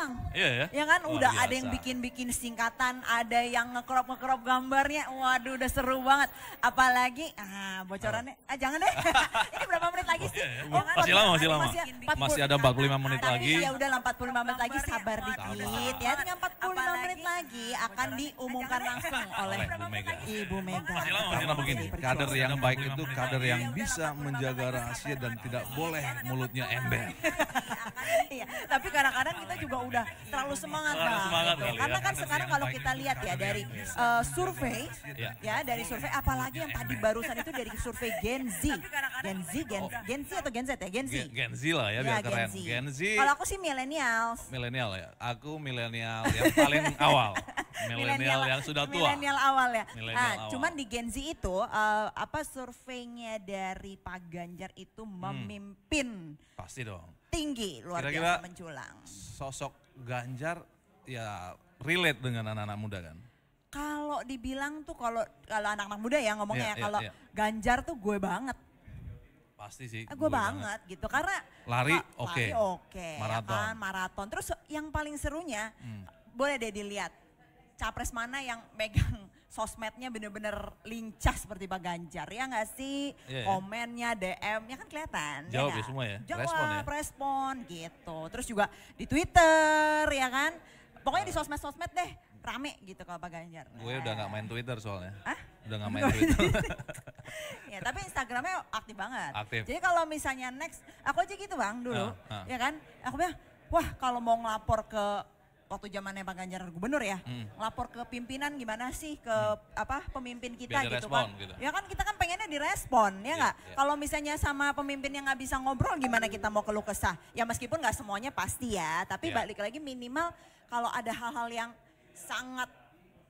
Kang. Iya ya. Ya kan Luar udah biasa. ada yang bikin-bikin singkatan, ada yang ngekrop-ngekrop gambarnya. Waduh udah seru banget. Apalagi ah bocorannya ah, jangan deh. Ini berapa menit lagi oh, sih? Oh, kan? Masih lama, masih lama. Masih, masih ada 45 menit lagi. Ya udah 45 menit lagi sabar dikit ya. Tinggal 45 menit lagi akan eh, diumumkan langsung oleh Ibu Mega. Ibu Mega. Masih lama, masih lama begini. Kader yang baik itu kader yang bisa menjaga rahasia dan tidak boleh mulutnya ember. Iya, tapi kadang-kadang kita juga udah terlalu semangat terlalu lah. Semangat gitu. Ya. Karena kan sekarang kalau kita lihat ya dari uh, survei, ya. dari survei, apalagi yang tadi barusan itu dari survei Gen Z, Gen Z, Gen, oh. Gen Z atau Gen Z ya Gen Z. Gen, Z lah ya, ya, biar Gen keren. Gen Z. Kalau aku sih milenial. Milenial ya, aku milenial yang paling awal. Milenial yang sudah tua. Milenial awal ya. nah, cuman di Gen Z itu uh, apa surveinya dari Pak Ganjar itu hmm. memimpin. Hmm. Pasti dong tinggi luar Kira-kira biasa menjulang. Sosok Ganjar ya relate dengan anak-anak muda kan? Kalau dibilang tuh kalau kalau anak-anak muda ya ngomongnya yeah, ya iya, kalau yeah, yeah. Ganjar tuh gue banget. Pasti sih. Ah, gue, gue banget, banget gitu karena lari oke. Okay. oke. Okay, ya maraton. Ya Maraton. Terus yang paling serunya hmm. boleh deh dilihat capres mana yang megang sosmednya bener-bener lincah seperti Pak Ganjar ya nggak sih? Yeah, iya. Komennya, DM-nya kan kelihatan. Ya Jawab ya, ya semua ya. Jawab, respon, ya. respon gitu. Terus juga di Twitter ya kan. Pokoknya di nah. sosmed-sosmed deh rame gitu kalau Pak Ganjar. Gue udah nggak nah. main Twitter soalnya. Hah? Udah nggak main Twitter. ya tapi Instagramnya aktif banget. Aktif. Jadi kalau misalnya next, aku aja gitu bang dulu, uh, uh. ya kan? Aku bilang, wah kalau mau ngelapor ke waktu zamannya Pak Ganjar gubernur ya, hmm. lapor ke pimpinan gimana sih ke hmm. apa pemimpin kita Biar gitu kan. Gitu. Ya kan kita kan pengennya direspon ya iya, nggak? Yeah, yeah. Kalau misalnya sama pemimpin yang nggak bisa ngobrol gimana kita mau keluh kesah? Ya meskipun nggak semuanya pasti ya, tapi yeah. balik lagi minimal kalau ada hal-hal yang sangat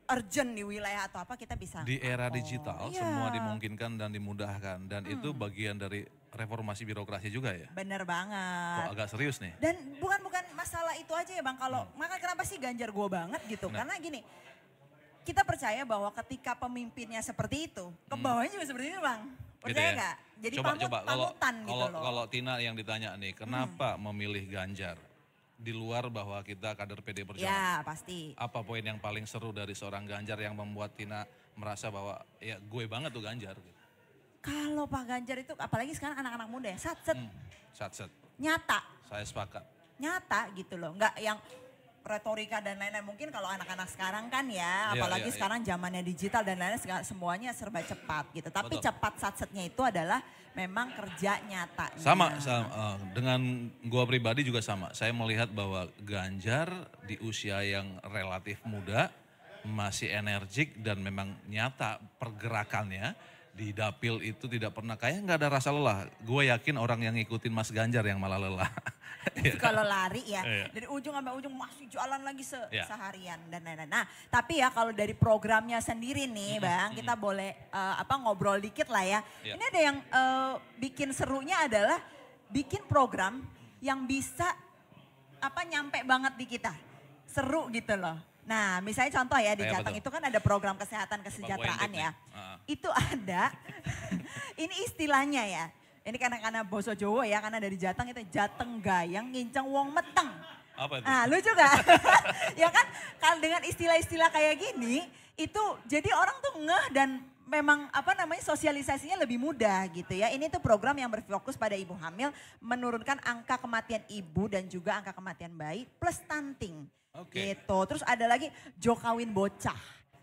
urgent di wilayah atau apa kita bisa di era oh, digital yeah. semua dimungkinkan dan dimudahkan dan hmm. itu bagian dari reformasi birokrasi juga ya? Bener banget. Kok agak serius nih. Dan bukan bukan masalah itu aja ya Bang. Kalau hmm. maka kenapa sih ganjar gue banget gitu? Nah. Karena gini, kita percaya bahwa ketika pemimpinnya seperti itu, ke hmm. juga seperti itu Bang. Gitu percaya Gitu ya? Jadi coba, pamut, coba, pamutan kalau, gitu loh. Kalau Tina yang ditanya nih, kenapa hmm. memilih Ganjar? Di luar bahwa kita kader PD Perjuangan. Ya, pasti. Apa poin yang paling seru dari seorang Ganjar yang membuat Tina merasa bahwa ya gue banget tuh Ganjar gitu. Kalau Pak Ganjar itu apalagi sekarang anak-anak muda ya satset. Hmm, satset. Nyata. Saya sepakat. Nyata gitu loh, nggak yang retorika dan lain-lain mungkin kalau anak-anak sekarang kan ya, ya apalagi ya, sekarang zamannya digital dan lain-lain semuanya serba cepat gitu. Tapi Betul. cepat satsetnya itu adalah memang kerja nyata. Sama, sama eh, dengan gua pribadi juga sama. Saya melihat bahwa Ganjar di usia yang relatif muda masih energik dan memang nyata pergerakannya di dapil itu tidak pernah kayak nggak ada rasa lelah. Gue yakin orang yang ngikutin Mas Ganjar yang malah lelah. kalau lari ya yeah. dari ujung sampai ujung masih jualan lagi se yeah. seharian dan lain-lain. Nah tapi ya kalau dari programnya sendiri nih mm-hmm. bang, kita mm-hmm. boleh uh, apa ngobrol dikit lah ya. Yeah. Ini ada yang uh, bikin serunya adalah bikin program yang bisa apa nyampe banget di kita, seru gitu loh. Nah, misalnya contoh ya di Jateng itu kan ada program kesehatan kesejahteraan ya. ya? Itu ada. ini istilahnya ya. Ini karena karena boso Jowo ya, karena dari Jateng itu Jateng gayang nginceng wong meteng. Apa itu? Nah, lucu gak? ya kan kalau dengan istilah-istilah kayak gini itu jadi orang tuh ngeh dan memang apa namanya sosialisasinya lebih mudah gitu ya. Ini tuh program yang berfokus pada ibu hamil menurunkan angka kematian ibu dan juga angka kematian bayi plus stunting. Okay. Gitu. Terus ada lagi Jokawin bocah.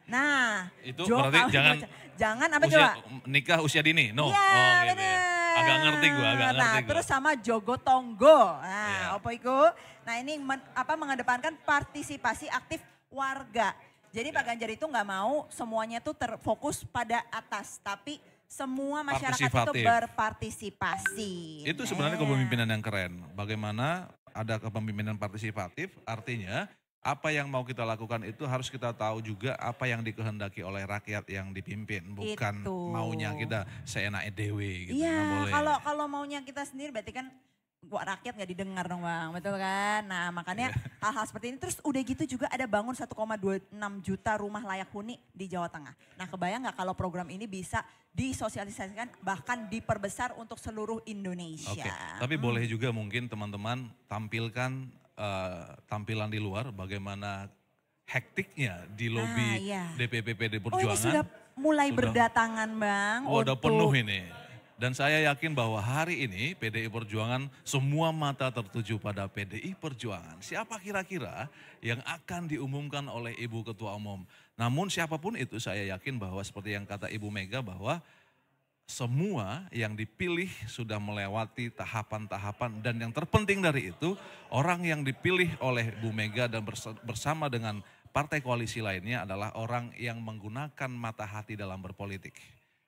Nah, itu Jokawin berarti jangan bocah. jangan apa usia, coba? Nikah usia dini, no. Iya, oh, gitu Agak ngerti gua agak nah, ngerti Nah, gua. terus sama Jogo Tonggo. Nah, yeah. opo iku? Nah, ini men, apa mengedepankan partisipasi aktif warga. Jadi yeah. Pak iya. Ganjar itu nggak mau semuanya tuh terfokus pada atas, tapi semua masyarakat itu berpartisipasi. Itu sebenarnya kepemimpinan yang keren. Bagaimana ada kepemimpinan partisipatif, artinya apa yang mau kita lakukan itu harus kita tahu juga apa yang dikehendaki oleh rakyat yang dipimpin bukan itu. maunya kita seenak Iya, gitu. Iya, kalau kalau maunya kita sendiri berarti kan rakyat nggak didengar dong bang, betul kan? Nah makanya iya. hal-hal seperti ini terus udah gitu juga ada bangun 1,26 juta rumah layak huni di Jawa Tengah. Nah kebayang nggak kalau program ini bisa disosialisasikan bahkan diperbesar untuk seluruh Indonesia. Oke, tapi hmm. boleh juga mungkin teman-teman tampilkan uh, tampilan di luar bagaimana hektiknya di nah, lobi nah, iya. DPP PD Perjuangan. Oh ini sudah mulai sudah, berdatangan bang. Oh untuk... udah penuh ini dan saya yakin bahwa hari ini PDI Perjuangan semua mata tertuju pada PDI Perjuangan. Siapa kira-kira yang akan diumumkan oleh Ibu Ketua Umum? Namun siapapun itu saya yakin bahwa seperti yang kata Ibu Mega bahwa semua yang dipilih sudah melewati tahapan-tahapan dan yang terpenting dari itu orang yang dipilih oleh Ibu Mega dan bersama dengan partai koalisi lainnya adalah orang yang menggunakan mata hati dalam berpolitik.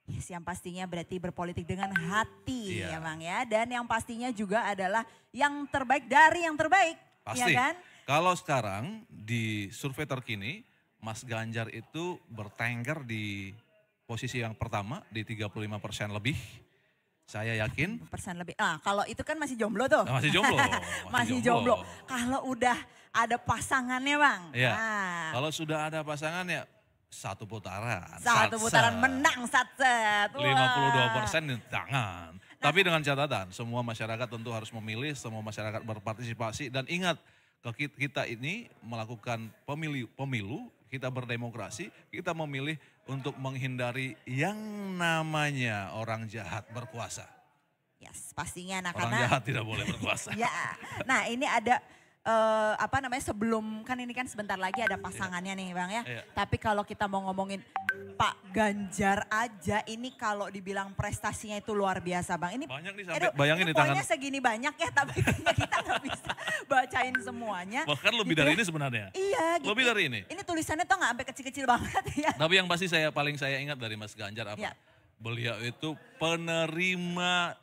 Yes, yang pastinya berarti berpolitik dengan hati iya. ya Bang ya. Dan yang pastinya juga adalah yang terbaik dari yang terbaik. Ya Pasti. Ya kan? Kalau sekarang di survei terkini Mas Ganjar itu bertengger di posisi yang pertama di 35 persen lebih. Saya yakin. Persen lebih. Ah, kalau itu kan masih jomblo tuh. Nah, masih jomblo. Masih, masih jomblo. jomblo. Kalau udah ada pasangannya bang. Iya. Nah. Kalau sudah ada pasangannya satu putaran. Satu putaran menang satu lima puluh 52 persen di tangan. Tapi dengan catatan, semua masyarakat tentu harus memilih, semua masyarakat berpartisipasi. Dan ingat, kita ini melakukan pemilu, pemilu kita berdemokrasi, kita memilih untuk menghindari yang namanya orang jahat berkuasa. Yes, pastinya anak-anak. Orang jahat tidak boleh berkuasa. ya, nah ini ada uh, apa namanya sebelum kan ini kan sebentar lagi ada iya. pasangannya yeah. nih bang ya. Yeah. Tapi kalau kita mau ngomongin Pak Ganjar aja ini kalau dibilang prestasinya itu luar biasa bang. Ini banyak nih sampai aduh, bayangin ini di tangan. segini banyak ya tapi kita nggak bisa bacain semuanya. Bahkan lebih gitu dari ya. ini sebenarnya. Iya gitu. Lebih dari ini. Ini tulisannya tuh nggak sampai kecil-kecil banget ya. Tapi yang pasti saya paling saya ingat dari Mas Ganjar apa? Yeah. Beliau itu penerima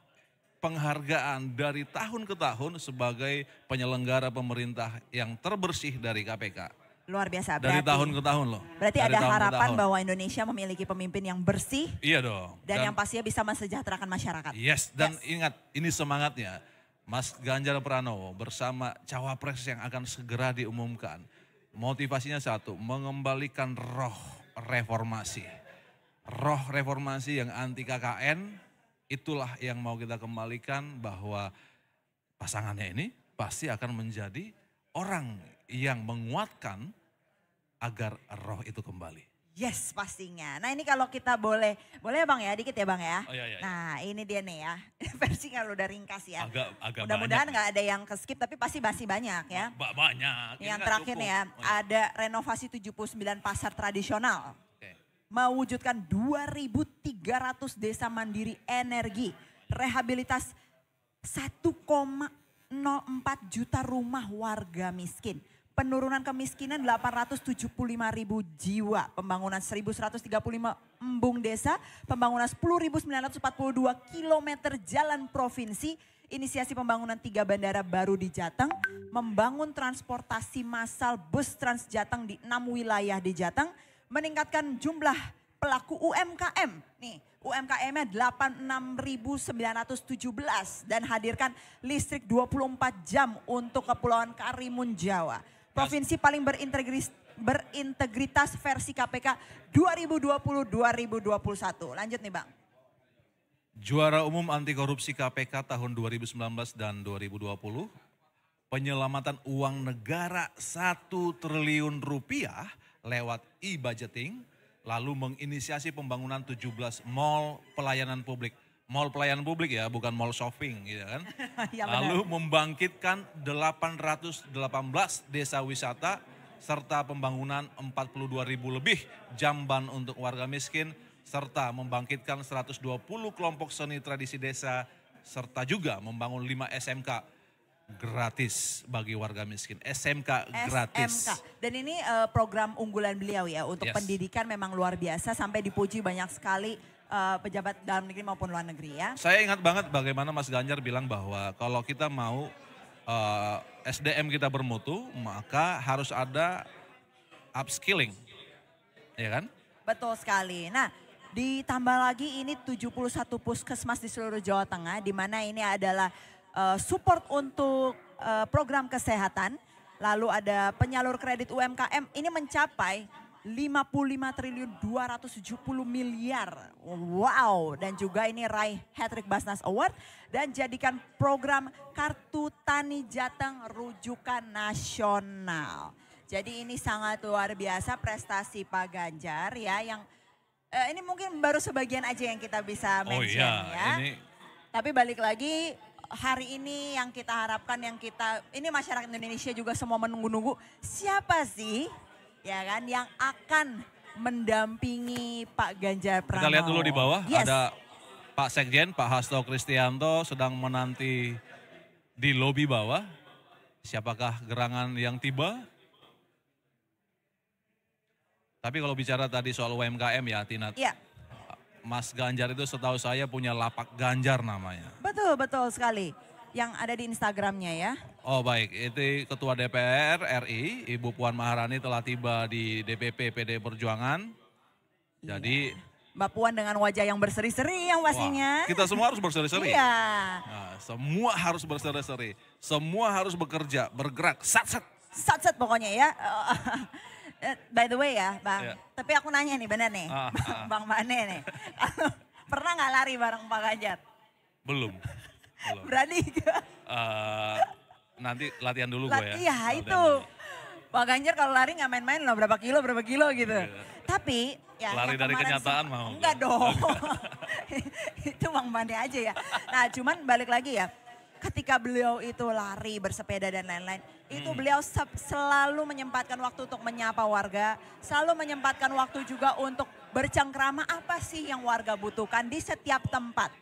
penghargaan dari tahun ke tahun sebagai penyelenggara pemerintah yang terbersih dari KPK. Luar biasa. Berarti, dari tahun ke tahun loh. Berarti dari ada harapan bahwa Indonesia memiliki pemimpin yang bersih. Iya dong. Dan, dan yang pastinya bisa mensejahterakan masyarakat. Yes, dan yes. ingat ini semangatnya. Mas Ganjar Pranowo bersama cawapres yang akan segera diumumkan. Motivasinya satu, mengembalikan roh reformasi. Roh reformasi yang anti KKN, Itulah yang mau kita kembalikan bahwa pasangannya ini pasti akan menjadi orang yang menguatkan agar roh itu kembali. Yes, pastinya. Nah ini kalau kita boleh, boleh ya bang ya, dikit ya bang ya. Oh, iya, iya. iya. Nah ini dia nih ya, versi kalau udah ringkas ya. Agak, agak Mudah-mudahan nggak ada yang keskip, tapi pasti masih banyak ya. Ba banyak. Yang terakhir nih ya, oh, iya. ada renovasi 79 pasar tradisional mewujudkan 2.300 desa mandiri energi, rehabilitas 1,04 juta rumah warga miskin, penurunan kemiskinan 875 ribu jiwa, pembangunan 1.135 embung desa, pembangunan 10.942 kilometer jalan provinsi, inisiasi pembangunan tiga bandara baru di Jateng, membangun transportasi massal bus Trans Jateng di enam wilayah di Jateng, meningkatkan jumlah pelaku UMKM. Nih, UMKM-nya 86.917 dan hadirkan listrik 24 jam untuk Kepulauan Karimun Jawa. Provinsi paling berintegritas berintegritas versi KPK 2020-2021. Lanjut nih Bang. Juara umum anti korupsi KPK tahun 2019 dan 2020, penyelamatan uang negara 1 triliun rupiah, lewat e-budgeting, lalu menginisiasi pembangunan 17 mall pelayanan publik. Mall pelayanan publik ya, bukan mall shopping gitu kan. ya lalu membangkitkan 818 desa wisata serta pembangunan 42 ribu lebih jamban untuk warga miskin serta membangkitkan 120 kelompok seni tradisi desa serta juga membangun 5 SMK gratis bagi warga miskin. SMK gratis. SMK. Dan ini uh, program unggulan beliau ya untuk yes. pendidikan memang luar biasa sampai dipuji banyak sekali uh, pejabat dalam negeri maupun luar negeri ya. Saya ingat banget bagaimana Mas Ganjar bilang bahwa kalau kita mau uh, eh, SDM kita bermutu, maka harus ada upskilling. Ya kan? Betul sekali. Nah, ditambah lagi ini 71 puskesmas di seluruh Jawa Tengah di mana ini adalah Eh, support untuk uh, program kesehatan, lalu ada penyalur kredit UMKM ini mencapai 55 triliun 270 miliar. Wow, dan juga ini raih Hattrick Basnas Award dan jadikan program Kartu Tani Jateng rujukan nasional. Jadi ini sangat luar biasa prestasi Pak Ganjar ya yang eh, ini mungkin baru sebagian aja yang kita bisa mention oh, iya. ya. Ini... Tapi balik lagi hari ini yang kita harapkan, yang kita, ini masyarakat Indonesia juga semua menunggu-nunggu, siapa sih ya kan yang akan mendampingi Pak Ganjar Pranowo? Kita lihat dulu di bawah, yes. ada Pak Sekjen, Pak Hasto Kristianto sedang menanti di lobi bawah. Siapakah gerangan yang tiba? Tapi kalau bicara tadi soal UMKM ya Tina, Yeah. Mas Ganjar itu setahu saya punya lapak Ganjar namanya. Betul, betul sekali. Yang ada di Instagramnya ya. Oh baik, itu Ketua DPR RI, Ibu Puan Maharani telah tiba di DPP PD Perjuangan. Iya. Jadi Mbak Puan dengan wajah yang berseri-seri yang pastinya. Wah, kita semua harus berseri-seri. Iya. Nah, semua harus berseri-seri. Semua harus bekerja, bergerak, sat-sat. Sat-sat pokoknya ya. Eh, by the way ya Bang, yeah. tapi aku nanya nih bener nih, Ah, ah, ah. Bang Mane nih. pernah nggak lari bareng Pak Ganjar? Belum. Belum. Berani gak? Uh, eh, nanti latihan dulu Lati, gue ya. Iya itu. Dulu. Pak Ganjar kalau lari nggak main-main loh, berapa kilo, berapa kilo gitu. Yeah. Tapi ya lari dari kenyataan mau. Enggak dong. itu Bang Mane aja ya. Nah, cuman balik lagi ya ketika beliau itu lari bersepeda dan lain-lain hmm. itu beliau se selalu menyempatkan waktu untuk menyapa warga selalu menyempatkan waktu juga untuk bercengkrama apa sih yang warga butuhkan di setiap tempat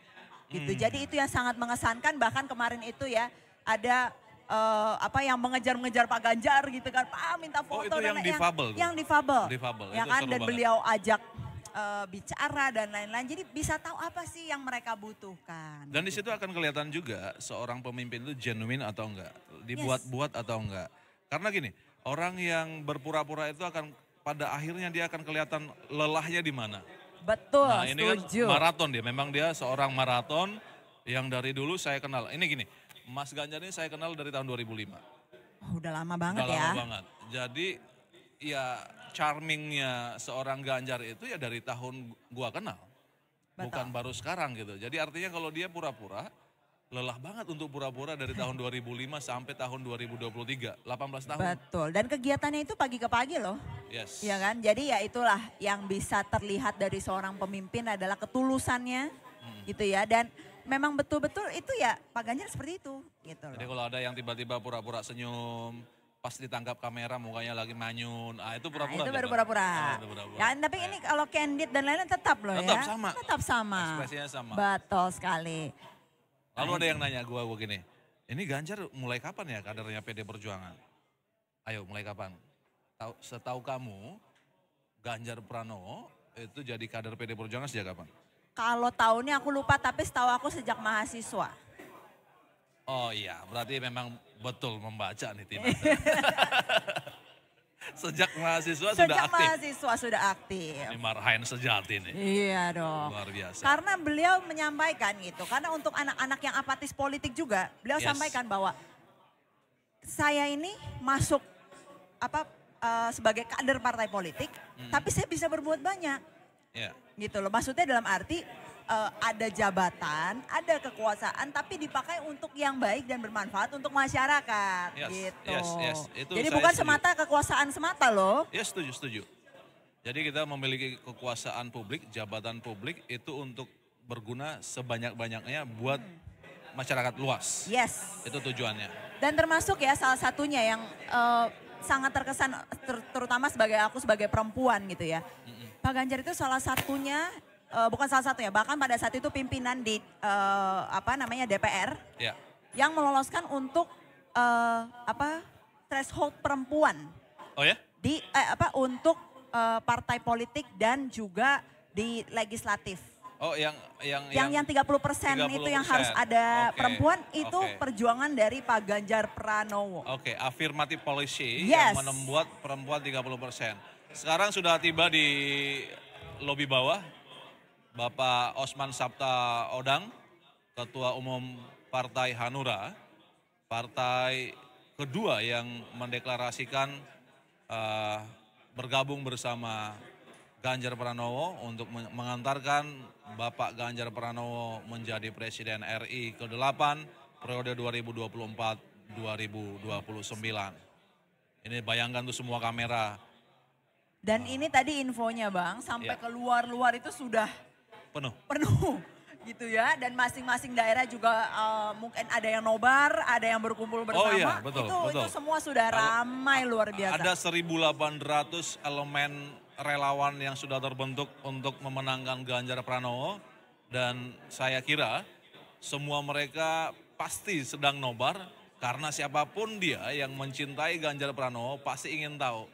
gitu hmm. jadi itu yang sangat mengesankan bahkan kemarin itu ya ada uh, apa yang mengejar-ngejar Pak Ganjar gitu kan Pak ah, minta foto oh, itu dan yang, yang difabel yang, yang difabel, difabel ya kan dan banget. beliau ajak uh, bicara dan lain-lain. Jadi bisa tahu apa sih yang mereka butuhkan. Dan di situ akan kelihatan juga seorang pemimpin itu genuine atau enggak, dibuat-buat atau enggak. Karena gini, orang yang berpura-pura itu akan pada akhirnya dia akan kelihatan lelahnya di mana. Betul, nah, ini kan maraton dia, memang dia seorang maraton yang dari dulu saya kenal. Ini gini, Mas Ganjar ini saya kenal dari tahun 2005. Oh, udah lama banget udah ya. lama banget. Jadi ya charmingnya seorang Ganjar itu ya dari tahun gua kenal. Betul. Bukan baru sekarang gitu. Jadi artinya kalau dia pura-pura, lelah banget untuk pura-pura dari tahun 2005 sampai tahun 2023, 18 tahun. Betul, dan kegiatannya itu pagi ke pagi loh. Yes. Ya kan, jadi ya itulah yang bisa terlihat dari seorang pemimpin adalah ketulusannya hmm. gitu ya. Dan memang betul-betul itu ya Pak Ganjar seperti itu gitu loh. Jadi kalau ada yang tiba-tiba pura-pura senyum, pas ditangkap kamera mukanya lagi manyun. Ah itu pura-pura. Nah, itu baru pura-pura. ya, tapi ini nah. kalau candid dan lain-lain tetap loh tetap ya. Tetap sama. Tetap sama. Ekspresinya sama. Betul sekali. Lalu nah, ada yang nanya gue gini, ini Ganjar mulai kapan ya kadernya PD Perjuangan? Ayo mulai kapan? Tahu, setahu kamu Ganjar Pranowo itu jadi kader PD Perjuangan sejak kapan? Kalau tahunnya aku lupa tapi setahu aku sejak mahasiswa. Oh iya, berarti memang betul membaca nih Tina. Sejak mahasiswa Sejak sudah aktif. Sejak mahasiswa sudah aktif. Ini marhain sejati nih. Iya dong. Luar biasa. Karena beliau menyampaikan gitu, karena untuk anak-anak yang apatis politik juga, beliau yes. sampaikan bahwa saya ini masuk apa uh, sebagai kader partai politik, hmm. tapi saya bisa berbuat banyak. Yeah. Gitu loh. Maksudnya dalam arti uh, ada jabatan, ada kekuasaan, tapi dipakai untuk yang baik dan bermanfaat untuk masyarakat. Yes, gitu. Yes, yes. Itu Jadi bukan setuju. semata kekuasaan semata loh. Ya yes, setuju, setuju. Jadi kita memiliki kekuasaan publik, jabatan publik itu untuk berguna sebanyak-banyaknya buat hmm. masyarakat luas. Yes. Itu tujuannya. Dan termasuk ya salah satunya yang uh, sangat terkesan ter terutama sebagai aku sebagai perempuan gitu ya. Mm -mm. Pak Ganjar itu salah satunya uh, bukan salah satu ya, bahkan pada saat itu pimpinan di uh, apa namanya DPR ya. yang meloloskan untuk uh, apa threshold perempuan. Oh ya? Di eh, apa untuk uh, partai politik dan juga di legislatif. Oh, yang yang yang yang 30 persen itu yang harus ada okay. perempuan itu okay. perjuangan dari Pak Ganjar Pranowo. Oke, okay. affirmative policy yes. yang membuat perempuan 30 persen. Sekarang sudah tiba di lobi bawah, Bapak Osman Sabta Odang, Ketua Umum Partai Hanura, partai kedua yang mendeklarasikan uh, bergabung bersama Ganjar Pranowo untuk mengantarkan Bapak Ganjar Pranowo menjadi Presiden RI ke-8 periode 2024-2029. Ini bayangkan tuh semua kamera. Dan ini tadi infonya Bang, sampai ya. luar luar itu sudah penuh. Penuh gitu ya dan masing-masing daerah juga uh, mungkin ada yang nobar, ada yang berkumpul oh bersama. Oh iya, betul, itu betul. itu semua sudah ramai luar biasa. Ada 1800 elemen relawan yang sudah terbentuk untuk memenangkan Ganjar Pranowo dan saya kira semua mereka pasti sedang nobar karena siapapun dia yang mencintai Ganjar Pranowo pasti ingin tahu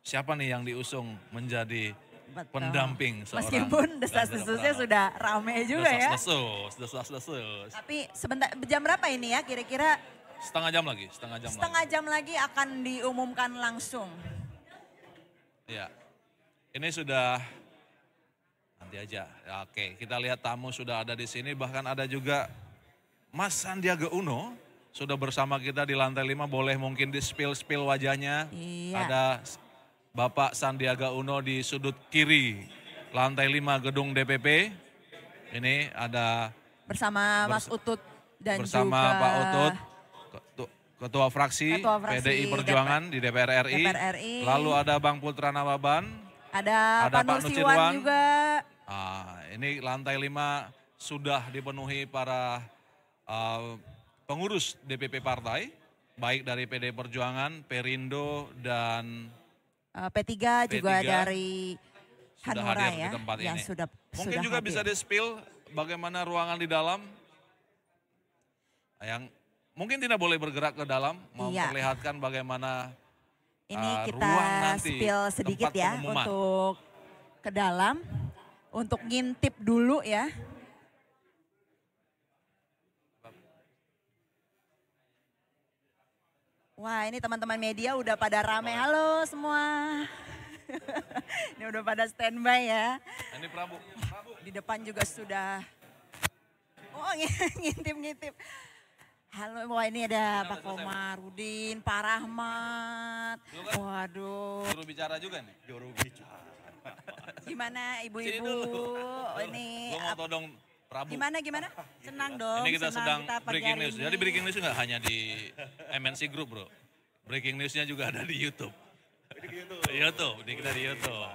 siapa nih yang diusung menjadi Betul. pendamping seorang. Meskipun desas-desusnya sudah rame juga desas -desus, ya. Desas-desus, Tapi sebentar, jam berapa ini ya kira-kira? Setengah jam lagi, setengah jam Setengah lagi. jam lagi akan diumumkan langsung. Ya, ini sudah nanti aja. Ya, oke, kita lihat tamu sudah ada di sini, bahkan ada juga Mas Sandiaga Uno sudah bersama kita di lantai lima boleh mungkin di spill-spill wajahnya. Iya. Ada Bapak Sandiaga Uno di sudut kiri lantai 5 gedung DPP. Ini ada bersama Mas Utut dan bersama juga Pak Utut Ketua Fraksi, Ketua Fraksi PDI Perjuangan DPR, di DPR RI. DPR RI. Lalu ada Bang Putra Nawaban. Ada, ada Pak Nusirwan juga. Ah, ini lantai 5 sudah dipenuhi para uh, pengurus DPP partai, baik dari PD Perjuangan, Perindo, dan P3, eh, P3 juga dari Hanura ya. Di tempat ya ini. Sudah, Mungkin sudah juga hadir. bisa di-spill bagaimana ruangan di dalam. Yang mungkin tidak boleh bergerak ke dalam, iya. memperlihatkan iya. bagaimana ini uh, kita nanti, spill sedikit ya pengumuman. untuk ke dalam, untuk ngintip dulu ya. Wah ini teman-teman media udah pada rame. Halo semua. ini udah pada standby ya. Ini Prabu. Di depan juga sudah. Oh ngintip-ngintip. Halo, wah ini ada Kenapa Pak Komarudin, Pak Rahmat. Kan? Waduh. Juru bicara juga nih. Juru bicara. Gimana ibu-ibu? Ini. Gue mau todong Rabu. Gimana gimana? Senang dong. Ini kita senang sedang kita breaking news. Ini. Jadi breaking news nggak hanya di MNC Group bro. Breaking newsnya juga ada di YouTube. Di YouTube. YouTube, di kita di YouTube.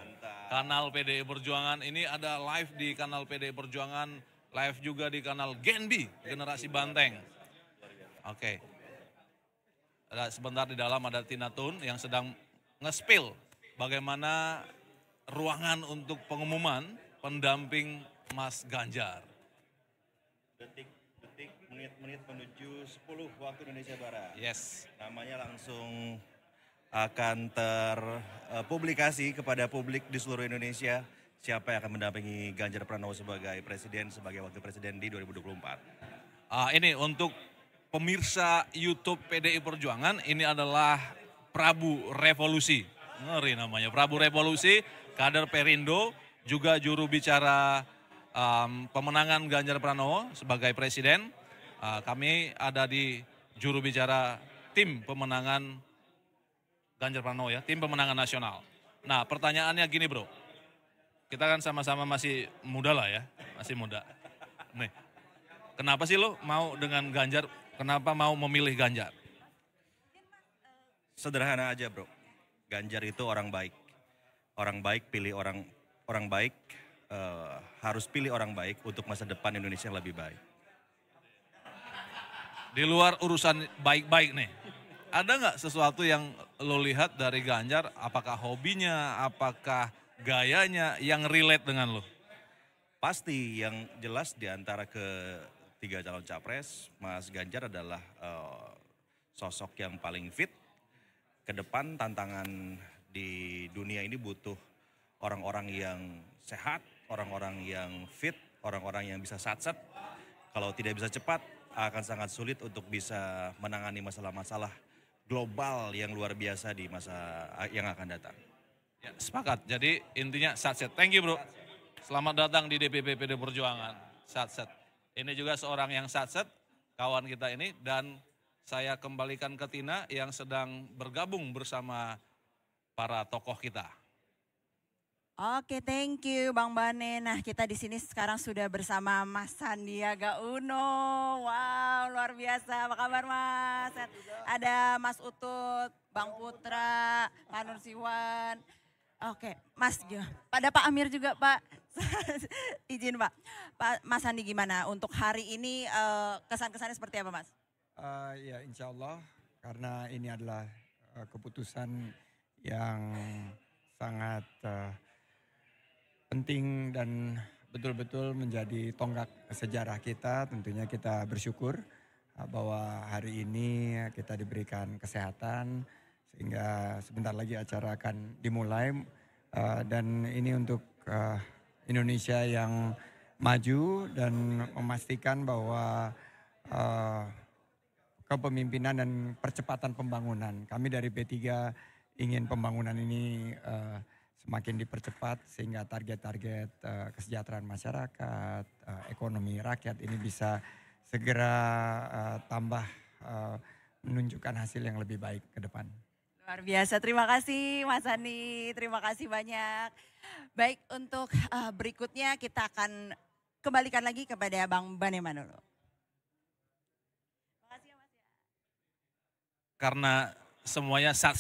Kanal PDI e Perjuangan ini ada live di kanal PDI e Perjuangan, live juga di kanal Genbi Generasi Banteng. Oke. Okay. sebentar di dalam ada Tina Tun yang sedang ngespil bagaimana ruangan untuk pengumuman pendamping Mas Ganjar detik-detik menit-menit menuju 10 waktu Indonesia Barat. Yes. Namanya langsung akan terpublikasi kepada publik di seluruh Indonesia siapa yang akan mendampingi Ganjar Pranowo sebagai presiden sebagai wakil presiden di 2024. Uh, ah, ini untuk pemirsa YouTube PDI Perjuangan ini adalah Prabu Revolusi. Ngeri namanya Prabu Revolusi, kader Perindo juga juru bicara um, pemenangan Ganjar Pranowo sebagai presiden. Uh, kami ada di juru bicara tim pemenangan Ganjar Pranowo ya, tim pemenangan nasional. Nah pertanyaannya gini bro, kita kan sama-sama masih muda lah ya, masih muda. Nih, kenapa sih lo mau dengan Ganjar, kenapa mau memilih Ganjar? Sederhana aja bro, Ganjar itu orang baik. Orang baik pilih orang orang baik, uh, harus pilih orang baik untuk masa depan Indonesia yang lebih baik. Di luar urusan baik-baik nih, ada nggak sesuatu yang lo lihat dari Ganjar? Apakah hobinya, apakah gayanya yang relate dengan lo? Pasti yang jelas di antara ketiga calon capres, Mas Ganjar adalah uh, sosok yang paling fit. Ke depan tantangan di dunia ini butuh orang-orang yang sehat, orang-orang yang fit, orang-orang yang bisa satset. Kalau tidak bisa cepat, akan sangat sulit untuk bisa menangani masalah-masalah global yang luar biasa di masa yang akan datang. Ya, sepakat. Jadi intinya satset. Thank you, Bro. Selamat datang di DPP PD Perjuangan. Satset. Ini juga seorang yang satset, kawan kita ini dan saya kembalikan ke Tina yang sedang bergabung bersama para tokoh kita. Oke, thank you Bang Bane. Nah, kita di sini sekarang sudah bersama Mas Sandiaga Uno. Wow, luar biasa. Apa kabar Mas? Ada Mas Utut, Bang Putra, Pak Nur Siwan. Oke, Mas. Pada ya. Pak Amir juga, Pak. Izin, Pak. Pak Mas Sandi gimana untuk hari ini eh, kesan-kesannya seperti apa, Mas? Uh, ya, insya Allah. Karena ini adalah eh, keputusan yang sangat... Uh, penting dan betul-betul menjadi tonggak sejarah kita. Tentunya kita bersyukur uh, bahwa hari ini kita diberikan kesehatan sehingga sebentar lagi acara akan dimulai uh, dan ini untuk uh, Indonesia yang maju dan memastikan bahwa kepemimpinan dan percepatan pembangunan. Kami dari P3 ingin pembangunan ini uh, semakin dipercepat sehingga target-target uh, kesejahteraan masyarakat, uh, ekonomi rakyat ini bisa segera uh, tambah uh, menunjukkan hasil yang lebih baik ke depan. Luar biasa, terima kasih Mas Ani, terima kasih banyak. Baik, untuk uh, berikutnya kita akan kembalikan lagi kepada Bang Banemanolo. Karena semuanya set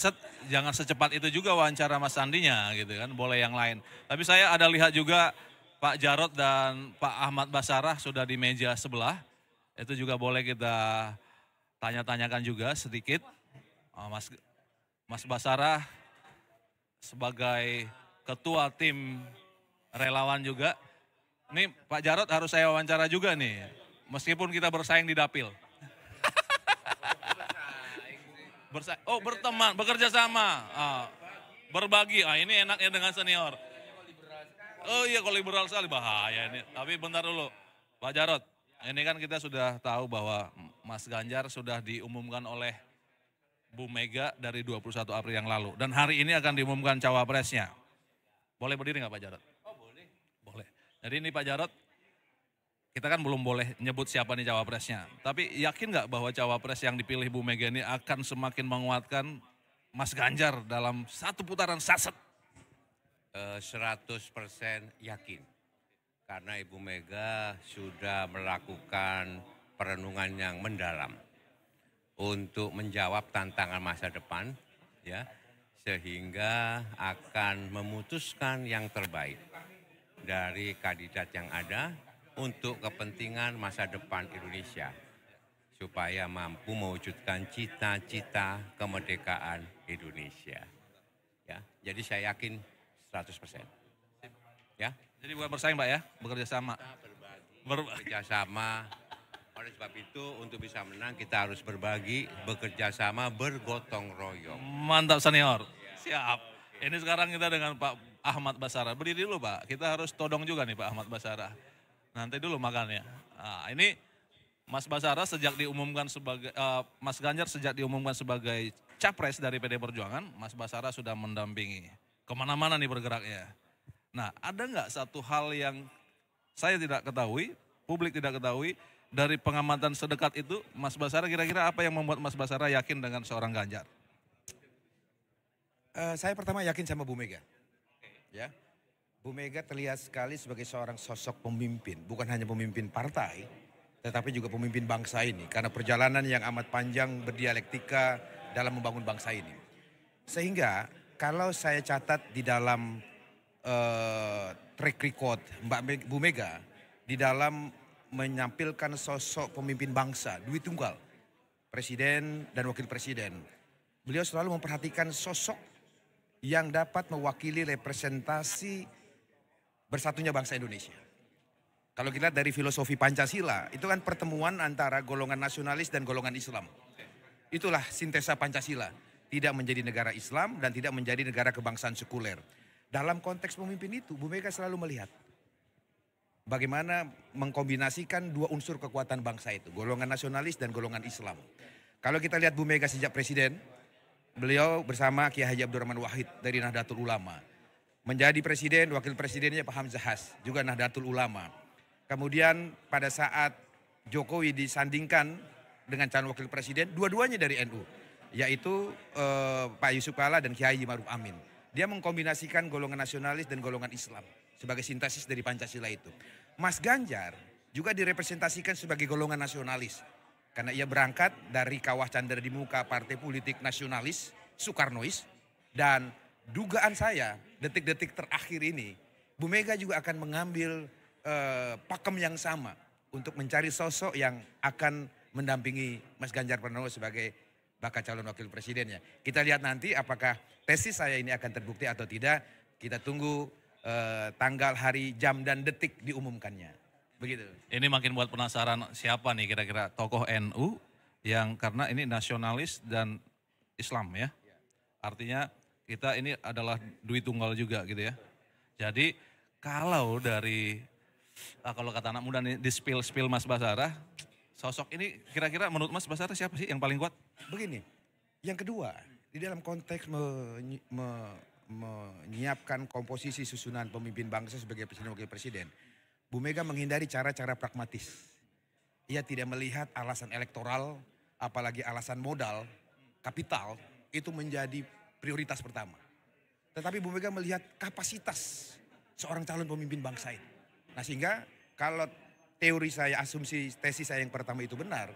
jangan secepat itu juga wawancara Mas Sandinya gitu kan boleh yang lain tapi saya ada lihat juga Pak Jarot dan Pak Ahmad Basarah sudah di meja sebelah itu juga boleh kita tanya-tanyakan juga sedikit oh, Mas Mas Basarah sebagai ketua tim relawan juga ini Pak Jarot harus saya wawancara juga nih meskipun kita bersaing di dapil Bersa oh berteman, bekerja sama, Oh. berbagi. Ah ini enak ya dengan senior. Oh iya kalau liberal sekali bahaya ini. Tapi bentar dulu, Pak Jarot. Ini kan kita sudah tahu bahwa Mas Ganjar sudah diumumkan oleh Bu Mega dari 21 April yang lalu. Dan hari ini akan diumumkan cawapresnya. Boleh berdiri nggak Pak Jarot? Oh boleh. Boleh. Jadi ini Pak Jarot kita kan belum boleh nyebut siapa nih cawapresnya. Tapi yakin nggak bahwa cawapres yang dipilih Bu Mega ini akan semakin menguatkan Mas Ganjar dalam satu putaran saset? 100% eh, persen yakin. Karena Ibu Mega sudah melakukan perenungan yang mendalam untuk menjawab tantangan masa depan ya sehingga akan memutuskan yang terbaik dari kandidat yang ada untuk kepentingan masa depan Indonesia supaya mampu mewujudkan cita-cita kemerdekaan Indonesia. Ya, jadi saya yakin 100%. Ya. Jadi bukan bersaing, Pak ya, bekerja sama. Berbagi. Bekerja sama. Oleh sebab itu untuk bisa menang kita harus berbagi, bekerja sama, bergotong royong. Mantap senior. Siap. Ini sekarang kita dengan Pak Ahmad Basara. Berdiri dulu Pak, kita harus todong juga nih Pak Ahmad Basara. Nanti dulu makannya. Nah, ini Mas Basara sejak diumumkan sebagai uh, Mas Ganjar sejak diumumkan sebagai capres dari PD Perjuangan, Mas Basara sudah mendampingi. Kemana-mana nih bergeraknya. Nah, ada nggak satu hal yang saya tidak ketahui, publik tidak ketahui, dari pengamatan sedekat itu, Mas Basara kira-kira apa yang membuat Mas Basara yakin dengan seorang Ganjar? Uh, saya pertama yakin sama Bu Mega. Ya, Bu Mega terlihat sekali sebagai seorang sosok pemimpin, bukan hanya pemimpin partai, tetapi juga pemimpin bangsa ini. Karena perjalanan yang amat panjang berdialektika dalam membangun bangsa ini. Sehingga kalau saya catat di dalam uh, track record Mbak Meg, Bu Mega, di dalam menyampilkan sosok pemimpin bangsa, duit tunggal, presiden dan wakil presiden. Beliau selalu memperhatikan sosok yang dapat mewakili representasi bersatunya bangsa Indonesia. Kalau kita dari filosofi Pancasila, itu kan pertemuan antara golongan nasionalis dan golongan Islam. Itulah sintesa Pancasila. Tidak menjadi negara Islam dan tidak menjadi negara kebangsaan sekuler. Dalam konteks pemimpin itu, Bu Mega selalu melihat bagaimana mengkombinasikan dua unsur kekuatan bangsa itu, golongan nasionalis dan golongan Islam. Kalau kita lihat Bu Mega sejak presiden, beliau bersama Kiai Haji Abdurrahman Wahid dari Nahdlatul Ulama menjadi presiden, wakil presidennya Pak Has, juga Nahdlatul Ulama. Kemudian pada saat Jokowi disandingkan dengan calon wakil presiden, dua-duanya dari NU, yaitu eh, Pak Yusuf Kala dan Kiai Maruf Amin. Dia mengkombinasikan golongan nasionalis dan golongan Islam sebagai sintesis dari Pancasila itu. Mas Ganjar juga direpresentasikan sebagai golongan nasionalis karena ia berangkat dari kawah candar di muka partai politik nasionalis Soekarnois dan dugaan saya detik-detik terakhir ini Bu Mega juga akan mengambil uh, pakem yang sama untuk mencari sosok yang akan mendampingi Mas Ganjar Pranowo sebagai bakal calon wakil presidennya. Kita lihat nanti apakah tesis saya ini akan terbukti atau tidak. Kita tunggu uh, tanggal, hari, jam, dan detik diumumkannya. Begitu. Ini makin buat penasaran siapa nih kira-kira tokoh NU yang karena ini nasionalis dan Islam ya. Artinya kita ini adalah duit tunggal juga gitu ya. Jadi kalau dari ah, kalau kata anak muda nih di spill spill Mas Basara, sosok ini kira-kira menurut Mas Basara siapa sih yang paling kuat? Begini, yang kedua di dalam konteks me, me, menyiapkan komposisi susunan pemimpin bangsa sebagai presiden wakil presiden, Bu Mega menghindari cara-cara pragmatis. Ia tidak melihat alasan elektoral, apalagi alasan modal, kapital, itu menjadi prioritas pertama. Tetapi Bu Mega melihat kapasitas seorang calon pemimpin bangsa ini. Nah sehingga kalau teori saya, asumsi tesis saya yang pertama itu benar,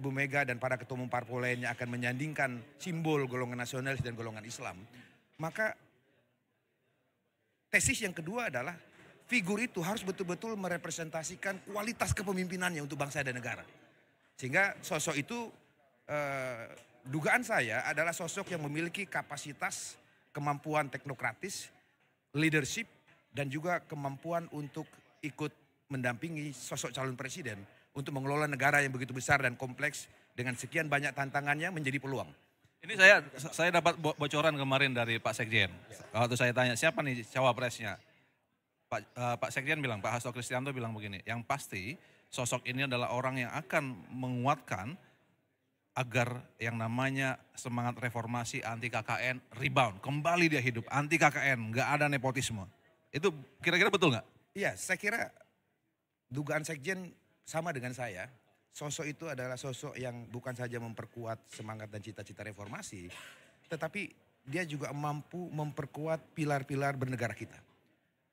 Bu Mega dan para ketua umum parpol lainnya akan menyandingkan simbol golongan nasionalis dan golongan Islam, maka tesis yang kedua adalah figur itu harus betul-betul merepresentasikan kualitas kepemimpinannya untuk bangsa dan negara. Sehingga sosok itu eh, dugaan saya adalah sosok yang memiliki kapasitas, kemampuan teknokratis, leadership, dan juga kemampuan untuk ikut mendampingi sosok calon presiden untuk mengelola negara yang begitu besar dan kompleks dengan sekian banyak tantangannya menjadi peluang. Ini saya saya dapat bocoran kemarin dari Pak Sekjen. Waktu saya tanya siapa nih cawapresnya, Pak uh, Pak Sekjen bilang, Pak Hasto Kristianto bilang begini, yang pasti sosok ini adalah orang yang akan menguatkan agar yang namanya semangat reformasi anti KKN rebound, kembali dia hidup, anti KKN, nggak ada nepotisme. Itu kira-kira betul nggak? Iya, saya kira dugaan sekjen sama dengan saya. Sosok itu adalah sosok yang bukan saja memperkuat semangat dan cita-cita reformasi, tetapi dia juga mampu memperkuat pilar-pilar bernegara kita.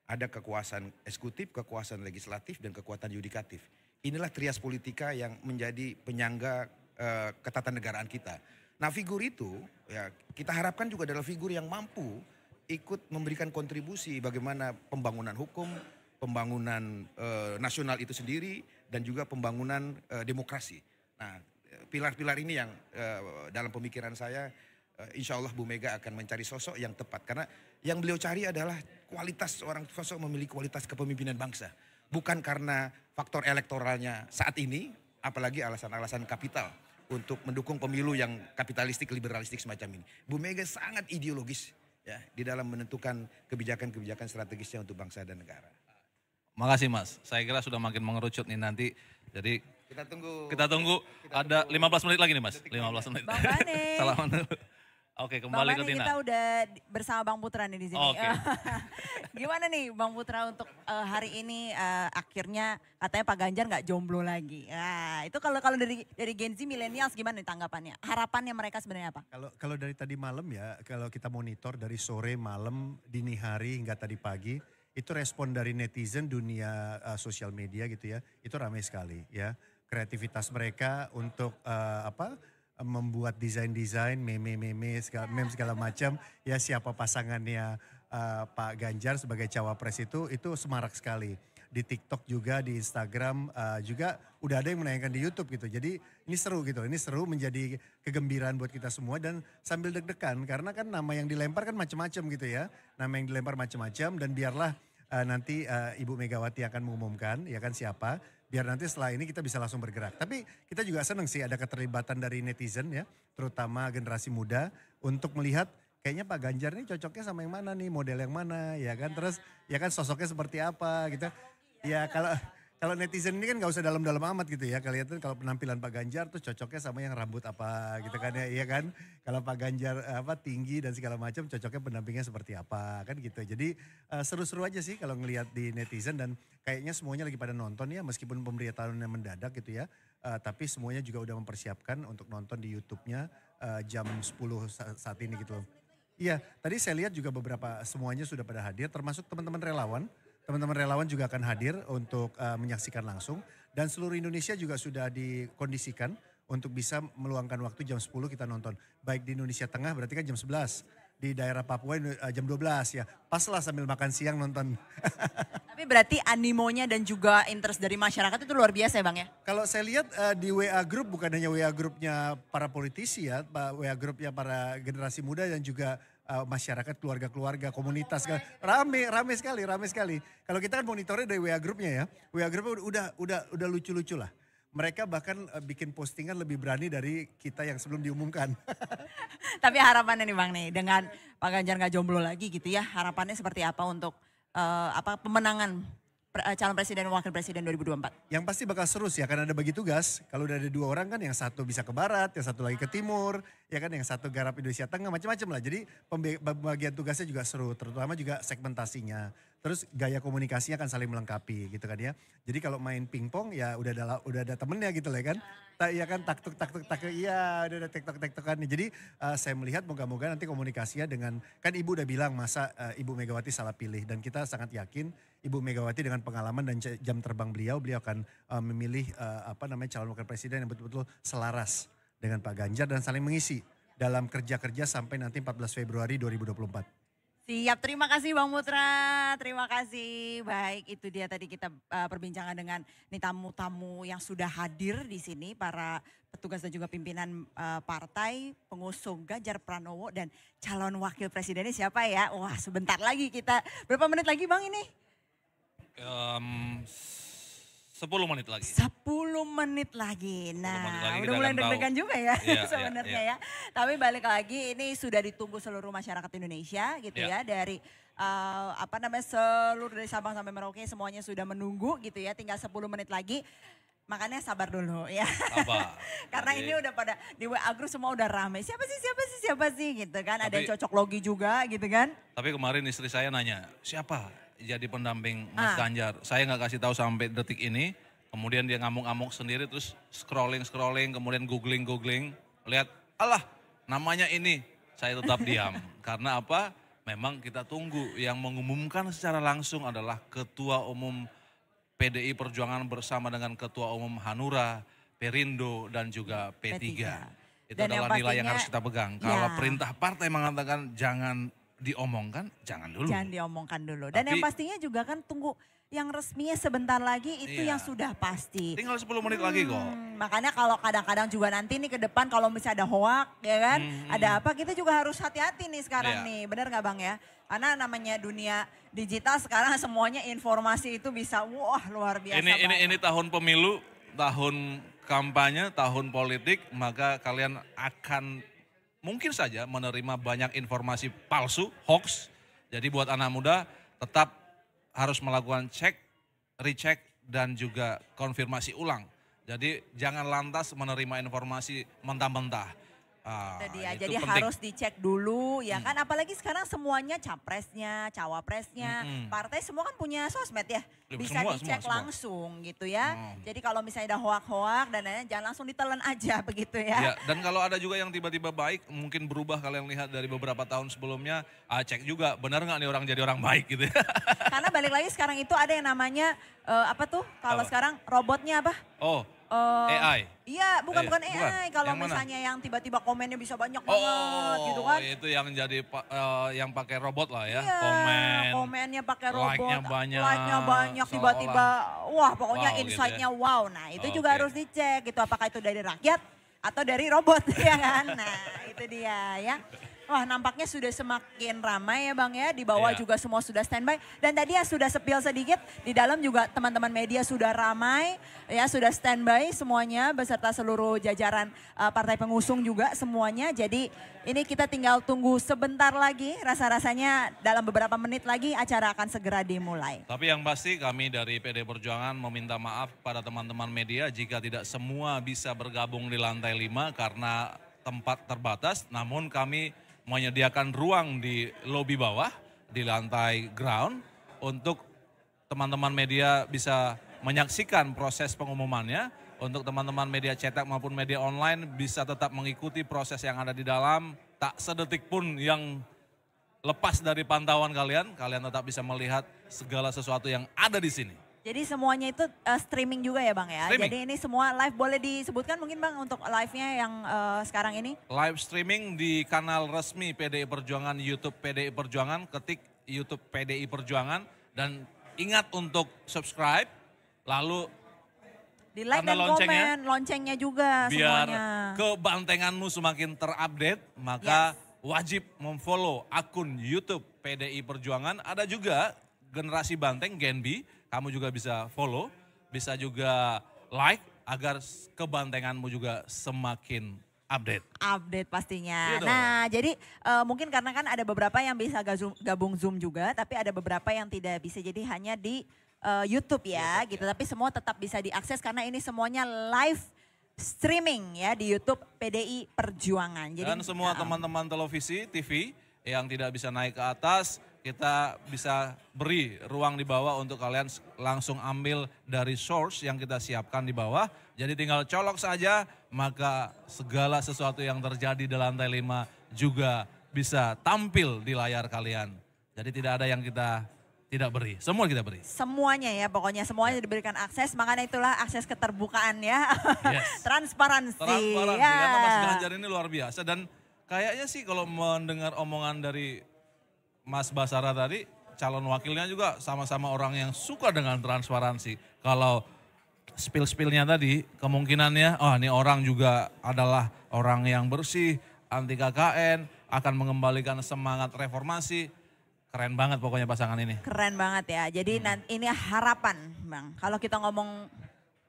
Ada kekuasaan eksekutif, kekuasaan legislatif, dan kekuatan yudikatif. Inilah trias politika yang menjadi penyangga Eh, ketatanegaraan kita. Nah figur itu ya kita harapkan juga adalah figur yang mampu ikut memberikan kontribusi bagaimana pembangunan hukum, pembangunan e, nasional itu sendiri dan juga pembangunan e, demokrasi. Nah pilar-pilar ini yang e, dalam pemikiran saya insya Allah Bu Mega akan mencari sosok yang tepat. Karena yang beliau cari adalah kualitas seorang sosok memiliki kualitas kepemimpinan bangsa. Bukan karena faktor elektoralnya saat ini, apalagi alasan-alasan kapital untuk mendukung pemilu yang kapitalistik liberalistik semacam ini. Bu Mega sangat ideologis ya di dalam menentukan kebijakan-kebijakan strategisnya untuk bangsa dan negara. Makasih Mas. Saya kira sudah makin mengerucut nih nanti. Jadi kita tunggu kita tunggu kita ada 15 menit lagi nih Mas. 15 menit. Bang Oke, kembali Bang ke Tina. Kita udah bersama Bang Putra nih di sini. Oke. Gimana nih Bang Putra untuk uh, hari ini uh, akhirnya katanya Pak Ganjar nggak jomblo lagi. Nah, itu kalau kalau dari dari Gen Z milenials gimana nih tanggapannya? Harapannya mereka sebenarnya apa? Kalau kalau dari tadi malam ya, kalau kita monitor dari sore, malam, dini hari hingga tadi pagi, itu respon dari netizen dunia uh, sosial media gitu ya. Itu ramai sekali ya. Kreativitas mereka untuk uh, apa? membuat desain-desain meme-meme segala meme segala macam ya siapa pasangannya uh, Pak Ganjar sebagai cawapres itu itu semarak sekali di TikTok juga di Instagram uh, juga udah ada yang menayangkan di YouTube gitu. Jadi ini seru gitu. Ini seru menjadi kegembiraan buat kita semua dan sambil deg-degan karena kan nama yang dilempar kan macam-macam gitu ya. Nama yang dilempar macam-macam dan biarlah uh, nanti uh, Ibu Megawati akan mengumumkan ya kan siapa biar nanti setelah ini kita bisa langsung bergerak. Tapi kita juga seneng sih ada keterlibatan dari netizen ya, terutama generasi muda untuk melihat kayaknya Pak Ganjar ini cocoknya sama yang mana nih, model yang mana, ya kan? Iya. Terus ya kan sosoknya seperti apa gitu. Iya, ya iya. kalau kalau netizen ini kan gak usah dalam-dalam amat gitu ya. kalian Kelihatan kalau penampilan Pak Ganjar tuh cocoknya sama yang rambut apa gitu kan ya. Iya kan? Kalau Pak Ganjar eh, apa tinggi dan segala macam cocoknya pendampingnya seperti apa kan gitu. Jadi seru eh, seru-seru aja sih kalau ngelihat di netizen dan kayaknya semuanya lagi pada nonton ya meskipun pemberitahuannya mendadak gitu ya. Uh, tapi semuanya juga udah mempersiapkan untuk nonton di YouTube-nya uh, jam 10 saat ini gitu loh. Iya, tadi saya lihat juga beberapa semuanya sudah pada hadir termasuk teman-teman relawan teman-teman relawan juga akan hadir untuk uh, menyaksikan langsung dan seluruh Indonesia juga sudah dikondisikan untuk bisa meluangkan waktu jam 10 kita nonton. Baik di Indonesia Tengah berarti kan jam 11, di daerah Papua eh, jam 12 ya. Pas lah sambil makan siang nonton. Tapi berarti animonya dan juga interest dari masyarakat itu luar biasa ya Bang ya? Kalau saya lihat eh, di WA Group bukan hanya WA Groupnya para politisi ya, WA Groupnya para generasi muda dan juga uh, masyarakat, keluarga-keluarga, komunitas kan rame, rame sekali, rame sekali. Kalau kita kan monitornya dari WA grupnya ya. WA grupnya udah udah udah lucu-lucu lah. Mereka bahkan eh, bikin postingan lebih berani dari kita yang sebelum diumumkan. Tapi harapannya nih Bang nih dengan Pak Ganjar nggak jomblo lagi gitu ya, harapannya seperti apa untuk uh, apa pemenangan Eh, calon presiden dan wakil presiden 2024? Yang pasti bakal seru sih akan ya, ada bagi tugas. Kalau udah ada dua orang kan yang satu bisa ke barat, yang satu lagi ke timur, ya kan yang satu garap Indonesia Tengah, macam-macam lah. Jadi pembagian tugasnya juga seru, terutama juga segmentasinya. Terus gaya komunikasinya akan saling melengkapi gitu kan ya. Jadi kalau main pingpong ya udah ada udah ada temennya gitu lah ya kan. Tak ya kan? iya kan taktuk taktuk taktuk iya ada ada tiktok tiktokan kan. Jadi eh, saya melihat moga-moga nanti komunikasinya dengan kan ibu udah bilang masa eh, ibu Megawati salah pilih dan kita sangat yakin Ibu Megawati dengan pengalaman dan jam terbang beliau, beliau akan uh, memilih uh, apa namanya calon wakil presiden yang betul-betul selaras dengan Pak Ganjar dan saling mengisi dalam kerja-kerja sampai nanti 14 Februari 2024. Siap, terima kasih Bang Mutra, terima kasih. Baik, itu dia tadi kita uh, perbincangan dengan nih tamu-tamu yang sudah hadir di sini, para petugas dan juga pimpinan uh, partai, pengusung Ganjar Pranowo dan calon wakil presidennya siapa ya? Wah, sebentar lagi kita, berapa menit lagi Bang ini? Um, 10 menit lagi. 10 menit lagi. Nah, menit lagi udah mulai deg-degan juga ya yeah, iya, sebenarnya yeah, yeah. ya. Tapi balik lagi ini sudah ditunggu seluruh masyarakat Indonesia gitu yeah. ya dari uh, apa namanya seluruh dari Sabang sampai Merauke semuanya sudah menunggu gitu ya. Tinggal 10 menit lagi. Makanya sabar dulu ya. Karena ini udah pada di WA group semua udah rame. Siapa sih, siapa sih, siapa sih gitu kan. Tapi, Ada yang cocok logi juga gitu kan. Tapi kemarin istri saya nanya, siapa? jadi pendamping Mas ah. Ganjar. Saya nggak kasih tahu sampai detik ini. Kemudian dia ngamuk-ngamuk sendiri terus scrolling-scrolling, kemudian googling-googling. Lihat, Allah namanya ini. Saya tetap diam. Karena apa? Memang kita tunggu. Yang mengumumkan secara langsung adalah Ketua Umum PDI Perjuangan bersama dengan Ketua Umum Hanura, Perindo, dan juga P3. P3. Itu dan adalah yang nilai yang harus kita pegang. Kalau ya. perintah partai mengatakan jangan diomongkan jangan dulu. Jangan diomongkan dulu. Dan Tapi, yang pastinya juga kan tunggu yang resminya sebentar lagi itu iya. yang sudah pasti. Tinggal 10 menit hmm, lagi kok. Hmm, makanya kalau kadang-kadang juga nanti nih ke depan kalau misalnya ada hoak ya kan, hmm. hmm ada hmm. apa kita juga harus hati-hati nih sekarang iya. nih. Benar gak Bang ya? Karena namanya dunia digital sekarang semuanya informasi itu bisa wah luar biasa. Ini ini ini tahun pemilu, tahun kampanye, tahun politik, maka kalian akan mungkin saja menerima banyak informasi palsu, hoax. Jadi buat anak muda tetap harus melakukan cek, recheck dan juga konfirmasi ulang. Jadi jangan lantas menerima informasi mentah-mentah. Ah, itu dia. Itu Jadi penting. harus dicek dulu ya hmm. kan apalagi sekarang semuanya capresnya, cawapresnya, hmm. partai semua kan punya sosmed ya. Bisa semua, dicek semua, langsung semua. gitu ya. Hmm. Jadi kalau misalnya ada hoak-hoak dan lain-lain jangan langsung ditelan aja begitu ya. ya dan kalau ada juga yang tiba-tiba baik mungkin berubah kalian lihat dari beberapa tahun sebelumnya, ah, cek juga benar nggak nih orang jadi orang baik gitu ya. Karena balik lagi sekarang itu ada yang namanya uh, apa tuh? Kalau sekarang robotnya apa? Oh, uh, eh, eh, AI. Iya, bukan eh, bukan AI. Kalau misalnya yang tiba-tiba komennya bisa banyak oh, banget gitu kan. Oh, itu yang jadi uh, yang pakai robot lah ya, iya, komen. Komennya pakai robot. Like-nya banyak. Like-nya banyak tiba-tiba wah pokoknya wow, insight-nya gitu ya. wow. Nah, itu okay. juga harus dicek gitu apakah itu dari rakyat atau dari robot ya kan. Nah, itu dia ya. Wah nampaknya sudah semakin ramai ya Bang ya. Di bawah yeah. juga semua sudah standby. Dan tadi ya sudah sepil sedikit. Di dalam juga teman-teman media sudah ramai. Ya sudah standby semuanya beserta seluruh jajaran uh, partai pengusung juga semuanya. Jadi ini kita tinggal tunggu sebentar lagi. Rasa-rasanya dalam beberapa menit lagi acara akan segera dimulai. Tapi yang pasti kami dari PD Perjuangan meminta maaf pada teman-teman media jika tidak semua bisa bergabung di lantai 5 karena tempat terbatas. Namun kami menyediakan ruang di lobi bawah, di lantai ground untuk teman-teman media bisa menyaksikan proses pengumumannya. Untuk teman-teman media cetak maupun media online bisa tetap mengikuti proses yang ada di dalam. Tak sedetik pun yang lepas dari pantauan kalian, kalian tetap bisa melihat segala sesuatu yang ada di sini. Jadi semuanya itu uh, streaming juga ya Bang ya? Streaming. Jadi ini semua live boleh disebutkan mungkin Bang untuk live-nya yang uh, sekarang ini? Live streaming di kanal resmi PDI Perjuangan, Youtube PDI Perjuangan, ketik Youtube PDI Perjuangan. Dan ingat untuk subscribe, lalu di like dan loncengnya, komen, loncengnya juga biar semuanya. Biar kebantenganmu semakin terupdate, maka yes. wajib memfollow akun Youtube PDI Perjuangan. Ada juga generasi banteng Genbi kamu juga bisa follow, bisa juga like agar kebantenganmu juga semakin update. Update pastinya. Gitu. Nah, jadi uh, mungkin karena kan ada beberapa yang bisa gabung Zoom juga, tapi ada beberapa yang tidak bisa. Jadi hanya di uh, YouTube ya, YouTube, gitu. Ya. Tapi semua tetap bisa diakses karena ini semuanya live streaming ya di YouTube PDI Perjuangan. Jadi, Dan semua ah. teman-teman televisi, TV yang tidak bisa naik ke atas kita bisa beri ruang di bawah untuk kalian langsung ambil dari source yang kita siapkan di bawah. Jadi tinggal colok saja, maka segala sesuatu yang terjadi di lantai 5 juga bisa tampil di layar kalian. Jadi tidak ada yang kita tidak beri, semua kita beri. Semuanya ya pokoknya, semuanya ya. diberikan akses, makanya itulah akses keterbukaan ya. Yes. Transparansi. Transparansi, ya. karena Mas ya. Ganjar ini luar biasa dan kayaknya sih kalau mendengar omongan dari Mas Basara tadi calon wakilnya juga sama-sama orang yang suka dengan transparansi. Kalau spill-spillnya tadi kemungkinannya oh ini orang juga adalah orang yang bersih, anti KKN, akan mengembalikan semangat reformasi. Keren banget pokoknya pasangan ini. Keren banget ya. Jadi hmm. ini harapan, Bang. Kalau kita ngomong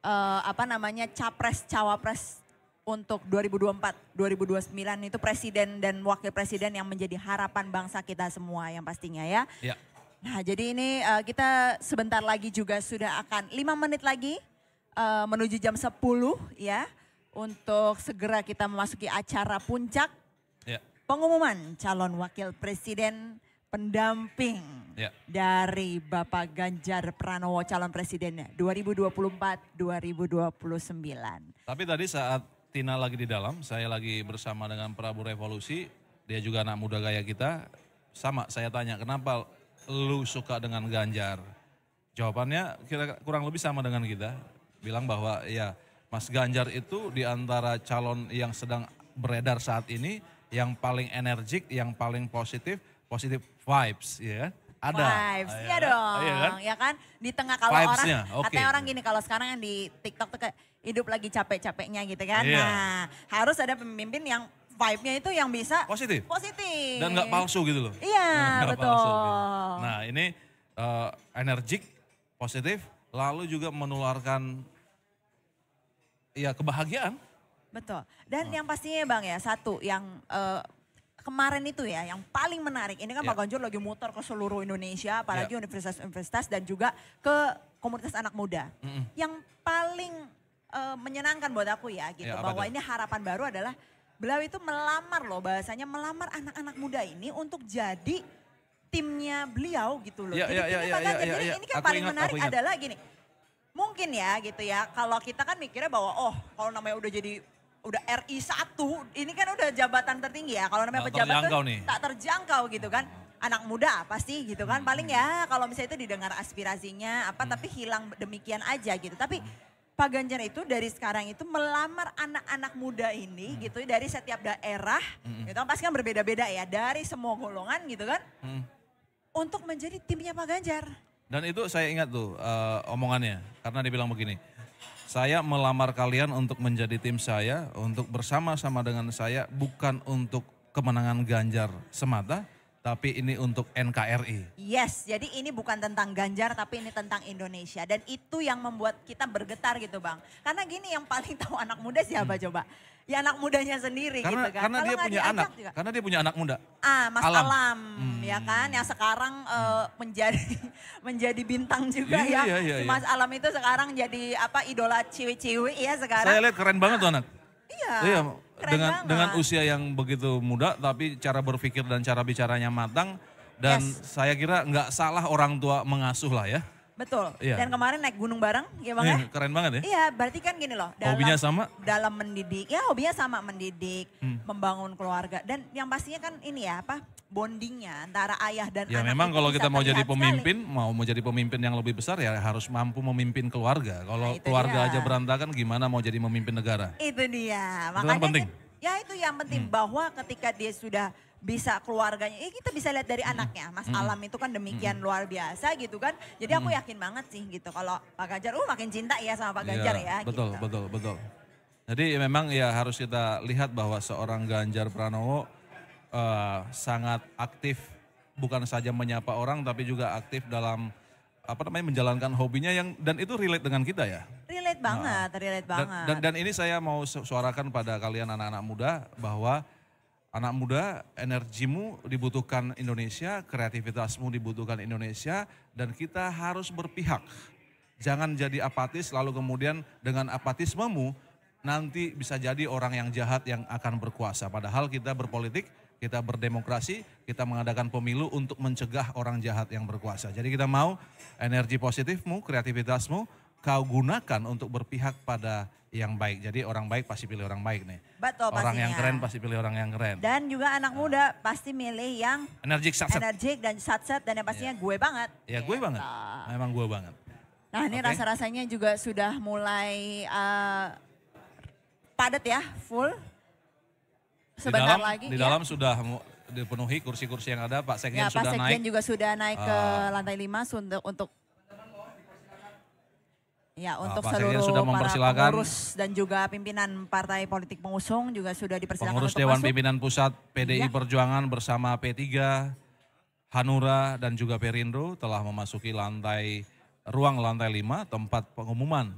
uh, apa namanya capres cawapres untuk 2024, 2029 itu presiden dan wakil presiden yang menjadi harapan bangsa kita semua yang pastinya ya. ya. Nah, jadi ini uh, kita sebentar lagi juga sudah akan 5 menit lagi uh, menuju jam 10 ya untuk segera kita memasuki acara puncak ya. pengumuman calon wakil presiden pendamping ya. dari Bapak Ganjar Pranowo calon presidennya 2024-2029. Tapi tadi saat Tina lagi di dalam, saya lagi bersama dengan Prabu Revolusi, dia juga anak muda gaya kita. Sama saya tanya, kenapa lu suka dengan Ganjar? Jawabannya kira kurang lebih sama dengan kita, bilang bahwa ya Mas Ganjar itu di antara calon yang sedang beredar saat ini yang paling energik, yang paling positif, positif vibes ya. Ada. Vibes, iya, iya kan? dong. Iya kan? Ya kan? Di tengah kalau orang, okay. katanya orang gini, kalau sekarang yang di TikTok tuh kayak, hidup lagi capek-capeknya gitu kan. Yeah. Nah, harus ada pemimpin yang vibe-nya itu yang bisa positif. Positif. Dan nggak palsu gitu loh. Iya, gak betul. Palsu, gitu. Nah, ini uh, energik, positif, lalu juga menularkan ya kebahagiaan. Betul. Dan nah. yang pastinya Bang ya, satu yang uh, kemarin itu ya yang paling menarik. Ini kan yeah. Pak Ganjur lagi muter ke seluruh Indonesia, apalagi ya. universitas-universitas yeah. dan juga ke komunitas anak muda. Mm -hmm. Yang paling uh, menyenangkan buat aku ya gitu ya, bahwa tuh? ini harapan baru adalah beliau itu melamar loh bahasanya melamar anak-anak muda ini untuk jadi timnya beliau gitu loh. Ya, jadi ya, ya, ya, ya, ya, ya, ini kan paling ingat, menarik adalah gini. Mungkin ya gitu ya kalau kita kan mikirnya bahwa oh kalau namanya udah jadi udah RI 1 ini kan udah jabatan tertinggi ya. Kalau namanya tak nah, pejabat tuh nih. tak terjangkau gitu kan. Hmm. Anak muda pasti gitu kan. Paling hmm. ya kalau misalnya itu didengar aspirasinya apa hmm. tapi hilang demikian aja gitu. Tapi hmm. Pak Ganjar itu dari sekarang itu melamar anak-anak muda ini hmm. gitu dari setiap daerah hmm. gitu kan. pasti kan berbeda-beda ya dari semua golongan gitu kan hmm. untuk menjadi timnya Pak Ganjar. Dan itu saya ingat tuh uh, omongannya karena dibilang begini. Saya melamar kalian untuk menjadi tim saya, untuk bersama-sama dengan saya, bukan untuk kemenangan Ganjar semata, tapi ini untuk NKRI. Yes, jadi ini bukan tentang Ganjar tapi ini tentang Indonesia dan itu yang membuat kita bergetar gitu Bang. Karena gini yang paling tahu anak muda siapa hmm. coba? Ya anak mudanya sendiri karena, gitu kan. Karena Kalo dia punya anak, juga. karena dia punya anak muda. Ah, Mas Alam, Alam hmm. ya kan yang sekarang uh, menjadi menjadi bintang juga iya, ya. Iya, iya, iya, Mas Alam itu sekarang jadi apa idola ciwi-ciwi ya sekarang. Saya lihat keren banget tuh anak. Iya. Iya, Keren dengan banget. dengan usia yang begitu muda tapi cara berpikir dan cara bicaranya matang dan yes. saya kira nggak salah orang tua mengasuh lah ya. Betul. Iya. Dan kemarin naik gunung bareng, ya bang iya, ya. Keren banget ya. Iya, berarti kan gini loh. Dalam, hobinya sama? Dalam mendidik, ya hobinya sama mendidik, hmm. membangun keluarga. Dan yang pastinya kan ini ya apa, bondingnya antara ayah dan ya, anak. Ya memang kalau kita mau jadi pemimpin, sekali. mau mau jadi pemimpin yang lebih besar ya harus mampu memimpin keluarga. Kalau nah, keluarga dia. aja berantakan gimana mau jadi memimpin negara. Itu dia. Kan Makanya itu yang penting. Kan, ya itu yang penting hmm. bahwa ketika dia sudah bisa keluarganya. Eh, kita bisa lihat dari hmm. anaknya. Mas hmm. Alam itu kan demikian hmm. luar biasa gitu kan. Jadi aku hmm. yakin banget sih gitu kalau Pak Ganjar uh makin cinta ya sama Pak iya, Ganjar ya. ya betul, gitu. betul, betul. Jadi memang ya harus kita lihat bahwa seorang Ganjar Pranowo uh, sangat aktif bukan saja menyapa orang tapi juga aktif dalam apa namanya menjalankan hobinya yang dan itu relate dengan kita ya. Relate nah, banget, nah, relate banget. Dan, dan dan ini saya mau suarakan pada kalian anak-anak muda bahwa Anak muda, energimu dibutuhkan Indonesia, kreativitasmu dibutuhkan Indonesia, dan kita harus berpihak. Jangan jadi apatis, lalu kemudian dengan apatismemu nanti bisa jadi orang yang jahat yang akan berkuasa. Padahal kita berpolitik, kita berdemokrasi, kita mengadakan pemilu untuk mencegah orang jahat yang berkuasa. Jadi kita mau energi positifmu, kreativitasmu, kau gunakan untuk berpihak pada yang baik. Jadi orang baik pasti pilih orang baik nih. Betul Orang pastinya. yang keren pasti pilih orang yang keren. Dan juga anak nah. muda pasti milih yang energik, satset. Energik dan satset dan yang pastinya yeah. gue banget. Ya yeah, gue banget. Gitu. Memang gue banget. Nah ini okay. rasa-rasanya juga sudah mulai uh, padat ya, full. Sebentar di dalam, lagi. Di ya. dalam sudah dipenuhi kursi-kursi yang ada, Pak Sekjen ya, sudah Pak Sekjen naik. Pak Sekjen juga sudah naik uh, ke ah. lantai lima untuk Ya, ah, untuk nah, Pak seluruh sudah mempersilakan. para pengurus dan juga pimpinan partai politik pengusung juga sudah dipersilakan Pengurus Dewan masuk. Pimpinan Pusat PDI ya. Perjuangan bersama P3, Hanura dan juga Perindo telah memasuki lantai ruang lantai 5 tempat pengumuman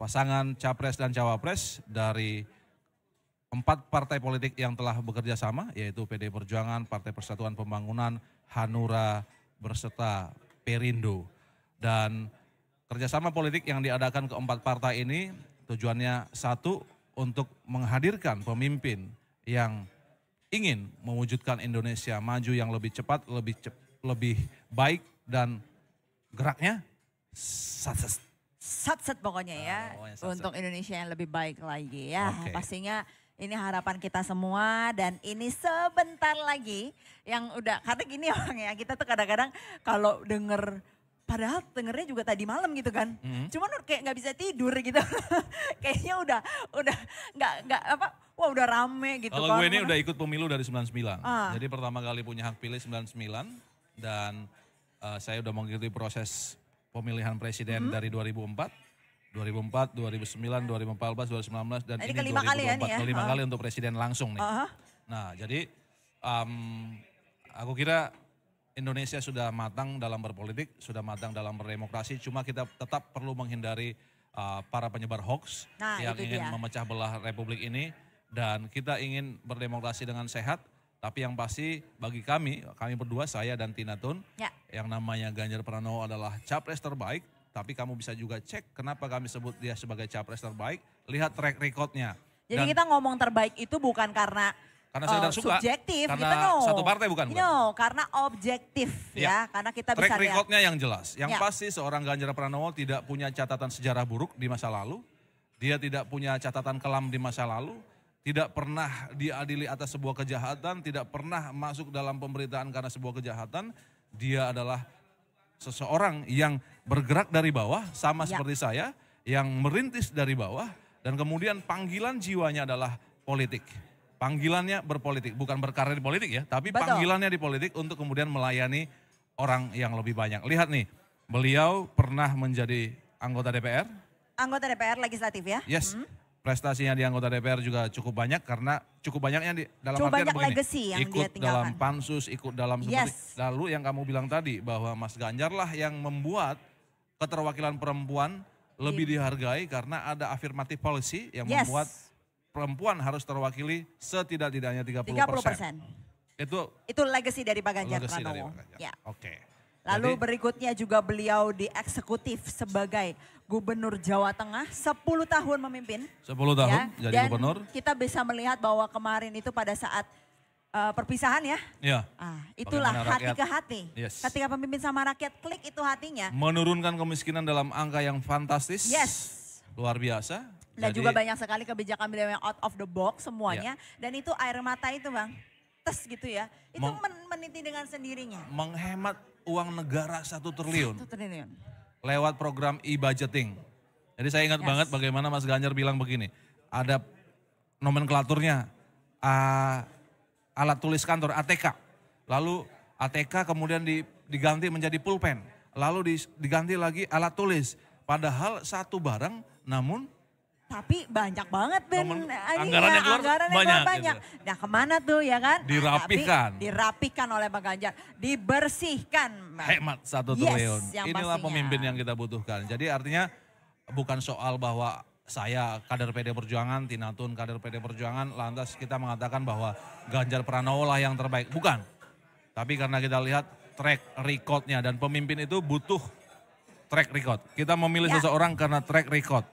pasangan capres dan cawapres dari empat partai politik yang telah bekerja sama yaitu PDI Perjuangan, Partai Persatuan Pembangunan, Hanura berserta Perindo dan Kerjasama politik yang diadakan keempat partai ini tujuannya satu untuk menghadirkan pemimpin yang ingin mewujudkan Indonesia maju yang lebih cepat, lebih cep, lebih baik dan geraknya satu satset pokoknya ya oh, sat -sat. untuk Indonesia yang lebih baik lagi ya okay. pastinya ini harapan kita semua dan ini sebentar lagi yang udah karena gini orang ya kita tuh kadang-kadang kalau denger padahal dengernya juga tadi malam gitu kan. Mm-hmm. Cuman kayak nggak bisa tidur gitu. Kayaknya udah udah nggak nggak apa wah udah rame gitu Kalau kan. gue ini udah ikut pemilu dari 99. Ah. Jadi pertama kali punya hak pilih 99 dan uh, saya udah mengikuti proses pemilihan presiden mm-hmm. dari 2004 2004, 2009, 2014, 2019 dan Jadi ini kelima 2024 kali ya, nih ya? kelima ah. kali untuk presiden langsung nih. uh Nah, jadi um, aku kira Indonesia sudah matang dalam berpolitik, sudah matang dalam berdemokrasi, cuma kita tetap perlu menghindari uh, para penyebar hoax nah, yang ingin dia. memecah belah republik ini dan kita ingin berdemokrasi dengan sehat. Tapi yang pasti bagi kami, kami berdua saya dan Tina Tun, ya. yang namanya Ganjar Pranowo adalah capres terbaik. Tapi kamu bisa juga cek kenapa kami sebut dia sebagai capres terbaik. Lihat track recordnya. Jadi dan, kita ngomong terbaik itu bukan karena karena saya oh, suka. Subjektif karena gitu no. satu partai bukan? Gitu. bukan. No, karena objektif yeah. ya. Karena kita Track bisa lihat. recordnya yang jelas. Yang yeah. pasti seorang Ganjar Pranowo tidak punya catatan sejarah buruk di masa lalu. Dia tidak punya catatan kelam di masa lalu. Tidak pernah diadili atas sebuah kejahatan. Tidak pernah masuk dalam pemberitaan karena sebuah kejahatan. Dia adalah seseorang yang bergerak dari bawah sama yeah. seperti saya. Yang merintis dari bawah. Dan kemudian panggilan jiwanya adalah politik panggilannya berpolitik, bukan berkarya di politik ya, tapi Betul. panggilannya di politik untuk kemudian melayani orang yang lebih banyak. Lihat nih, beliau pernah menjadi anggota DPR. Anggota DPR legislatif ya? Yes. Hmm. Prestasinya di anggota DPR juga cukup banyak karena cukup banyaknya di dalam cukup banyak legacy yang ikut dia dalam pansus, ikut dalam seperti yes. lalu yang kamu bilang tadi bahwa Mas Ganjar lah yang membuat keterwakilan perempuan lebih iya. dihargai karena ada afirmatif policy yang yes. membuat perempuan harus terwakili setidak-tidaknya 30 persen. Itu, itu legacy dari Pak Ganjar Pranowo. Ya. Oke. Okay. Lalu Jadi, berikutnya juga beliau di eksekutif sebagai Gubernur Jawa Tengah 10 tahun memimpin. 10 tahun ya. jadi Dan gubernur. kita bisa melihat bahwa kemarin itu pada saat uh, perpisahan ya. Iya. Ah, itulah rakyat, hati ke hati. Yes. Ketika pemimpin sama rakyat klik itu hatinya. Menurunkan kemiskinan dalam angka yang fantastis. Yes. Luar biasa. Dan Jadi, juga banyak sekali kebijakan beliau yang out of the box semuanya. Ya. Dan itu air mata itu bang, tes gitu ya. Itu Meng, meniti dengan sendirinya. Menghemat uang negara satu triliun. Satu triliun. Lewat program e-budgeting. Jadi saya ingat yes. banget bagaimana Mas Ganjar bilang begini. Ada nomenklaturnya uh, alat tulis kantor ATK. Lalu ATK kemudian diganti menjadi pulpen. Lalu diganti lagi alat tulis. Padahal satu barang namun tapi banyak banget Ben. Nomen, iya, anggaran ya, yang keluar anggaran banyak. Keluar banyak. Gitu. Nah kemana tuh ya kan? Nah, dirapikan. Tapi, dirapikan oleh Bang Ganjar. Dibersihkan. Hemat satu yes, triliun. Inilah pastinya. pemimpin yang kita butuhkan. Jadi artinya bukan soal bahwa saya kader PD Perjuangan, Tina Tun kader PD Perjuangan, lantas kita mengatakan bahwa Ganjar Pranowo lah yang terbaik. Bukan. Tapi karena kita lihat track recordnya dan pemimpin itu butuh track record. Kita memilih ya. seseorang karena track record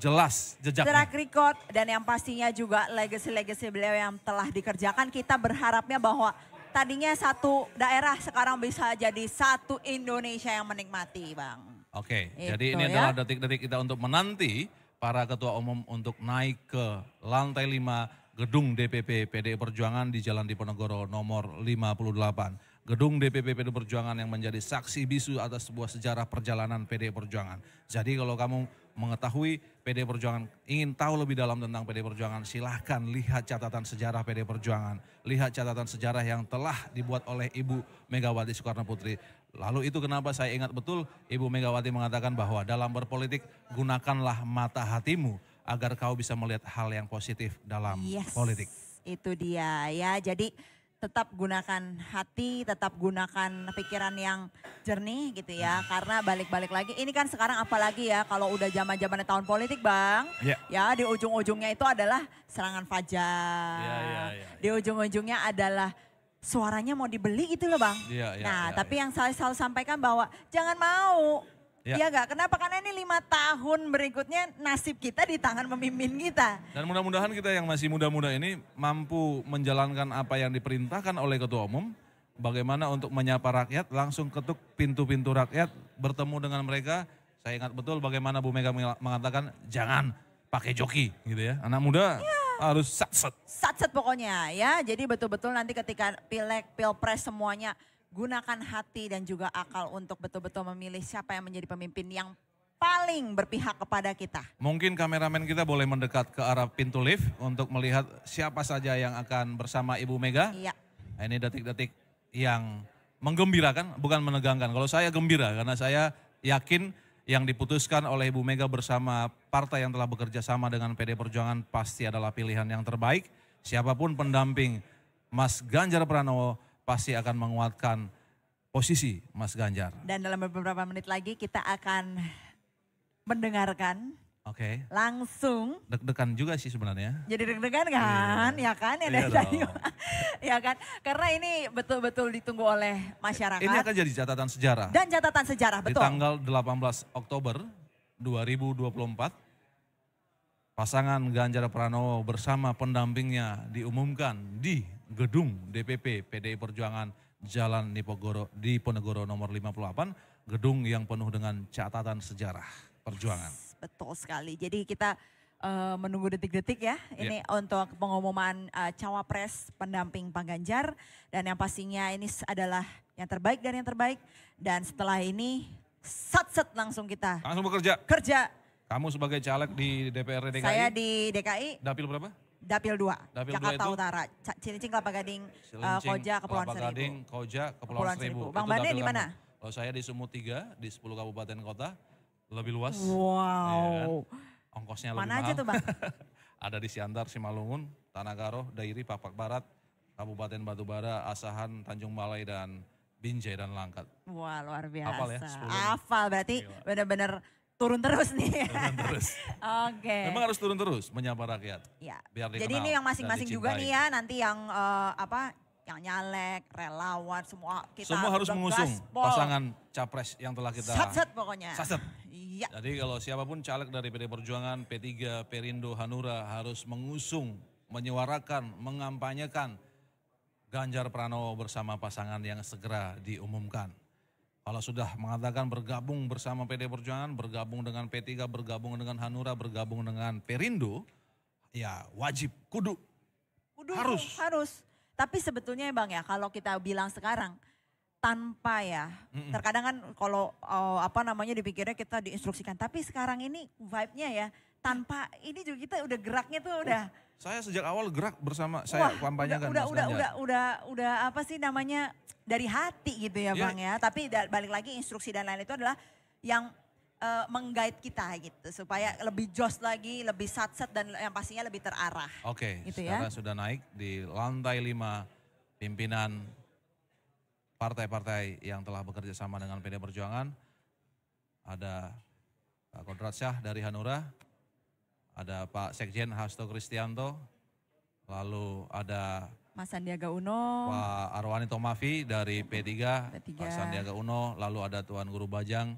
jelas jejak. Track record dan yang pastinya juga legacy-legacy beliau yang telah dikerjakan. Kita berharapnya bahwa tadinya satu daerah sekarang bisa jadi satu Indonesia yang menikmati Bang. Oke, okay, jadi gitu ini ya? adalah detik-detik kita untuk menanti para ketua umum untuk naik ke lantai 5 gedung DPP PDI Perjuangan di Jalan Diponegoro nomor 58 gedung DPP PD Perjuangan yang menjadi saksi bisu atas sebuah sejarah perjalanan PD Perjuangan. Jadi kalau kamu mengetahui PD Perjuangan, ingin tahu lebih dalam tentang PD Perjuangan, silahkan lihat catatan sejarah PD Perjuangan. Lihat catatan sejarah yang telah dibuat oleh Ibu Megawati Soekarno Putri. Lalu itu kenapa saya ingat betul Ibu Megawati mengatakan bahwa dalam berpolitik gunakanlah mata hatimu agar kau bisa melihat hal yang positif dalam yes, politik. Itu dia ya, jadi tetap gunakan hati, tetap gunakan pikiran yang jernih gitu ya. Karena balik-balik lagi, ini kan sekarang apalagi ya kalau udah zaman zamannya tahun politik bang. Yeah. Ya di ujung-ujungnya itu adalah serangan fajar. Yeah, yeah, yeah, ya. Di ujung-ujungnya adalah suaranya mau dibeli itu loh bang. Yeah, yeah, nah yeah, tapi yeah. yang saya selalu sampaikan bahwa jangan mau Ya. Iya ya Kenapa? Karena ini lima tahun berikutnya nasib kita di tangan pemimpin kita. Dan mudah-mudahan kita yang masih muda-muda ini mampu menjalankan apa yang diperintahkan oleh ketua umum. Bagaimana untuk menyapa rakyat, langsung ketuk pintu-pintu rakyat, bertemu dengan mereka. Saya ingat betul bagaimana Bu Mega mengatakan, jangan pakai joki gitu ya. Anak muda ya. harus satset. Satset pokoknya ya. Jadi betul-betul nanti ketika pilek, pilpres semuanya gunakan hati dan juga akal untuk betul-betul memilih siapa yang menjadi pemimpin yang paling berpihak kepada kita. Mungkin kameramen kita boleh mendekat ke arah pintu lift untuk melihat siapa saja yang akan bersama Ibu Mega. Iya. Nah, ini detik-detik yang menggembirakan, bukan menegangkan. Kalau saya gembira karena saya yakin yang diputuskan oleh Ibu Mega bersama partai yang telah bekerja sama dengan PD Perjuangan pasti adalah pilihan yang terbaik. Siapapun pendamping Mas Ganjar Pranowo pasti akan menguatkan posisi Mas Ganjar. Dan dalam beberapa menit lagi kita akan mendengarkan Oke. Okay. Langsung. Deg-degan juga sih sebenarnya. Jadi deg-degan kan, yeah. ya kan ya yeah, dari ya kan. Karena ini betul-betul ditunggu oleh masyarakat. Ini akan jadi catatan sejarah. Dan catatan sejarah, betul. Di tanggal 18 Oktober 2024, pasangan Ganjar Pranowo bersama pendampingnya diumumkan di gedung DPP PDI Perjuangan Jalan Nipogoro di Ponegoro nomor 58, gedung yang penuh dengan catatan sejarah perjuangan. betul sekali. Jadi kita uh, menunggu detik-detik ya iya. ini yeah. untuk pengumuman uh, cawapres pendamping Pak Ganjar dan yang pastinya ini adalah yang terbaik dari yang terbaik dan setelah ini sat-set langsung kita langsung bekerja. Kerja. Kamu sebagai caleg di DPRD DKI? Saya di DKI. Dapil berapa? Dapil 2, Dapil Jakarta 2 Utara. Cilincing, Kelapa Gading, uh, Koja, Kepulauan Kelapa Seribu. Gading, Koja, Kepulauan, Kepulauan Seribu. Seribu. Bang Bane di mana? Kalau saya di Sumut 3, di 10 kabupaten kota, lebih luas. Wow. Ya kan? Ongkosnya mana lebih mahal. Mana aja tuh Bang? Ada di Siantar, Simalungun, Tanah Garo, Dairi, Papak Barat, Kabupaten Batubara, Asahan, Tanjung Balai, dan Binjai dan Langkat. Wah luar biasa. Hafal ya? Hafal berarti iya. benar-benar Turun terus nih. Turun terus. Oke. Okay. Memang harus turun terus menyapa rakyat. Ya. Biar dikenal, Jadi ini yang masing-masing juga nih ya nanti yang uh, apa yang nyalek, relawan, semua kita semua harus mengusung gaspol. pasangan capres yang telah kita satset pokoknya. Saset. Iya. Jadi kalau siapapun caleg dari PD Perjuangan, P3, Perindo, Hanura harus mengusung, menyuarakan, mengampanyekan Ganjar Pranowo bersama pasangan yang segera diumumkan. Kalau sudah mengatakan bergabung bersama PD Perjuangan, bergabung dengan P3, bergabung dengan Hanura, bergabung dengan Perindo, ya wajib, kudu. Kudu harus. Harus. Tapi sebetulnya Bang ya, kalau kita bilang sekarang tanpa ya, Mm-mm. terkadang kan kalau oh, apa namanya dipikirnya kita diinstruksikan, tapi sekarang ini vibe-nya ya tanpa ini juga kita udah geraknya tuh udah oh. Saya sejak awal gerak bersama saya Wah, kan Udah, udah, udah, udah, udah apa sih namanya dari hati gitu ya, yeah. Bang ya. Tapi balik lagi instruksi dan lain itu adalah yang uh, menggait kita gitu supaya lebih jos lagi, lebih satset dan yang pastinya lebih terarah. Oke, okay, gitu ya. sudah naik di lantai lima pimpinan partai-partai yang telah bekerja sama dengan PD Perjuangan. Ada Pak Kodrat Syah dari Hanura, ada Pak Sekjen Hasto Kristianto, lalu ada Mas Sandiaga Uno, Pak Arwani Tomafi dari P3, P3. Pak Sandiaga Uno, lalu ada Tuan Guru Bajang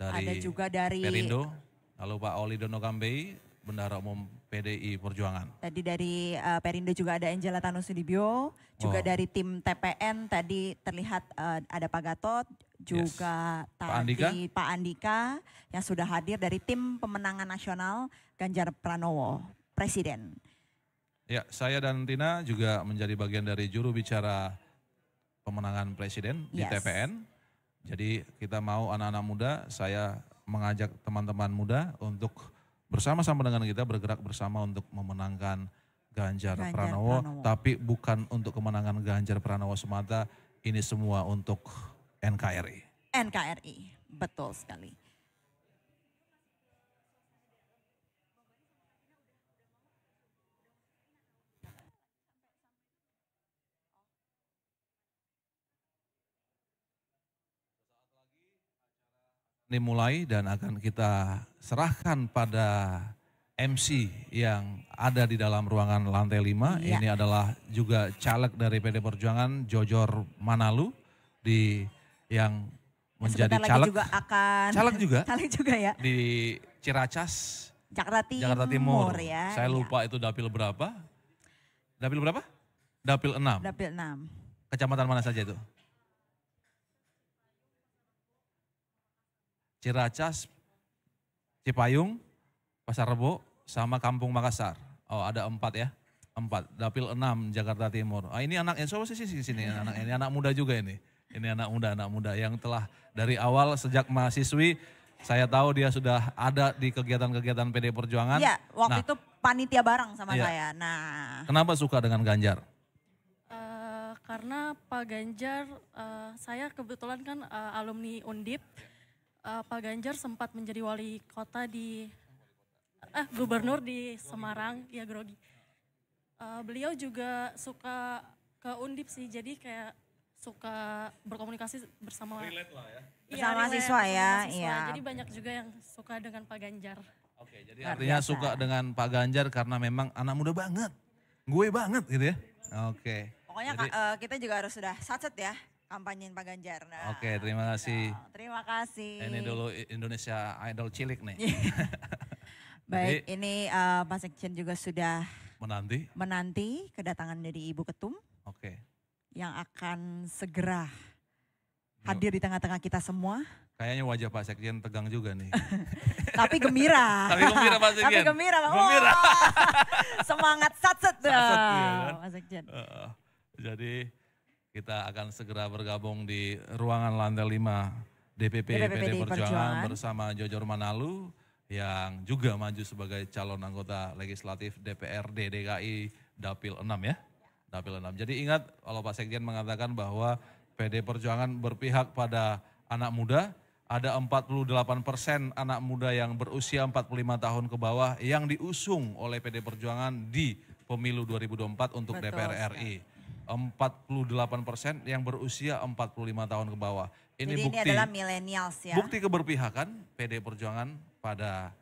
dari ada juga dari Perindo, lalu Pak Oli Dono Kambei, Bendara Umum PDI Perjuangan. Tadi dari uh, Perindo juga ada Angela Tanusudibio, juga oh. dari tim TPN tadi terlihat uh, ada Pak Gatot, juga yes. tadi Pak Andika? Pak Andika yang sudah hadir dari tim pemenangan nasional Ganjar Pranowo, Presiden. Ya, saya dan Tina juga menjadi bagian dari juru bicara pemenangan Presiden yes. di TPN. Jadi kita mau anak-anak muda, saya mengajak teman-teman muda untuk bersama-sama dengan kita bergerak bersama untuk memenangkan Ganjar, Ganjar Pranowo, Pranowo, tapi bukan untuk kemenangan Ganjar Pranowo semata, ini semua untuk NKRI. NKRI, betul sekali. dimulai dan akan kita serahkan pada MC yang ada di dalam ruangan lantai 5. Ya. Ini adalah juga caleg dari PD Perjuangan Jojor Manalu di yang menjadi lagi caleg juga akan caleg juga caleg juga ya di Ciracas Jakarta Timur, Jakarta Timur ya. Saya iya. lupa ya. itu dapil berapa? Dapil berapa? Dapil 6. Dapil 6. Kecamatan mana saja itu? Ciracas, Cipayung, Pasar Rebo, sama Kampung Makassar. Oh ada empat ya, empat. Dapil enam Jakarta Timur. Ah, ini anak eh, siapa sih sini, sini hmm. anak ini anak muda juga ini. Ini anak muda, anak muda yang telah dari awal sejak mahasiswi saya tahu dia sudah ada di kegiatan-kegiatan PD Perjuangan. Iya, waktu nah, itu panitia bareng sama iya. saya. Nah, kenapa suka dengan Ganjar? Uh, karena Pak Ganjar, uh, saya kebetulan kan uh, alumni Undip uh, Pak Ganjar sempat menjadi wali kota di eh gubernur di Semarang ya grogi. Uh, beliau juga suka ke Undip sih, jadi kayak suka berkomunikasi bersama lah ya. Iya, bersama ya, mahasiswa ya. Iya. Jadi banyak juga yang suka dengan Pak Ganjar. Oke, jadi artinya biasa. suka dengan Pak Ganjar karena memang anak muda banget. Gue banget gitu ya. Oke. Pokoknya jadi, eh, kita juga harus sudah satset ya kampanyein Pak Ganjar. Nah, Oke, terima kasih. Nah, terima kasih. Ini dulu Indonesia Idol cilik nih. Iya. Baik, Jadi, ini uh, Pak Sekjen juga sudah menanti menanti kedatangan dari Ibu Ketum. Oke. Yang akan segera hadir di tengah-tengah kita semua. Kayaknya wajah Pak Sekjen tegang juga nih. Tapi gembira. Tapi gembira Pak Sekjen. Tapi gembira. Bang. Gembira. Semangat satset. Satset. Ya. Pak Sekjen. Uh, jadi kita akan segera bergabung di ruangan lantai 5 DPP, PD, Perjuangan, bersama Jojo Manalu yang juga maju sebagai calon anggota legislatif DPRD DKI Dapil 6 ya. Dapil 6. Jadi ingat kalau Pak Sekjen mengatakan bahwa PD Perjuangan berpihak pada anak muda, ada 48 persen anak muda yang berusia 45 tahun ke bawah yang diusung oleh PD Perjuangan di pemilu 2024 untuk Betul, DPR RI. Ya. 48% yang berusia 45 tahun ke bawah. Ini Jadi bukti ini adalah millennials ya. Bukti keberpihakan PD Perjuangan pada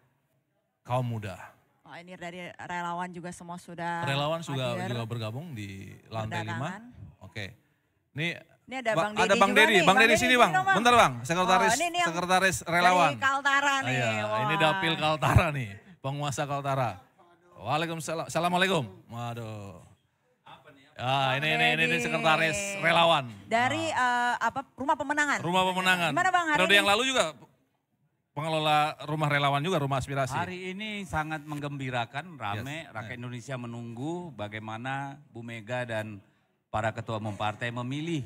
kaum muda. Oh, ini dari relawan juga semua sudah Relawan juga juga bergabung di lantai 5. Oke. Ini ini ada Bang Deddy. Ada Bang Deddy. Bang Deddy sini Bang. bang. Bentar Bang. Sekretaris oh, ini, sekretaris relawan. Dari Kaltara nih. Ah, iya. Ini dapil Kaltara nih. Penguasa Kaltara. Waalaikumsalam. Assalamualaikum. Waduh. Ah, ini, ini, ini, ini sekretaris relawan. Dari ah. uh, apa rumah pemenangan. Rumah pemenangan. Gimana Bang hari Periode yang lalu juga pengelola rumah relawan juga, rumah aspirasi. Hari ini sangat menggembirakan, rame, yes. rakyat Indonesia menunggu bagaimana Bu Mega dan para ketua umum partai memilih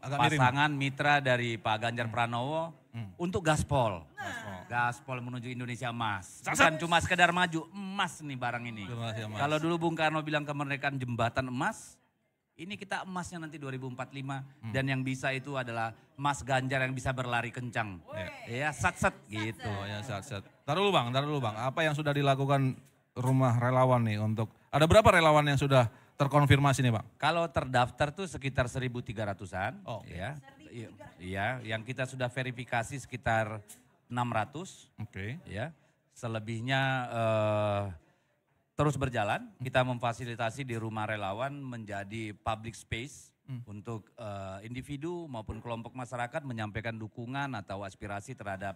Agak pasangan mirim. mitra dari Pak Ganjar Pranowo hmm. untuk gaspol. Nah. Gaspol. Gaspol menuju Indonesia emas. Bukan cuma sekedar maju, emas nih barang ini. Kalau dulu Bung Karno bilang kemerdekaan jembatan emas, ini kita emasnya nanti 2045 hmm. dan yang bisa itu adalah Mas Ganjar yang bisa berlari kencang. Ya, ya sat-sat gitu. Oh, ya sat-sat. Taruh dulu Bang, taruh dulu Bang. Apa yang sudah dilakukan rumah relawan nih untuk ada berapa relawan yang sudah terkonfirmasi nih Bang? Kalau terdaftar tuh sekitar 1300-an oh, okay. ya. Iya, iya, yang kita sudah verifikasi sekitar 600. Oke. Okay. Ya. Selebihnya eh uh, terus berjalan. Hmm. Kita memfasilitasi di rumah relawan menjadi public space hmm. untuk uh, individu maupun kelompok masyarakat menyampaikan dukungan atau aspirasi terhadap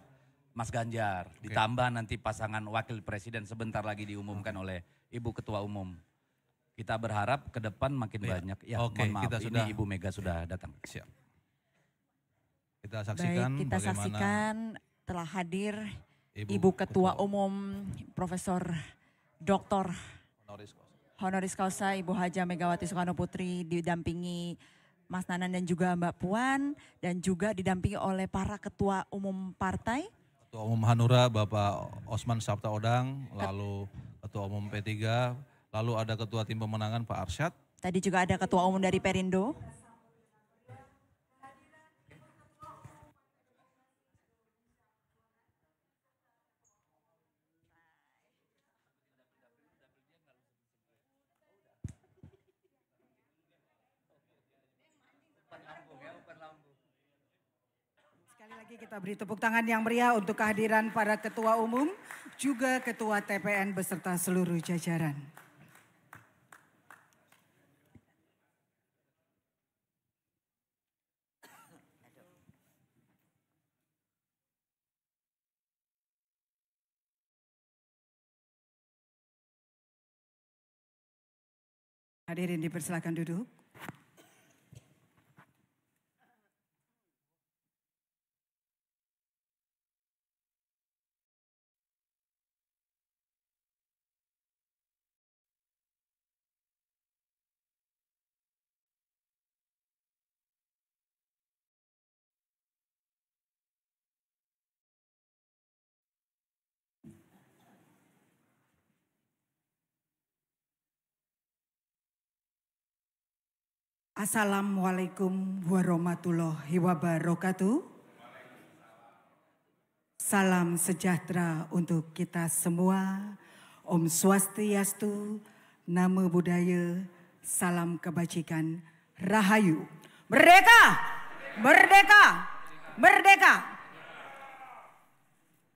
Mas Ganjar. Okay. Ditambah nanti pasangan wakil presiden sebentar lagi diumumkan okay. oleh Ibu Ketua Umum. Kita berharap ke depan makin ya. banyak. Ya, okay, kita sudah, ini Ibu Mega sudah iya. datang. Siap. Kita saksikan Baik, kita bagaimana saksikan telah hadir Ibu, Ibu Ketua, Ketua Umum Profesor Dr. Honoris Causa. Ibu Haja Megawati Soekarno Putri didampingi Mas Nanan dan juga Mbak Puan dan juga didampingi oleh para ketua umum partai. Ketua Umum Hanura Bapak Osman Sabta Odang, lalu Ketua Umum P3, lalu ada Ketua Tim Pemenangan Pak Arsyad. Tadi juga ada Ketua Umum dari Perindo. kita beri tepuk tangan yang meriah untuk kehadiran para ketua umum, juga ketua TPN beserta seluruh jajaran. Hadirin dipersilakan duduk. Assalamualaikum warahmatullahi wabarakatuh. Salam sejahtera untuk kita semua. Om Swastiastu, Namo Buddhaya, Salam Kebajikan, Rahayu. Merdeka! Merdeka! Merdeka!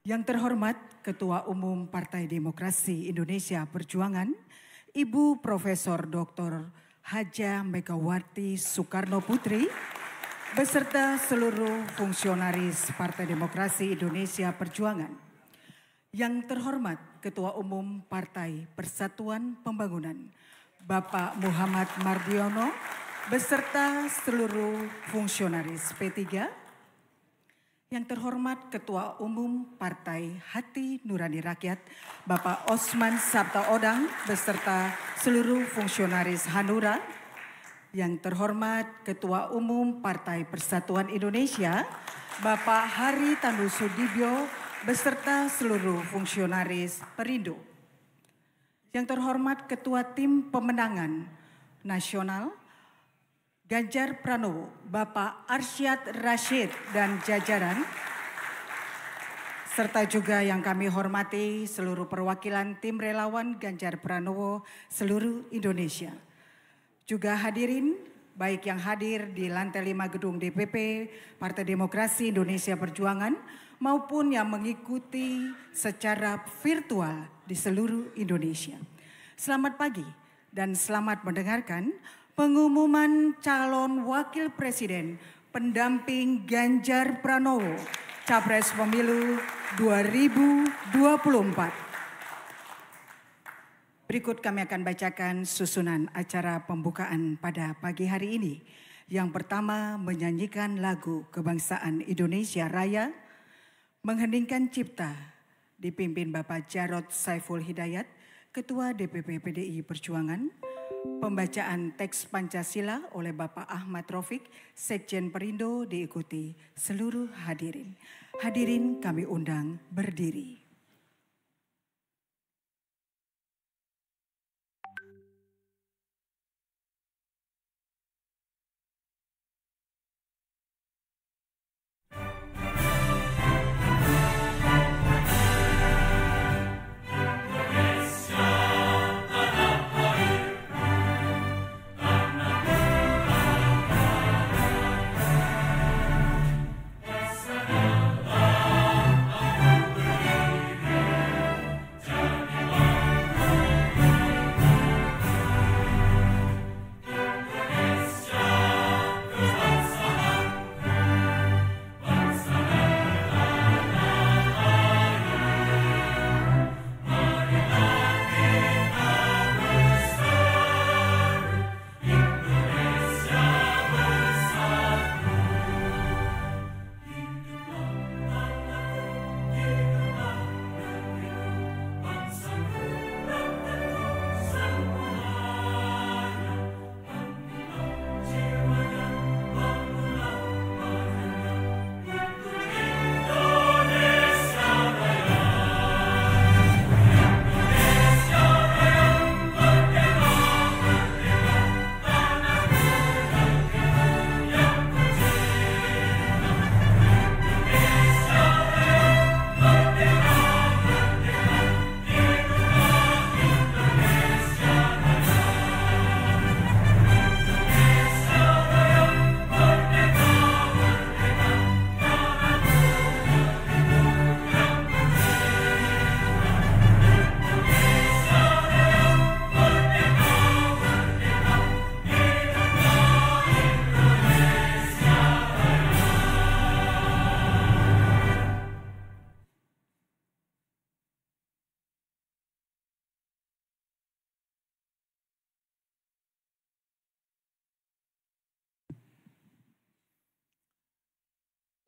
Yang terhormat Ketua Umum Partai Demokrasi Indonesia Perjuangan, Ibu Profesor Dr. Haja Megawati Soekarno Putri beserta seluruh fungsionaris Partai Demokrasi Indonesia Perjuangan. Yang terhormat Ketua Umum Partai Persatuan Pembangunan, Bapak Muhammad Mardiono, beserta seluruh fungsionaris P3, yang terhormat Ketua Umum Partai Hati Nurani Rakyat, Bapak Osman Sabta Odang, beserta seluruh fungsionaris Hanura. Yang terhormat Ketua Umum Partai Persatuan Indonesia, Bapak Hari Tanu Sudibyo, beserta seluruh fungsionaris Perindo. Yang terhormat Ketua Tim Pemenangan Nasional, Ganjar Pranowo, Bapak Arsyad Rashid dan jajaran, serta juga yang kami hormati seluruh perwakilan tim relawan Ganjar Pranowo seluruh Indonesia. Juga hadirin, baik yang hadir di lantai 5 gedung DPP Partai Demokrasi Indonesia Perjuangan maupun yang mengikuti secara virtual di seluruh Indonesia. Selamat pagi dan selamat mendengarkan pengumuman calon wakil presiden pendamping Ganjar Pranowo, Capres Pemilu 2024. Berikut kami akan bacakan susunan acara pembukaan pada pagi hari ini. Yang pertama menyanyikan lagu kebangsaan Indonesia Raya, mengheningkan cipta, dipimpin Bapak Jarod Saiful Hidayat, Ketua DPP PDI Perjuangan, Pembacaan teks Pancasila oleh Bapak Ahmad Rofik, Sekjen Perindo diikuti seluruh hadirin. Hadirin kami undang berdiri.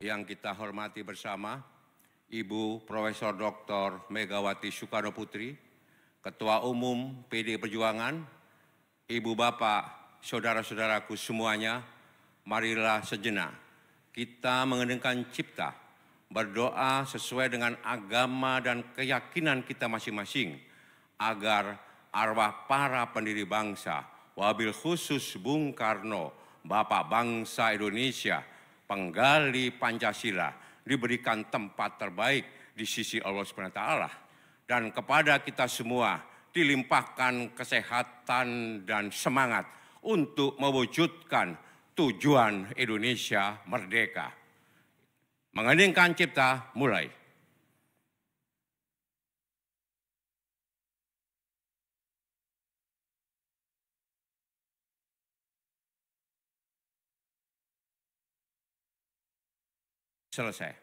yang kita hormati bersama, Ibu Profesor Dr. Megawati Soekarno Putri, Ketua Umum PD Perjuangan, Ibu Bapak, saudara-saudaraku semuanya, marilah sejenak kita mengendengkan cipta, berdoa sesuai dengan agama dan keyakinan kita masing-masing, agar arwah para pendiri bangsa, wabil khusus Bung Karno, Bapak Bangsa Indonesia, penggali Pancasila, diberikan tempat terbaik di sisi Allah Subhanahu Taala Dan kepada kita semua dilimpahkan kesehatan dan semangat untuk mewujudkan tujuan Indonesia merdeka. Mengeningkan cipta mulai. Selesai.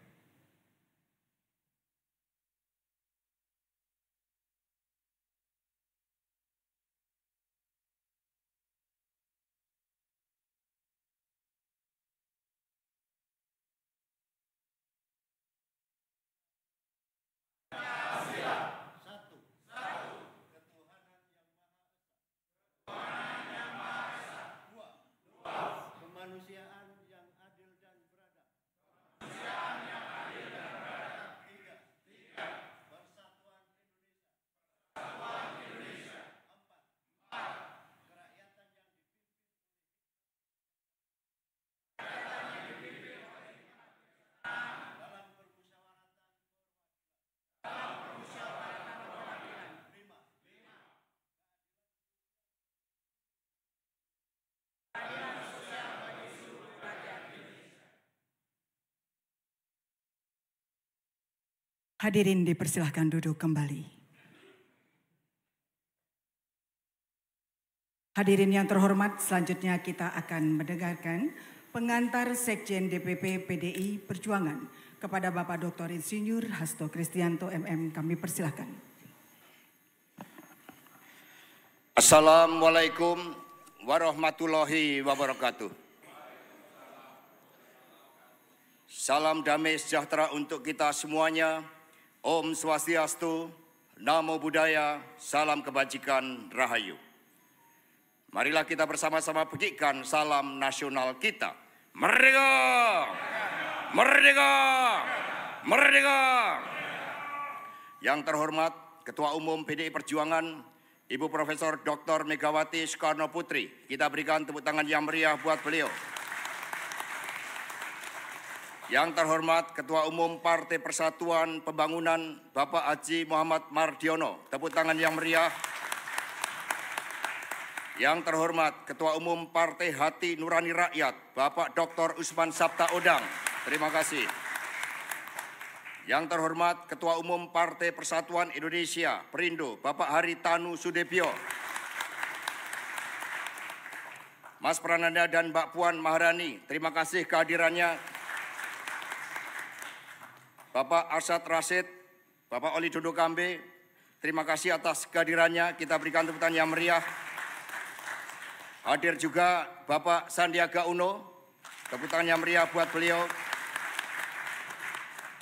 Hadirin dipersilahkan duduk kembali. Hadirin yang terhormat, selanjutnya kita akan mendengarkan pengantar Sekjen DPP PDI Perjuangan kepada Bapak Dr. Insinyur Hasto Kristianto MM kami persilahkan. Assalamualaikum warahmatullahi wabarakatuh. Salam damai sejahtera untuk kita semuanya Om Swastiastu, Namo Buddhaya, Salam Kebajikan, Rahayu. Marilah kita bersama-sama pegikan salam nasional kita. Merdeka! Merdeka! Merdeka! Yang terhormat Ketua Umum PDI Perjuangan, Ibu Profesor Dr. Megawati Soekarno Putri. Kita berikan tepuk tangan yang meriah buat beliau. Yang terhormat Ketua Umum Partai Persatuan Pembangunan Bapak Haji Muhammad Mardiono, tepuk tangan yang meriah. Yang terhormat Ketua Umum Partai Hati Nurani Rakyat Bapak Dr. Usman Sabta Odang, terima kasih. Yang terhormat Ketua Umum Partai Persatuan Indonesia Perindo Bapak Hari Tanu Sudepio, Mas Prananda dan Mbak Puan Maharani, terima kasih kehadirannya Bapak Arsat Rasid, Bapak Oli Dodo Kambe, terima kasih atas kehadirannya. Kita berikan tepuk tangan yang meriah. Hadir juga Bapak Sandiaga Uno, tepuk tangan yang meriah buat beliau.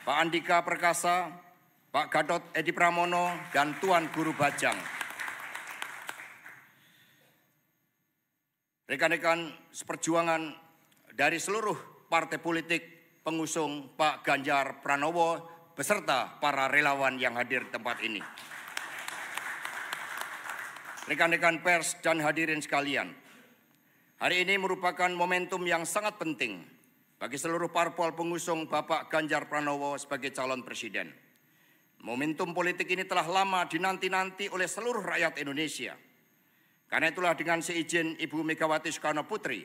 Pak Andika Perkasa, Pak Gadot Edi Pramono, dan Tuan Guru Bajang. Rekan-rekan seperjuangan dari seluruh partai politik pengusung Pak Ganjar Pranowo beserta para relawan yang hadir di tempat ini. Rekan-rekan pers dan hadirin sekalian, hari ini merupakan momentum yang sangat penting bagi seluruh parpol pengusung Bapak Ganjar Pranowo sebagai calon presiden. Momentum politik ini telah lama dinanti-nanti oleh seluruh rakyat Indonesia. Karena itulah dengan seizin Ibu Megawati Soekarno Putri,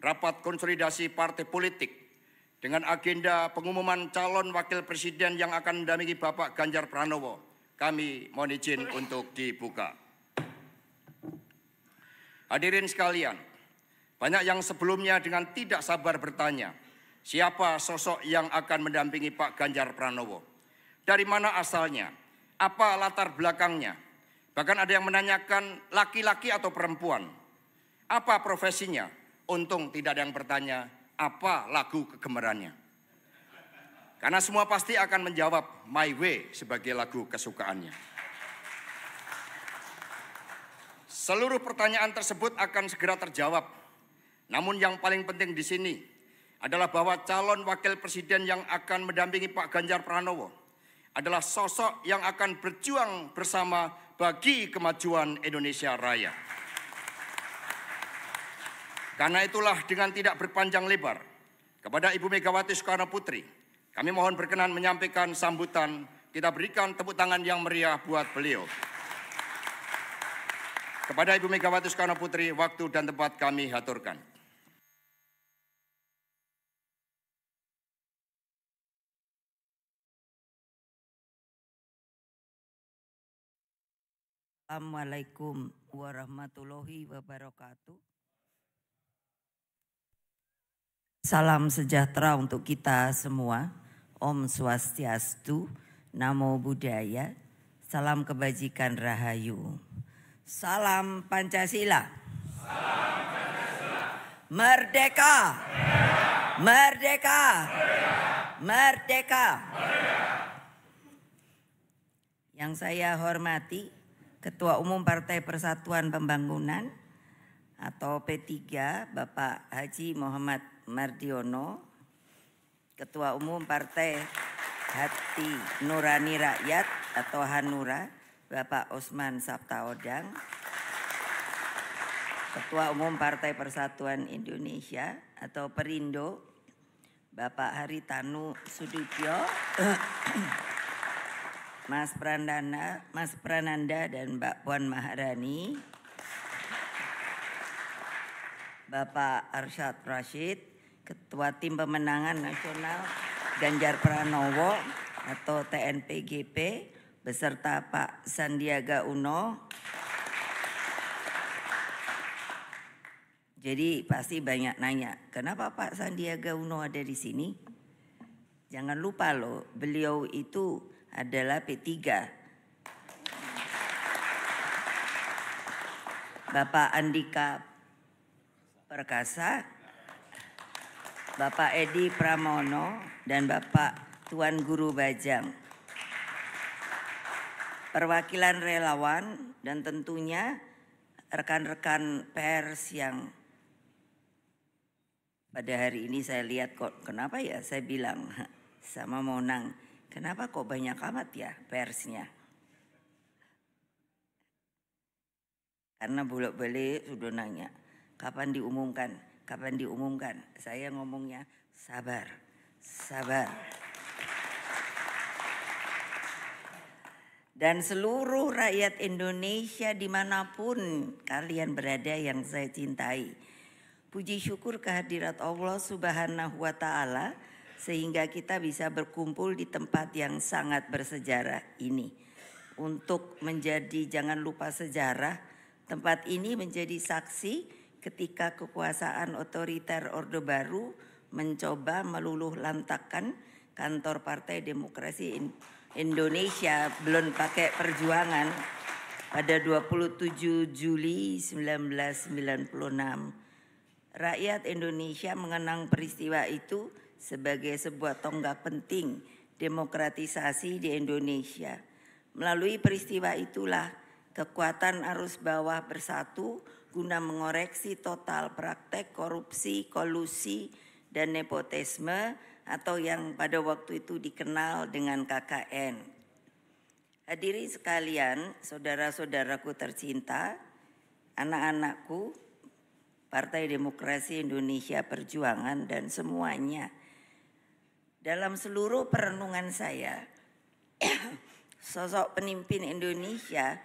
rapat konsolidasi partai politik dengan agenda pengumuman calon wakil presiden yang akan mendampingi Bapak Ganjar Pranowo. Kami mohon izin untuk dibuka. Hadirin sekalian, banyak yang sebelumnya dengan tidak sabar bertanya, siapa sosok yang akan mendampingi Pak Ganjar Pranowo? Dari mana asalnya? Apa latar belakangnya? Bahkan ada yang menanyakan laki-laki atau perempuan. Apa profesinya? Untung tidak ada yang bertanya apa lagu kegemarannya. Karena semua pasti akan menjawab My Way sebagai lagu kesukaannya. Seluruh pertanyaan tersebut akan segera terjawab. Namun yang paling penting di sini adalah bahwa calon wakil presiden yang akan mendampingi Pak Ganjar Pranowo adalah sosok yang akan berjuang bersama bagi kemajuan Indonesia Raya. Karena itulah dengan tidak berpanjang lebar kepada Ibu Megawati Soekarno Putri, kami mohon berkenan menyampaikan sambutan kita berikan tepuk tangan yang meriah buat beliau. Kepada Ibu Megawati Soekarno Putri, waktu dan tempat kami haturkan. Assalamualaikum warahmatullahi wabarakatuh. Salam sejahtera untuk kita semua. Om Swastiastu, Namo Buddhaya, Salam Kebajikan Rahayu. Salam Pancasila. Merdeka. Merdeka. Merdeka. Yang saya hormati Ketua Umum Partai Persatuan Pembangunan atau P3 Bapak Haji Muhammad Mardiono, Ketua Umum Partai Hati Nurani Rakyat atau Hanura, Bapak Osman Sabtaodang, Ketua Umum Partai Persatuan Indonesia atau Perindo, Bapak Haritanu Sudibyo, Mas Prananda, Mas Prananda dan Mbak Puan Maharani, Bapak Arsyad Rashid, Ketua Tim Pemenangan Nasional Ganjar Pranowo atau TNPGP beserta Pak Sandiaga Uno. Jadi pasti banyak nanya, kenapa Pak Sandiaga Uno ada di sini? Jangan lupa loh, beliau itu adalah P3. Bapak Andika Perkasa Bapak Edi Pramono dan Bapak Tuan Guru Bajang. Perwakilan relawan dan tentunya rekan-rekan pers yang pada hari ini saya lihat kok kenapa ya saya bilang sama Monang kenapa kok banyak amat ya persnya karena bolak-balik sudah nanya kapan diumumkan kapan diumumkan. Saya ngomongnya sabar, sabar. Dan seluruh rakyat Indonesia dimanapun kalian berada yang saya cintai. Puji syukur kehadirat Allah subhanahu wa ta'ala sehingga kita bisa berkumpul di tempat yang sangat bersejarah ini. Untuk menjadi jangan lupa sejarah, tempat ini menjadi saksi ketika kekuasaan otoriter Orde Baru mencoba meluluh lantakan kantor Partai Demokrasi Indonesia belum pakai perjuangan pada 27 Juli 1996. Rakyat Indonesia mengenang peristiwa itu sebagai sebuah tonggak penting demokratisasi di Indonesia. Melalui peristiwa itulah kekuatan arus bawah bersatu guna mengoreksi total praktek korupsi, kolusi, dan nepotisme atau yang pada waktu itu dikenal dengan KKN. Hadirin sekalian, saudara-saudaraku tercinta, anak-anakku, Partai Demokrasi Indonesia Perjuangan dan semuanya. Dalam seluruh perenungan saya, sosok pemimpin Indonesia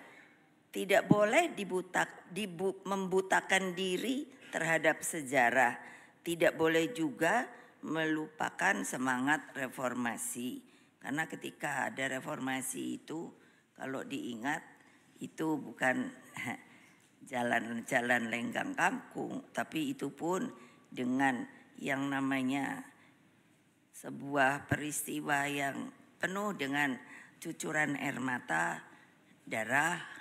tidak boleh dibutak, dibu, membutakan diri terhadap sejarah. Tidak boleh juga melupakan semangat reformasi. Karena ketika ada reformasi itu, kalau diingat itu bukan jalan-jalan lenggang kampung, tapi itu pun dengan yang namanya sebuah peristiwa yang penuh dengan cucuran air mata, darah,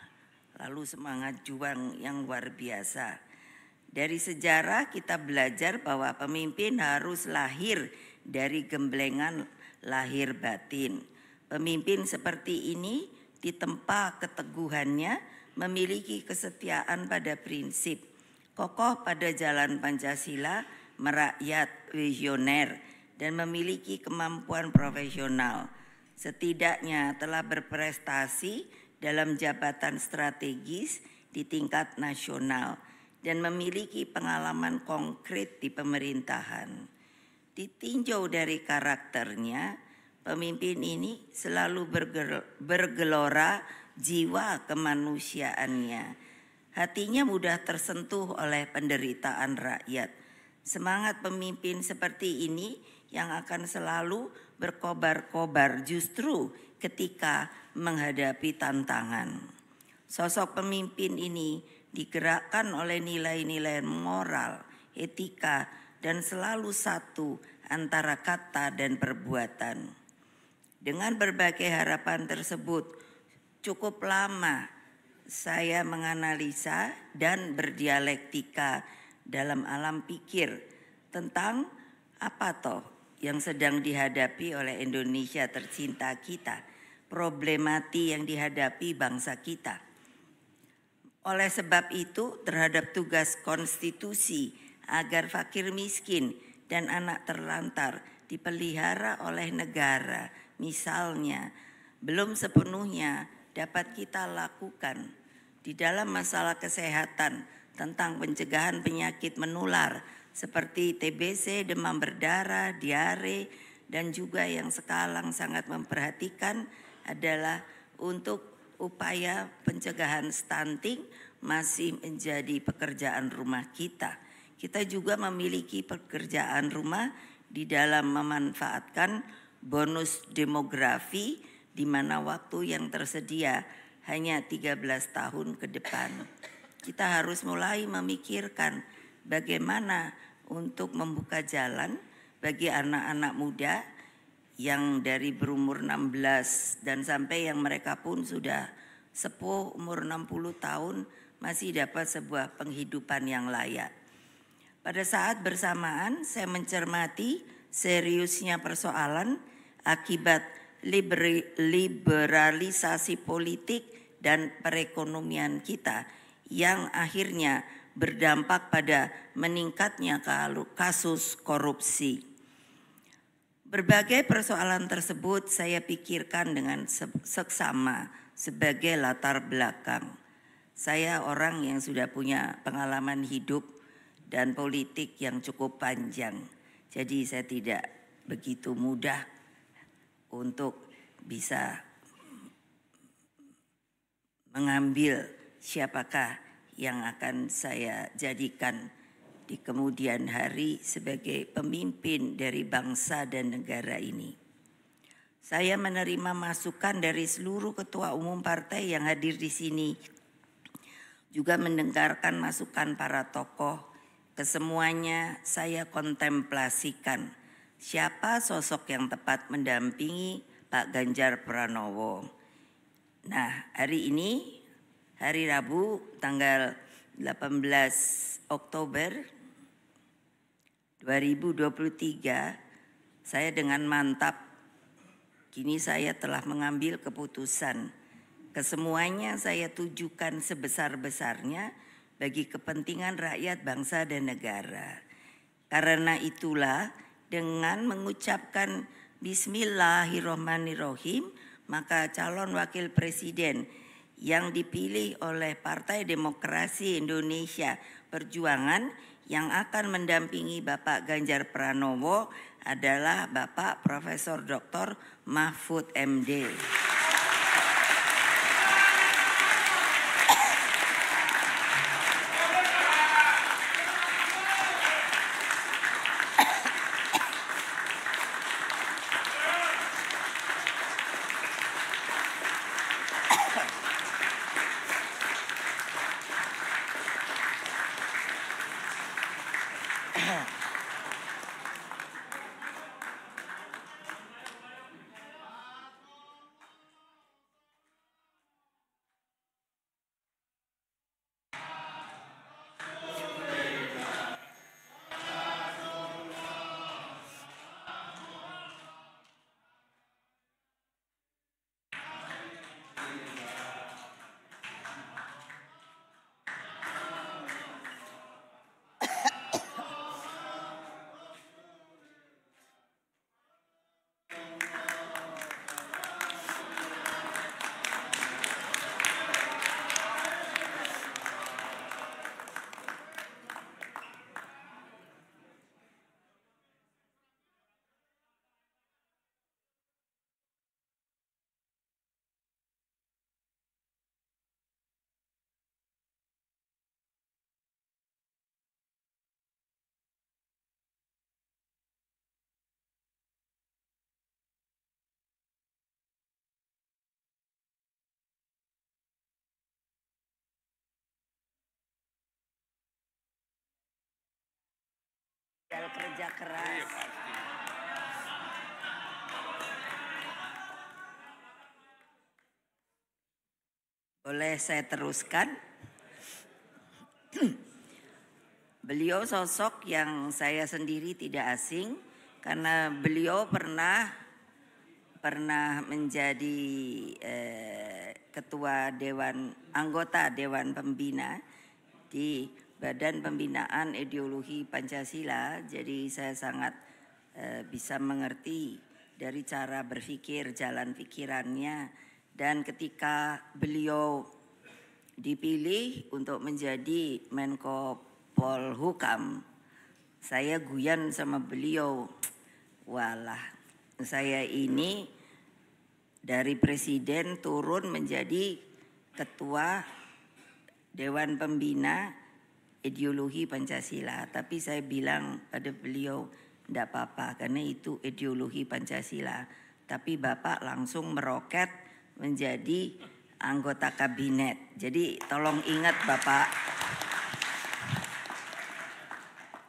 lalu semangat juang yang luar biasa. Dari sejarah kita belajar bahwa pemimpin harus lahir dari gemblengan lahir batin. Pemimpin seperti ini ditempa keteguhannya, memiliki kesetiaan pada prinsip, kokoh pada jalan Pancasila, merakyat, visioner, dan memiliki kemampuan profesional. Setidaknya telah berprestasi dalam jabatan strategis di tingkat nasional dan memiliki pengalaman konkret di pemerintahan. Ditinjau dari karakternya, pemimpin ini selalu bergelora jiwa kemanusiaannya. Hatinya mudah tersentuh oleh penderitaan rakyat. Semangat pemimpin seperti ini yang akan selalu berkobar-kobar justru ketika menghadapi tantangan. Sosok pemimpin ini digerakkan oleh nilai-nilai moral, etika, dan selalu satu antara kata dan perbuatan. Dengan berbagai harapan tersebut, cukup lama saya menganalisa dan berdialektika dalam alam pikir tentang apa toh yang sedang dihadapi oleh Indonesia tercinta kita problemati yang dihadapi bangsa kita. Oleh sebab itu, terhadap tugas konstitusi agar fakir miskin dan anak terlantar dipelihara oleh negara, misalnya, belum sepenuhnya dapat kita lakukan di dalam masalah kesehatan tentang pencegahan penyakit menular seperti TBC, demam berdarah, diare, dan juga yang sekarang sangat memperhatikan adalah untuk upaya pencegahan stunting masih menjadi pekerjaan rumah kita. Kita juga memiliki pekerjaan rumah di dalam memanfaatkan bonus demografi di mana waktu yang tersedia hanya 13 tahun ke depan. Kita harus mulai memikirkan bagaimana untuk membuka jalan bagi anak-anak muda yang dari berumur 16 dan sampai yang mereka pun sudah sepuh umur 60 tahun masih dapat sebuah penghidupan yang layak. Pada saat bersamaan saya mencermati seriusnya persoalan akibat liberalisasi politik dan perekonomian kita yang akhirnya berdampak pada meningkatnya kasus korupsi. Berbagai persoalan tersebut saya pikirkan dengan seksama sebagai latar belakang. Saya orang yang sudah punya pengalaman hidup dan politik yang cukup panjang. Jadi saya tidak begitu mudah untuk bisa mengambil siapakah yang akan saya jadikan di kemudian hari sebagai pemimpin dari bangsa dan negara ini. Saya menerima masukan dari seluruh ketua umum partai yang hadir di sini. Juga mendengarkan masukan para tokoh. Kesemuanya saya kontemplasikan siapa sosok yang tepat mendampingi Pak Ganjar Pranowo. Nah, hari ini hari Rabu tanggal 18 Oktober 2023 saya dengan mantap kini saya telah mengambil keputusan kesemuanya saya tujukan sebesar-besarnya bagi kepentingan rakyat bangsa dan negara. Karena itulah dengan mengucapkan bismillahirrahmanirrahim maka calon wakil presiden yang dipilih oleh Partai Demokrasi Indonesia Perjuangan yang akan mendampingi Bapak Ganjar Pranowo adalah Bapak Profesor Dr. Mahfud MD. udah kerja keras. Iya, Boleh saya teruskan? beliau sosok yang saya sendiri tidak asing karena beliau pernah pernah menjadi eh, ketua dewan anggota dewan pembina di Badan Pembinaan Ideologi Pancasila, jadi saya sangat eh, bisa mengerti dari cara berpikir, jalan pikirannya, dan ketika beliau dipilih untuk menjadi Menko Polhukam, saya guyan sama beliau, walah saya ini dari presiden turun menjadi ketua Dewan Pembina ideologi Pancasila, tapi saya bilang pada beliau tidak apa-apa karena itu ideologi Pancasila. Tapi Bapak langsung meroket menjadi anggota kabinet. Jadi tolong ingat Bapak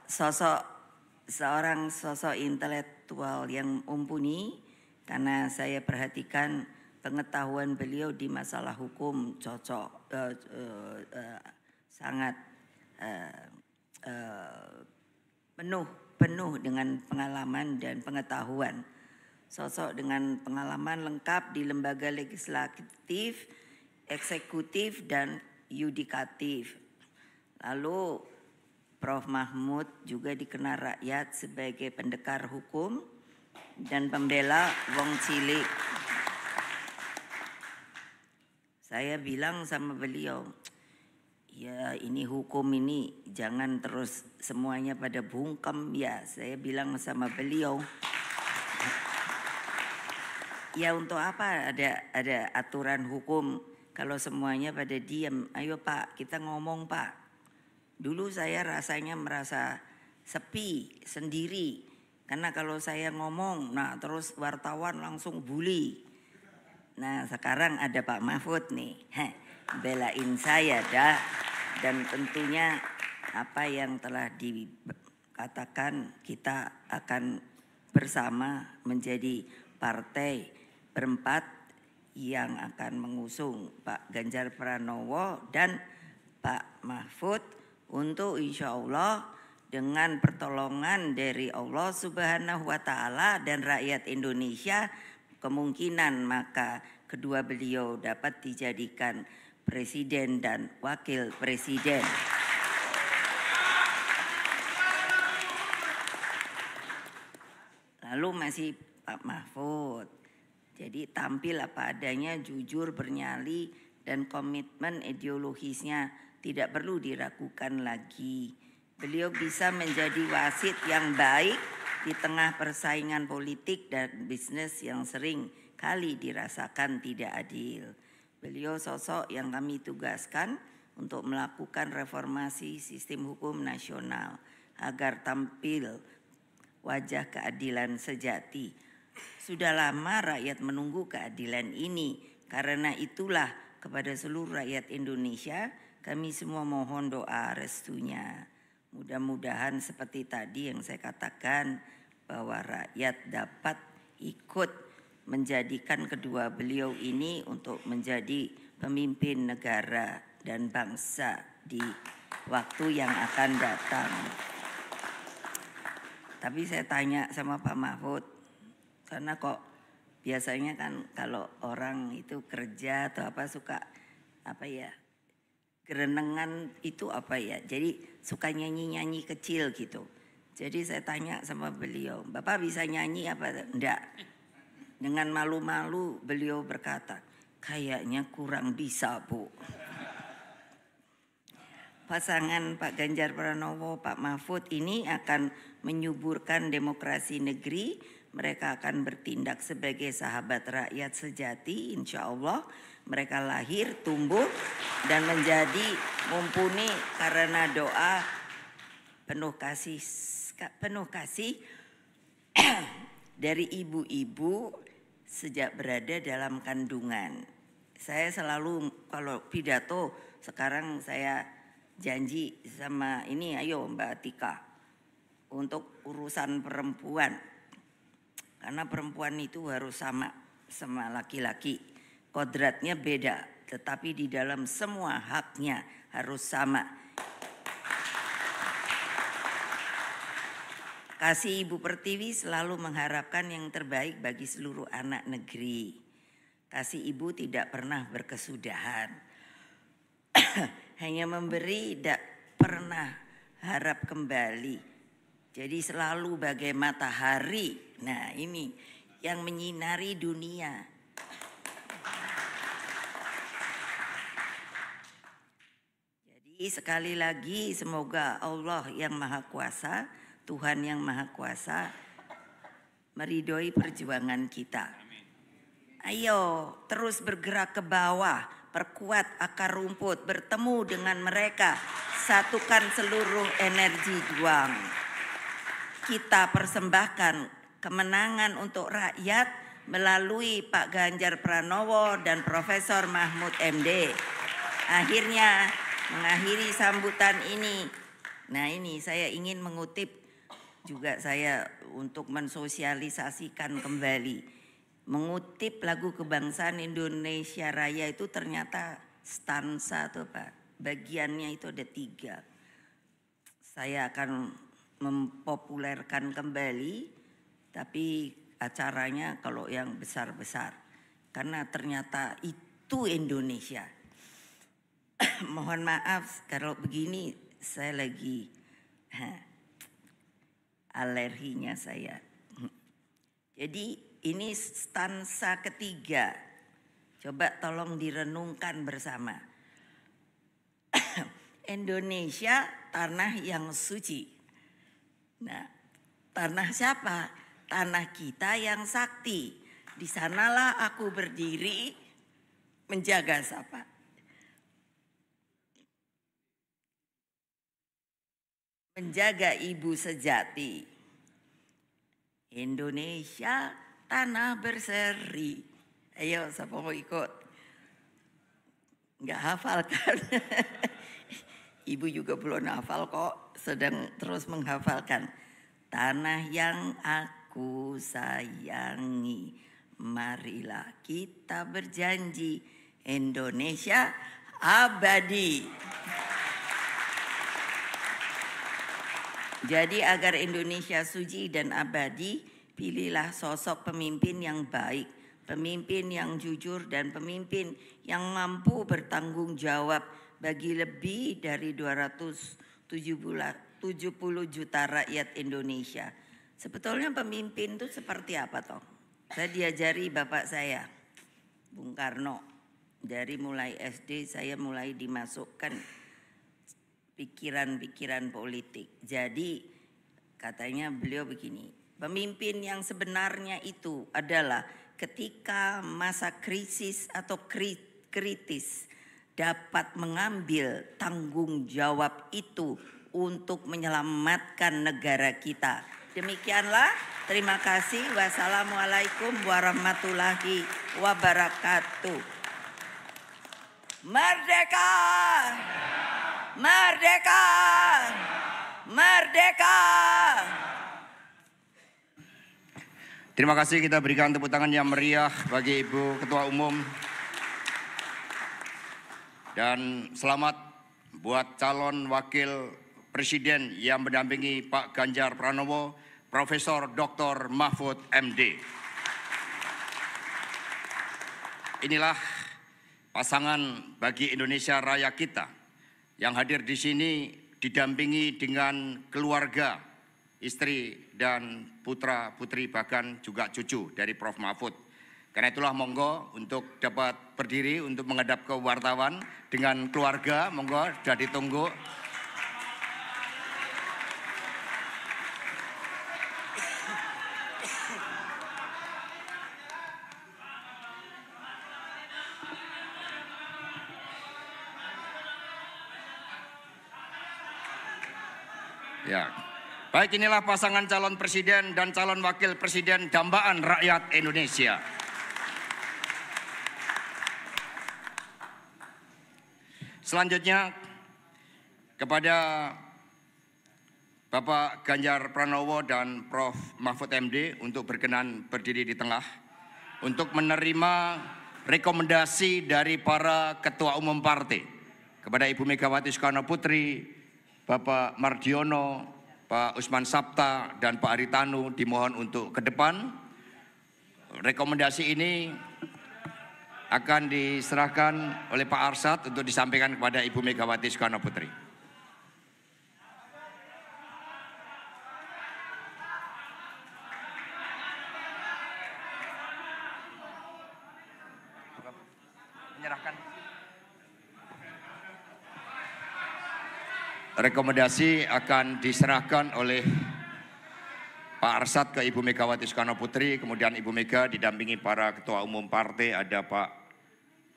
sosok seorang sosok intelektual yang mumpuni karena saya perhatikan pengetahuan beliau di masalah hukum cocok uh, uh, uh, sangat Eh, eh, penuh penuh dengan pengalaman dan pengetahuan. Sosok dengan pengalaman lengkap di lembaga legislatif, eksekutif dan yudikatif. Lalu Prof. Mahmud juga dikenal rakyat sebagai pendekar hukum dan pembela wong cilik. Saya bilang sama beliau, ya ini hukum ini jangan terus semuanya pada bungkem ya saya bilang sama beliau ya untuk apa ada ada aturan hukum kalau semuanya pada diam ayo pak kita ngomong pak dulu saya rasanya merasa sepi sendiri karena kalau saya ngomong nah terus wartawan langsung bully nah sekarang ada Pak Mahfud nih belain saya dah dan tentunya apa yang telah dikatakan kita akan bersama menjadi partai berempat yang akan mengusung Pak Ganjar Pranowo dan Pak Mahfud untuk insya Allah dengan pertolongan dari Allah Subhanahu wa Ta'ala dan rakyat Indonesia, kemungkinan maka kedua beliau dapat dijadikan Presiden dan Wakil Presiden. Lalu masih Pak Mahfud. Jadi tampil apa adanya, jujur, bernyali, dan komitmen ideologisnya tidak perlu diragukan lagi. Beliau bisa menjadi wasit yang baik di tengah persaingan politik dan bisnis yang sering kali dirasakan tidak adil. Beliau sosok yang kami tugaskan untuk melakukan reformasi sistem hukum nasional agar tampil wajah keadilan sejati. Sudah lama rakyat menunggu keadilan ini, karena itulah kepada seluruh rakyat Indonesia kami semua mohon doa restunya. Mudah-mudahan seperti tadi yang saya katakan bahwa rakyat dapat ikut menjadikan kedua beliau ini untuk menjadi pemimpin negara dan bangsa di waktu yang akan datang. Tapi saya tanya sama Pak Mahfud, karena kok biasanya kan kalau orang itu kerja atau apa suka apa ya gerenengan itu apa ya? Jadi suka nyanyi-nyanyi kecil gitu. Jadi saya tanya sama beliau, Bapak bisa nyanyi apa? Enggak. Dengan malu-malu beliau berkata, kayaknya kurang bisa bu. Pasangan Pak Ganjar Pranowo, Pak Mahfud ini akan menyuburkan demokrasi negeri. Mereka akan bertindak sebagai sahabat rakyat sejati, insya Allah. Mereka lahir, tumbuh, dan menjadi mumpuni karena doa penuh kasih, penuh kasih dari ibu-ibu sejak berada dalam kandungan. Saya selalu kalau pidato sekarang saya janji sama ini ayo Mbak Tika untuk urusan perempuan. Karena perempuan itu harus sama sama laki-laki. Kodratnya beda, tetapi di dalam semua haknya harus sama Kasih Ibu Pertiwi selalu mengharapkan yang terbaik bagi seluruh anak negeri. Kasih Ibu tidak pernah berkesudahan. Hanya memberi tidak pernah harap kembali. Jadi selalu bagai matahari. Nah ini yang menyinari dunia. Jadi sekali lagi semoga Allah yang Maha Kuasa Tuhan yang Maha Kuasa meridoi perjuangan kita. Ayo terus bergerak ke bawah, perkuat akar rumput, bertemu dengan mereka, satukan seluruh energi juang. Kita persembahkan kemenangan untuk rakyat melalui Pak Ganjar Pranowo dan Profesor Mahmud MD. Akhirnya mengakhiri sambutan ini. Nah ini saya ingin mengutip juga saya untuk mensosialisasikan kembali. Mengutip lagu kebangsaan Indonesia Raya itu ternyata stansa atau pak bagiannya itu ada tiga. Saya akan mempopulerkan kembali, tapi acaranya kalau yang besar-besar. Karena ternyata itu Indonesia. Mohon maaf kalau begini saya lagi alerginya saya. Jadi ini stansa ketiga. Coba tolong direnungkan bersama. Indonesia tanah yang suci. Nah, tanah siapa? Tanah kita yang sakti. Di sanalah aku berdiri menjaga siapa? menjaga ibu sejati. Indonesia tanah berseri. Ayo, siapa mau ikut? Nggak hafal kan? ibu juga belum hafal kok, sedang terus menghafalkan. Tanah yang aku sayangi, marilah kita berjanji Indonesia abadi. Jadi agar Indonesia suci dan abadi, pilihlah sosok pemimpin yang baik, pemimpin yang jujur dan pemimpin yang mampu bertanggung jawab bagi lebih dari 270 juta rakyat Indonesia. Sebetulnya pemimpin itu seperti apa toh? Saya diajari bapak saya, Bung Karno. Dari mulai SD saya mulai dimasukkan pikiran-pikiran politik. Jadi katanya beliau begini, pemimpin yang sebenarnya itu adalah ketika masa krisis atau kritis dapat mengambil tanggung jawab itu untuk menyelamatkan negara kita. Demikianlah, terima kasih. Wassalamualaikum warahmatullahi wabarakatuh. Merdeka! merdeka, merdeka. Terima kasih kita berikan tepuk tangan yang meriah bagi Ibu Ketua Umum. Dan selamat buat calon wakil presiden yang mendampingi Pak Ganjar Pranowo, Profesor Dr. Mahfud MD. Inilah pasangan bagi Indonesia Raya kita – yang hadir di sini didampingi dengan keluarga, istri dan putra putri bahkan juga cucu dari Prof Mahfud. Karena itulah monggo untuk dapat berdiri untuk menghadap ke wartawan dengan keluarga, monggo sudah ditunggu. Baik inilah pasangan calon presiden dan calon wakil presiden dambaan rakyat Indonesia. Selanjutnya kepada Bapak Ganjar Pranowo dan Prof. Mahfud MD untuk berkenan berdiri di tengah untuk menerima rekomendasi dari para ketua umum partai kepada Ibu Megawati Soekarno Putri, Bapak Mardiono, Pak Usman Sabta dan Pak Aritanu dimohon untuk ke depan. Rekomendasi ini akan diserahkan oleh Pak Arsat untuk disampaikan kepada Ibu Megawati Soekarno Putri. rekomendasi akan diserahkan oleh Pak Arsat ke Ibu Megawati Soekarno Putri, kemudian Ibu Mega didampingi para ketua umum partai, ada Pak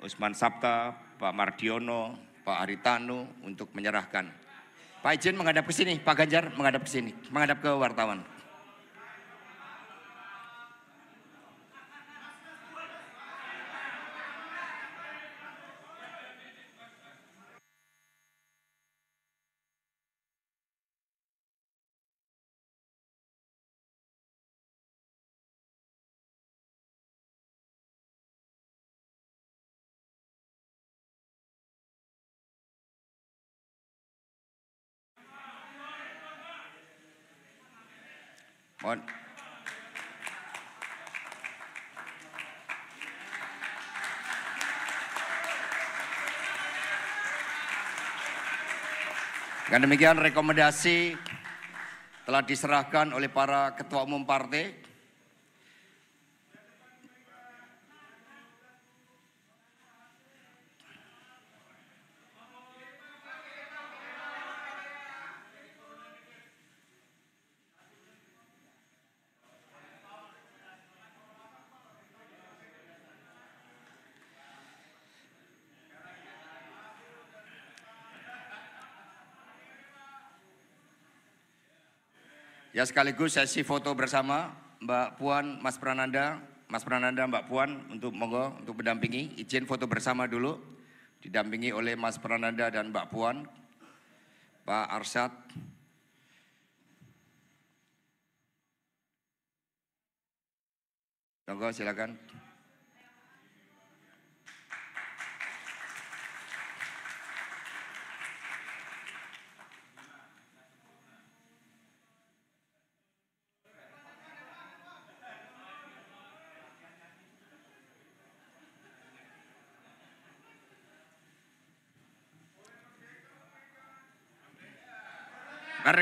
Usman Sabta, Pak Mardiono, Pak Aritanu untuk menyerahkan. Pak Ijen menghadap ke sini, Pak Ganjar menghadap ke sini, menghadap ke wartawan. Mohon. Dengan demikian rekomendasi telah diserahkan oleh para ketua umum partai Ya sekaligus sesi foto bersama Mbak Puan, Mas Prananda, Mas Prananda, Mbak Puan untuk monggo untuk mendampingi, izin foto bersama dulu, didampingi oleh Mas Prananda dan Mbak Puan, Pak Arsyad. Monggo silakan.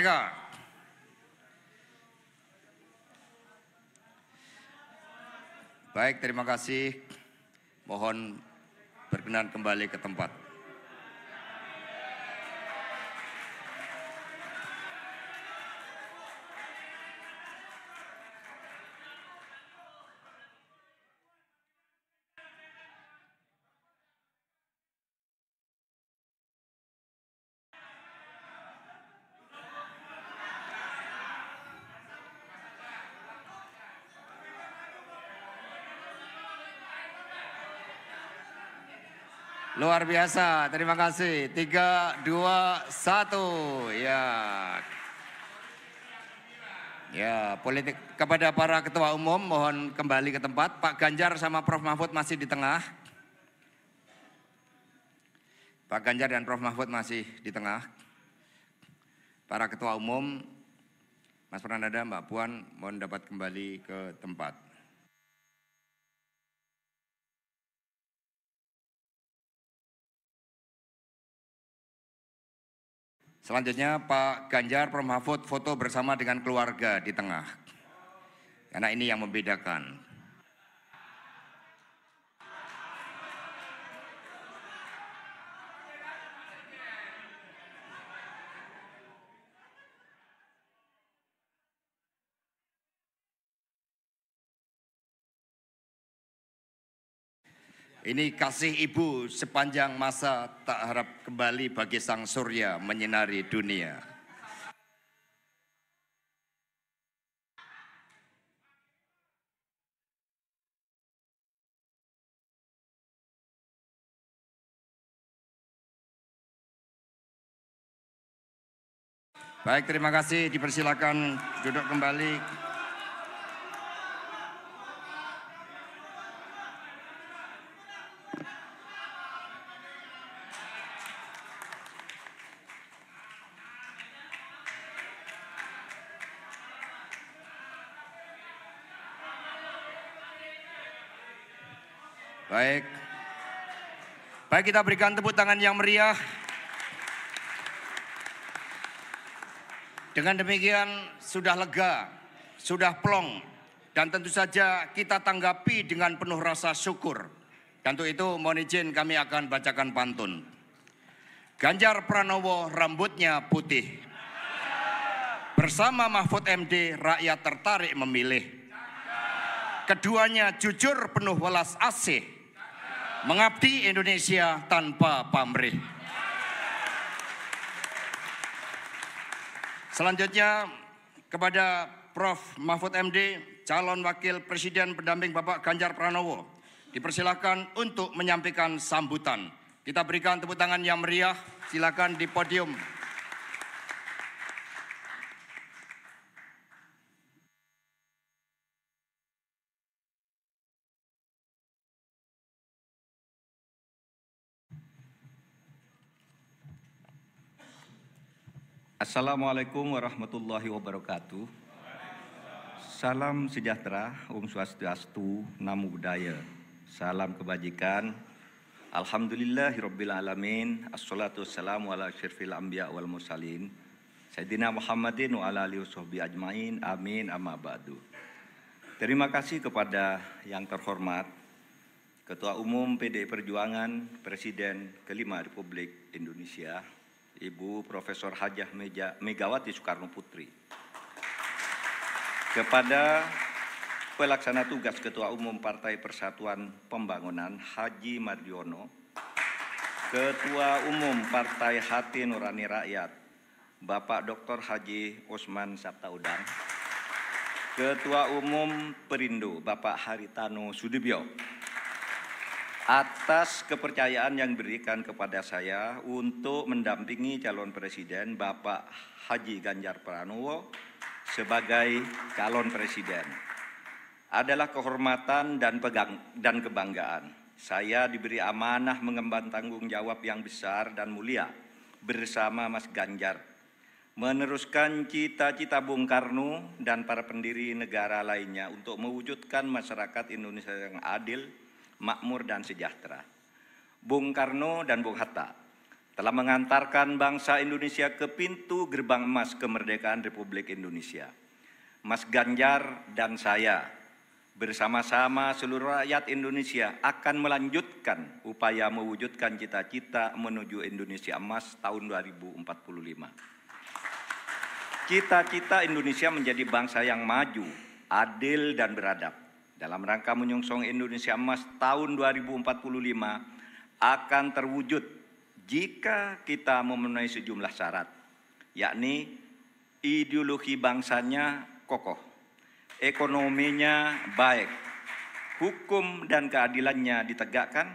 mereka. Baik, terima kasih. Mohon berkenan kembali ke tempat. Luar biasa, terima kasih. Tiga, dua, satu. Ya. Ya, politik kepada para ketua umum mohon kembali ke tempat. Pak Ganjar sama Prof Mahfud masih di tengah. Pak Ganjar dan Prof Mahfud masih di tengah. Para ketua umum, Mas Pranada, Mbak Puan, mohon dapat kembali ke tempat. Selanjutnya Pak Ganjar Mahfud foto bersama dengan keluarga di tengah. Karena ini yang membedakan. Ini kasih ibu sepanjang masa tak harap kembali bagi sang surya menyinari dunia. Baik, terima kasih. Dipersilakan duduk kembali. Mari kita berikan tepuk tangan yang meriah. Dengan demikian sudah lega, sudah plong, dan tentu saja kita tanggapi dengan penuh rasa syukur. Dan untuk itu mohon izin kami akan bacakan pantun. Ganjar Pranowo rambutnya putih. Bersama Mahfud MD rakyat tertarik memilih. Keduanya jujur penuh welas asih Mengabdi Indonesia tanpa pamrih. Selanjutnya kepada Prof. Mahfud MD, calon wakil presiden pendamping Bapak Ganjar Pranowo, dipersilakan untuk menyampaikan sambutan. Kita berikan tepuk tangan yang meriah, silakan di podium. Assalamualaikum warahmatullahi wabarakatuh. Salam sejahtera, Om Swastiastu, Namo Buddhaya. Salam kebajikan. Alhamdulillahirabbil alamin. Assalatu wassalamu ala asyrafil anbiya wal mursalin. Sayyidina Muhammadin wa ala alihi ajmain. Amin amma ba'du. Terima kasih kepada yang terhormat Ketua Umum PDI Perjuangan, Presiden kelima Republik Indonesia, Ibu Profesor Hajah Megawati Soekarno Putri. Kepada pelaksana tugas Ketua Umum Partai Persatuan Pembangunan Haji Mardiono, Ketua Umum Partai Hati Nurani Rakyat Bapak Dr. Haji Osman Sabtaudan, Ketua Umum Perindo Bapak Haritano Sudibyo, atas kepercayaan yang diberikan kepada saya untuk mendampingi calon presiden Bapak Haji Ganjar Pranowo sebagai calon presiden adalah kehormatan dan pegang dan kebanggaan. Saya diberi amanah mengemban tanggung jawab yang besar dan mulia bersama Mas Ganjar meneruskan cita-cita Bung Karno dan para pendiri negara lainnya untuk mewujudkan masyarakat Indonesia yang adil, makmur dan sejahtera. Bung Karno dan Bung Hatta telah mengantarkan bangsa Indonesia ke pintu gerbang emas kemerdekaan Republik Indonesia. Mas Ganjar dan saya bersama-sama seluruh rakyat Indonesia akan melanjutkan upaya mewujudkan cita-cita menuju Indonesia emas tahun 2045. Cita-cita Indonesia menjadi bangsa yang maju, adil dan beradab dalam rangka menyongsong Indonesia Emas tahun 2045 akan terwujud jika kita memenuhi sejumlah syarat, yakni ideologi bangsanya kokoh, ekonominya baik, hukum dan keadilannya ditegakkan,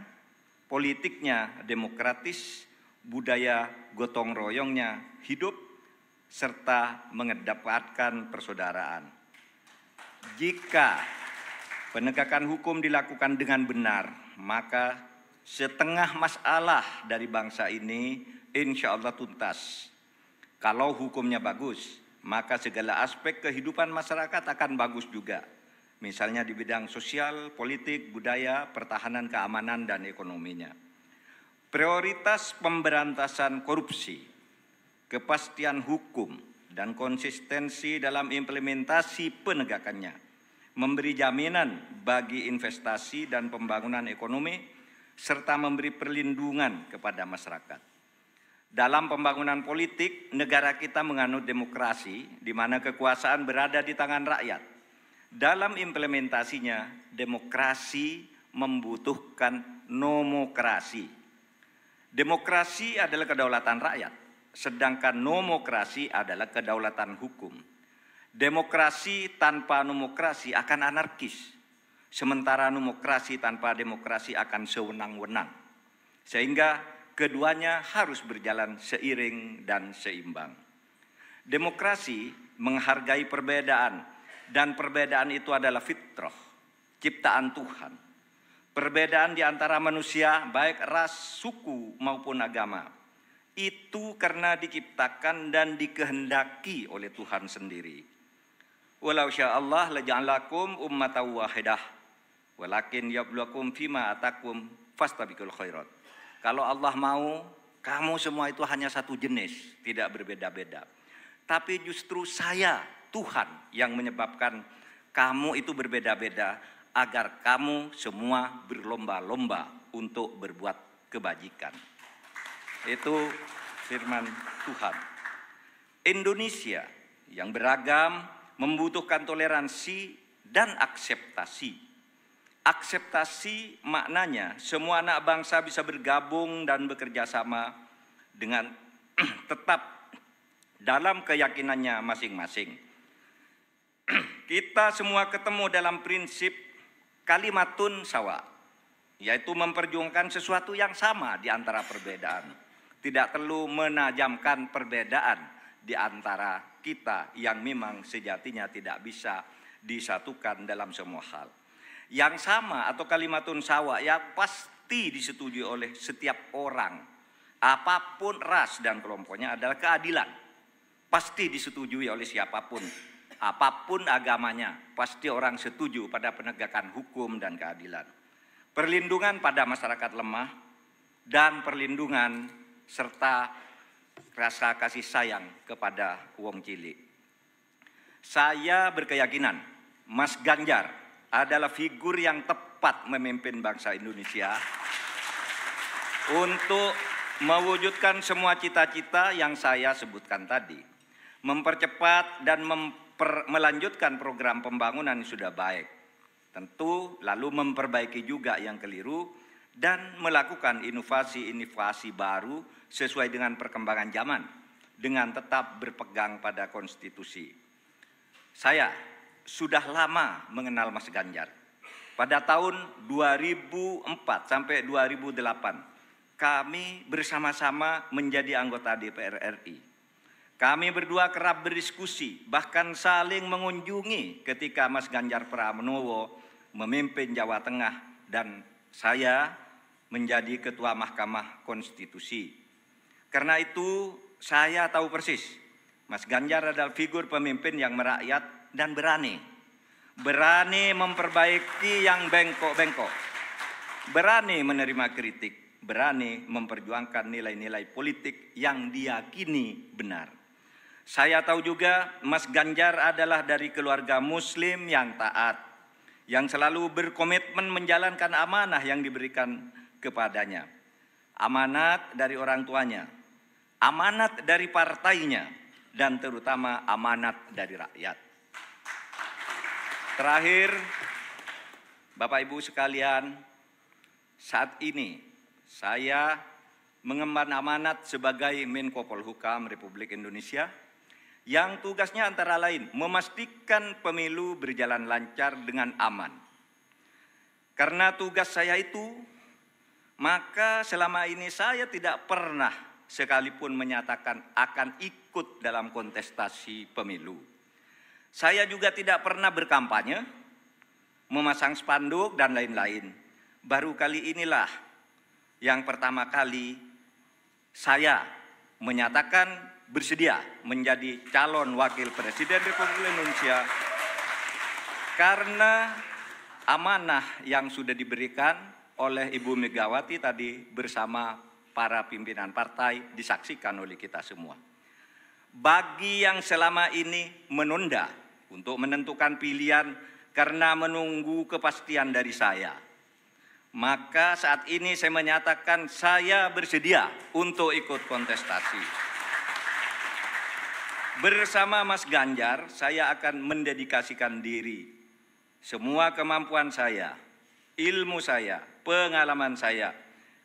politiknya demokratis, budaya gotong royongnya hidup, serta mengedapatkan persaudaraan. Jika penegakan hukum dilakukan dengan benar, maka setengah masalah dari bangsa ini insya Allah tuntas. Kalau hukumnya bagus, maka segala aspek kehidupan masyarakat akan bagus juga. Misalnya di bidang sosial, politik, budaya, pertahanan, keamanan, dan ekonominya. Prioritas pemberantasan korupsi, kepastian hukum, dan konsistensi dalam implementasi penegakannya – memberi jaminan bagi investasi dan pembangunan ekonomi, serta memberi perlindungan kepada masyarakat. Dalam pembangunan politik, negara kita menganut demokrasi, di mana kekuasaan berada di tangan rakyat. Dalam implementasinya, demokrasi membutuhkan nomokrasi. Demokrasi adalah kedaulatan rakyat, sedangkan nomokrasi adalah kedaulatan hukum demokrasi tanpa demokrasi akan anarkis. Sementara demokrasi tanpa demokrasi akan sewenang-wenang. Sehingga keduanya harus berjalan seiring dan seimbang. Demokrasi menghargai perbedaan dan perbedaan itu adalah fitrah, ciptaan Tuhan. Perbedaan di antara manusia baik ras, suku maupun agama itu karena diciptakan dan dikehendaki oleh Tuhan sendiri Walau sya Allah ja'alakum ummatan wahidah. Walakin yabluakum fima atakum fastabiqul khairat. Kalau Allah mau, kamu semua itu hanya satu jenis, tidak berbeda-beda. Tapi justru saya, Tuhan yang menyebabkan kamu itu berbeda-beda agar kamu semua berlomba-lomba untuk berbuat kebajikan. Itu firman Tuhan. Indonesia yang beragam membutuhkan toleransi dan akseptasi. Akseptasi maknanya semua anak bangsa bisa bergabung dan bekerja sama dengan tetap dalam keyakinannya masing-masing. Kita semua ketemu dalam prinsip kalimatun sawa, yaitu memperjuangkan sesuatu yang sama di antara perbedaan. Tidak perlu menajamkan perbedaan di antara kita yang memang sejatinya tidak bisa disatukan dalam semua hal. Yang sama atau kalimatun sawa ya pasti disetujui oleh setiap orang. Apapun ras dan kelompoknya adalah keadilan. Pasti disetujui oleh siapapun. Apapun agamanya, pasti orang setuju pada penegakan hukum dan keadilan. Perlindungan pada masyarakat lemah dan perlindungan serta rasa kasih sayang kepada wong cilik. Saya berkeyakinan Mas Ganjar adalah figur yang tepat memimpin bangsa Indonesia untuk mewujudkan semua cita-cita yang saya sebutkan tadi. Mempercepat dan memper, melanjutkan program pembangunan yang sudah baik. Tentu lalu memperbaiki juga yang keliru dan melakukan inovasi-inovasi baru sesuai dengan perkembangan zaman dengan tetap berpegang pada konstitusi. Saya sudah lama mengenal Mas Ganjar. Pada tahun 2004 sampai 2008, kami bersama-sama menjadi anggota DPR RI. Kami berdua kerap berdiskusi, bahkan saling mengunjungi ketika Mas Ganjar Pranowo memimpin Jawa Tengah dan saya menjadi Ketua Mahkamah Konstitusi. Karena itu saya tahu persis, Mas Ganjar adalah figur pemimpin yang merakyat dan berani. Berani memperbaiki yang bengkok-bengkok. Berani menerima kritik, berani memperjuangkan nilai-nilai politik yang diyakini benar. Saya tahu juga Mas Ganjar adalah dari keluarga muslim yang taat, yang selalu berkomitmen menjalankan amanah yang diberikan kepadanya. Amanat dari orang tuanya, amanat dari partainya, dan terutama amanat dari rakyat. Terakhir, Bapak Ibu sekalian, saat ini saya mengemban amanat sebagai Menko Polhukam Republik Indonesia yang tugasnya antara lain memastikan pemilu berjalan lancar dengan aman. Karena tugas saya itu, maka selama ini saya tidak pernah sekalipun menyatakan akan ikut dalam kontestasi pemilu. Saya juga tidak pernah berkampanye, memasang spanduk, dan lain-lain. Baru kali inilah yang pertama kali saya menyatakan bersedia menjadi calon wakil presiden Republik Indonesia karena amanah yang sudah diberikan oleh Ibu Megawati tadi bersama para pimpinan partai disaksikan oleh kita semua. Bagi yang selama ini menunda untuk menentukan pilihan karena menunggu kepastian dari saya, maka saat ini saya menyatakan saya bersedia untuk ikut kontestasi. Bersama Mas Ganjar, saya akan mendedikasikan diri semua kemampuan saya, ilmu saya, pengalaman saya,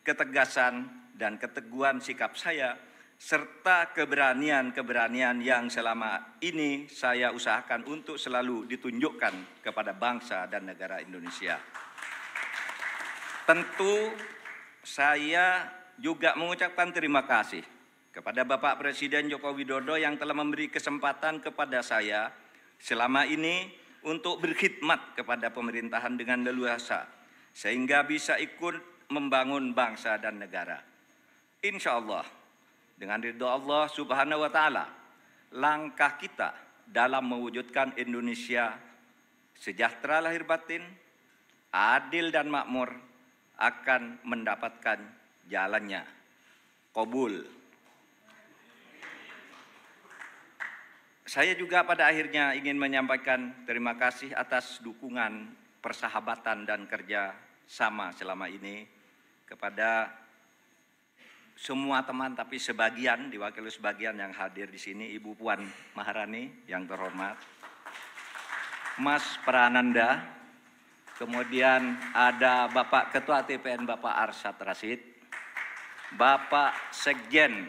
ketegasan, dan keteguhan sikap saya serta keberanian-keberanian yang selama ini saya usahakan untuk selalu ditunjukkan kepada bangsa dan negara Indonesia. Tentu saya juga mengucapkan terima kasih kepada Bapak Presiden Joko Widodo yang telah memberi kesempatan kepada saya selama ini untuk berkhidmat kepada pemerintahan dengan leluasa sehingga bisa ikut membangun bangsa dan negara. Insya Allah, dengan ridho Allah subhanahu wa ta'ala, langkah kita dalam mewujudkan Indonesia sejahtera lahir batin, adil dan makmur, akan mendapatkan jalannya. Kobul. Saya juga pada akhirnya ingin menyampaikan terima kasih atas dukungan persahabatan dan kerja sama selama ini kepada semua teman tapi sebagian diwakili sebagian yang hadir di sini Ibu Puan Maharani yang terhormat, Mas Prananda, kemudian ada Bapak Ketua TPN Bapak Arsat Rasid, Bapak Sekjen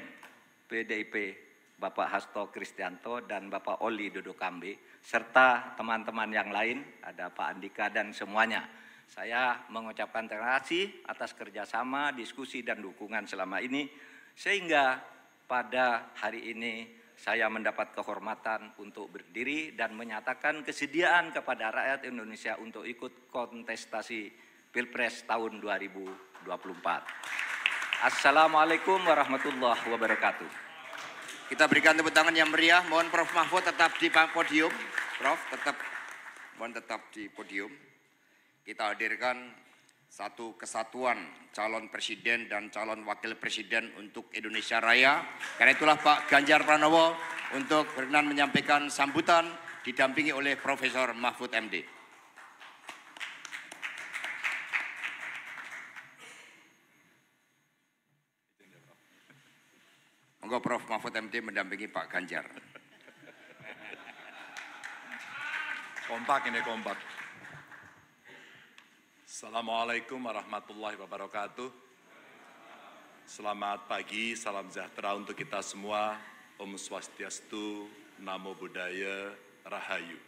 PDIP Bapak Hasto Kristianto dan Bapak Oli Dodokambe serta teman-teman yang lain ada Pak Andika dan semuanya. Saya mengucapkan terima kasih atas kerjasama, diskusi, dan dukungan selama ini, sehingga pada hari ini saya mendapat kehormatan untuk berdiri dan menyatakan kesediaan kepada rakyat Indonesia untuk ikut kontestasi Pilpres tahun 2024. Assalamualaikum warahmatullahi wabarakatuh. Kita berikan tepuk tangan yang meriah. Mohon Prof. Mahfud tetap di podium. Prof, tetap mohon tetap di podium kita hadirkan satu kesatuan calon presiden dan calon wakil presiden untuk Indonesia Raya. Karena itulah Pak Ganjar Pranowo untuk berkenan menyampaikan sambutan didampingi oleh Profesor Mahfud MD. Monggo Prof. Mahfud MD mendampingi Pak Ganjar. Kompak ini kompak. Assalamualaikum warahmatullahi wabarakatuh. Selamat pagi, salam sejahtera untuk kita semua. Om Swastiastu, Namo Buddhaya, Rahayu.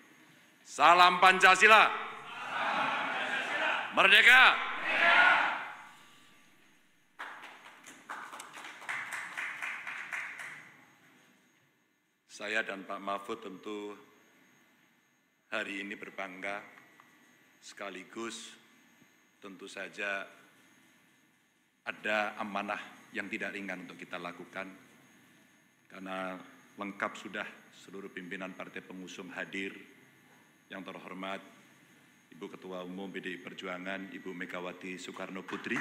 Salam Pancasila. Merdeka. Saya dan Pak Mahfud tentu hari ini berbangga sekaligus tentu saja ada amanah yang tidak ringan untuk kita lakukan karena lengkap sudah seluruh pimpinan partai pengusung hadir yang terhormat Ibu Ketua Umum PDI Perjuangan Ibu Megawati Soekarno Putri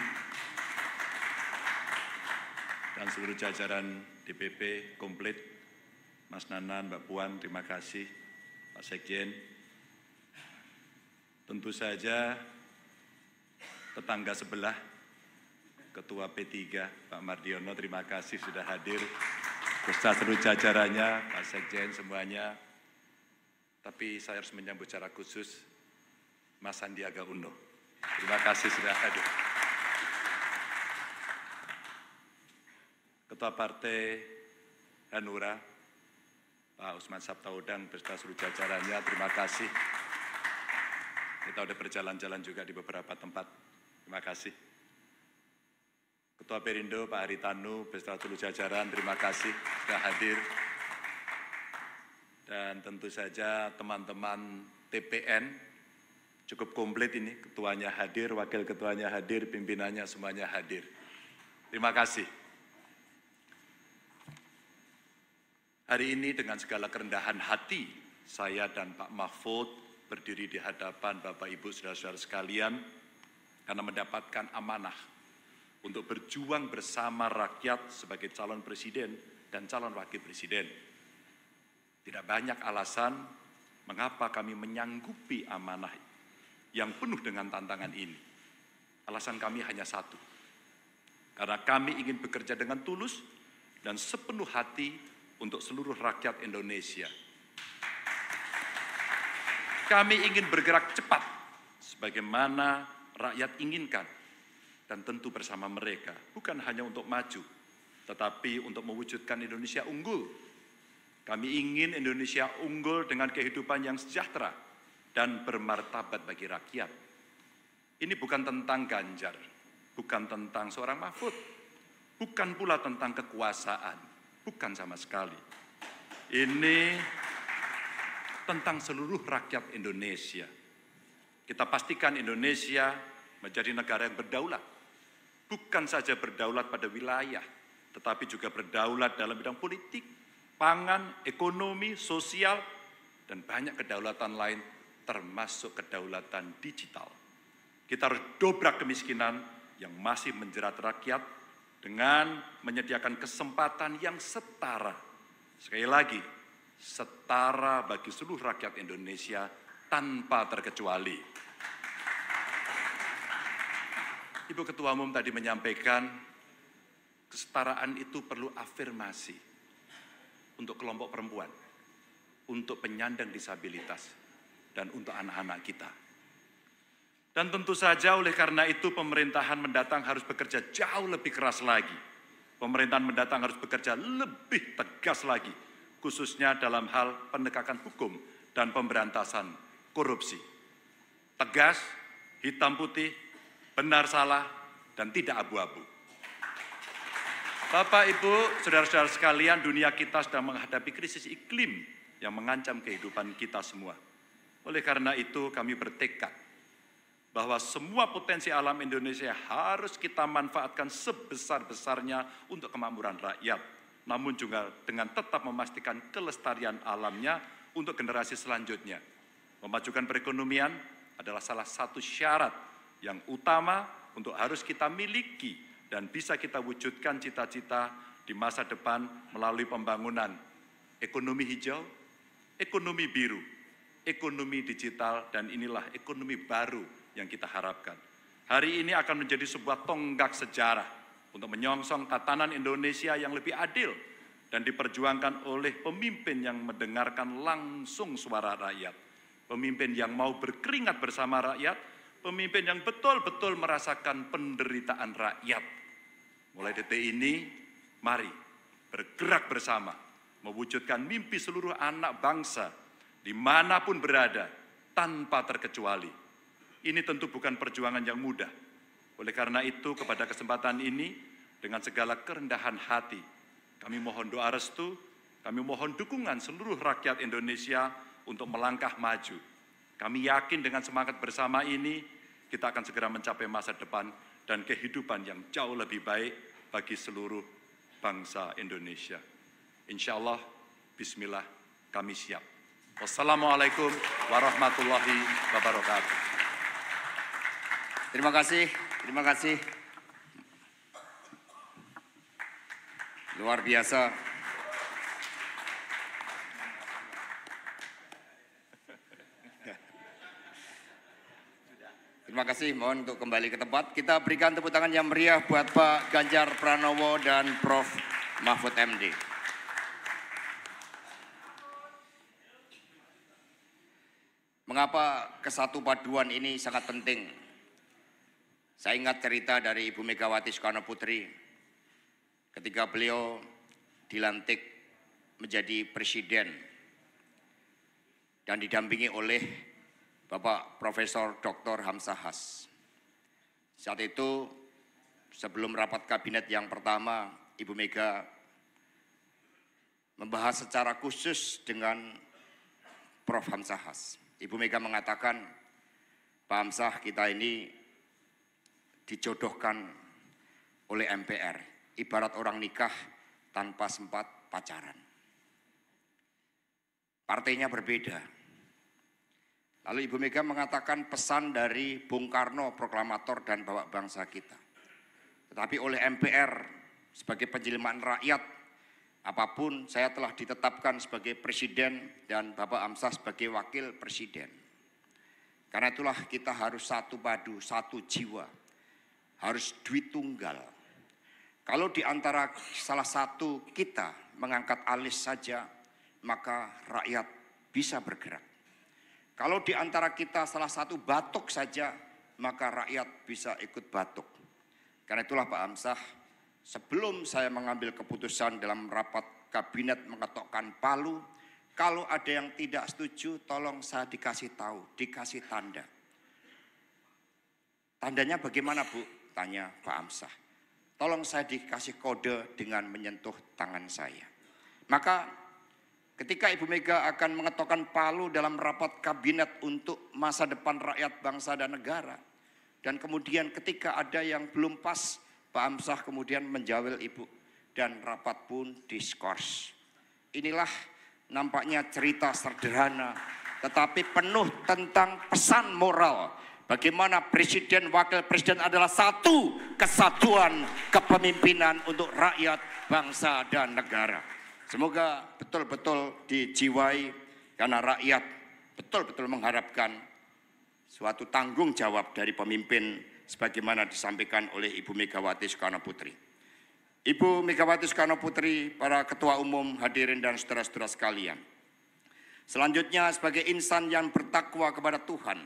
dan seluruh jajaran DPP komplit Mas Nanan, Mbak Puan, terima kasih Pak Sekjen tentu saja tetangga sebelah, Ketua P3, Pak Mardiono, terima kasih sudah hadir. Beserta seluruh jajarannya, Pak Sekjen semuanya. Tapi saya harus menyambut secara khusus Mas Sandiaga Uno. Terima kasih sudah hadir. Ketua Partai Hanura, Pak Usman Sabtaudang beserta seluruh jajarannya, terima kasih. Kita sudah berjalan-jalan juga di beberapa tempat. Terima kasih. Ketua Perindo Pak Haritanu beserta seluruh jajaran terima kasih sudah hadir. Dan tentu saja teman-teman TPN cukup komplit ini, ketuanya hadir, wakil ketuanya hadir, pimpinannya semuanya hadir. Terima kasih. Hari ini dengan segala kerendahan hati saya dan Pak Mahfud berdiri di hadapan Bapak Ibu saudara-saudara sekalian karena mendapatkan amanah untuk berjuang bersama rakyat sebagai calon presiden dan calon wakil presiden. Tidak banyak alasan mengapa kami menyanggupi amanah yang penuh dengan tantangan ini. Alasan kami hanya satu. Karena kami ingin bekerja dengan tulus dan sepenuh hati untuk seluruh rakyat Indonesia. Kami ingin bergerak cepat sebagaimana rakyat inginkan dan tentu bersama mereka bukan hanya untuk maju tetapi untuk mewujudkan Indonesia unggul. Kami ingin Indonesia unggul dengan kehidupan yang sejahtera dan bermartabat bagi rakyat. Ini bukan tentang Ganjar, bukan tentang seorang Mahfud, bukan pula tentang kekuasaan, bukan sama sekali. Ini tentang seluruh rakyat Indonesia. Kita pastikan Indonesia menjadi negara yang berdaulat. Bukan saja berdaulat pada wilayah, tetapi juga berdaulat dalam bidang politik, pangan, ekonomi, sosial, dan banyak kedaulatan lain termasuk kedaulatan digital. Kita harus dobrak kemiskinan yang masih menjerat rakyat dengan menyediakan kesempatan yang setara. Sekali lagi, setara bagi seluruh rakyat Indonesia tanpa terkecuali. Ibu Ketua Umum tadi menyampaikan kesetaraan itu perlu afirmasi untuk kelompok perempuan, untuk penyandang disabilitas, dan untuk anak-anak kita. Dan tentu saja oleh karena itu pemerintahan mendatang harus bekerja jauh lebih keras lagi. Pemerintahan mendatang harus bekerja lebih tegas lagi, khususnya dalam hal penegakan hukum dan pemberantasan korupsi. Tegas, hitam putih, benar salah, dan tidak abu-abu. Bapak, Ibu, saudara-saudara sekalian, dunia kita sedang menghadapi krisis iklim yang mengancam kehidupan kita semua. Oleh karena itu, kami bertekad bahwa semua potensi alam Indonesia harus kita manfaatkan sebesar-besarnya untuk kemakmuran rakyat, namun juga dengan tetap memastikan kelestarian alamnya untuk generasi selanjutnya. Memajukan perekonomian adalah salah satu syarat yang utama untuk harus kita miliki dan bisa kita wujudkan cita-cita di masa depan melalui pembangunan ekonomi hijau, ekonomi biru, ekonomi digital, dan inilah ekonomi baru yang kita harapkan. Hari ini akan menjadi sebuah tonggak sejarah untuk menyongsong tatanan Indonesia yang lebih adil dan diperjuangkan oleh pemimpin yang mendengarkan langsung suara rakyat. Pemimpin yang mau berkeringat bersama rakyat, pemimpin yang betul-betul merasakan penderitaan rakyat. Mulai detik ini, mari bergerak bersama, mewujudkan mimpi seluruh anak bangsa dimanapun berada, tanpa terkecuali. Ini tentu bukan perjuangan yang mudah. Oleh karena itu, kepada kesempatan ini, dengan segala kerendahan hati, kami mohon doa restu, kami mohon dukungan seluruh rakyat Indonesia untuk melangkah maju kami yakin dengan semangat bersama ini, kita akan segera mencapai masa depan dan kehidupan yang jauh lebih baik bagi seluruh bangsa Indonesia. Insya Allah, bismillah, kami siap. Wassalamualaikum warahmatullahi wabarakatuh. Terima kasih, terima kasih. Luar biasa. Terima kasih, mohon untuk kembali ke tempat. Kita berikan tepuk tangan yang meriah buat Pak Ganjar Pranowo dan Prof. Mahfud MD. Mengapa kesatu paduan ini sangat penting? Saya ingat cerita dari Ibu Megawati Soekarno Putri ketika beliau dilantik menjadi presiden dan didampingi oleh Bapak Profesor Dr. Hamsah Has. Saat itu sebelum rapat kabinet yang pertama Ibu Mega membahas secara khusus dengan Prof. Hamsah Has. Ibu Mega mengatakan, Pak Hamsah kita ini dijodohkan oleh MPR. Ibarat orang nikah tanpa sempat pacaran. Partainya berbeda, Lalu Ibu Mega mengatakan pesan dari Bung Karno, proklamator dan bapak bangsa kita. Tetapi oleh MPR sebagai penjelmaan rakyat, apapun saya telah ditetapkan sebagai presiden dan Bapak Amsa sebagai wakil presiden. Karena itulah kita harus satu padu, satu jiwa, harus duit tunggal. Kalau di antara salah satu kita mengangkat alis saja, maka rakyat bisa bergerak. Kalau di antara kita salah satu batuk saja, maka rakyat bisa ikut batuk. Karena itulah Pak Amsah, sebelum saya mengambil keputusan dalam rapat kabinet mengetokkan palu, kalau ada yang tidak setuju, tolong saya dikasih tahu, dikasih tanda. Tandanya bagaimana Bu? Tanya Pak Amsah. Tolong saya dikasih kode dengan menyentuh tangan saya. Maka Ketika Ibu Mega akan mengetokkan palu dalam rapat kabinet untuk masa depan rakyat bangsa dan negara. Dan kemudian ketika ada yang belum pas, Pak Amsah kemudian menjawil Ibu. Dan rapat pun diskors. Inilah nampaknya cerita sederhana, tetapi penuh tentang pesan moral. Bagaimana presiden, wakil presiden adalah satu kesatuan kepemimpinan untuk rakyat, bangsa, dan negara. Semoga betul-betul dijiwai karena rakyat betul-betul mengharapkan suatu tanggung jawab dari pemimpin sebagaimana disampaikan oleh Ibu Megawati Soekarno Putri. Ibu Megawati Soekarno Putri, para ketua umum, hadirin dan saudara-saudara sekalian. Selanjutnya sebagai insan yang bertakwa kepada Tuhan,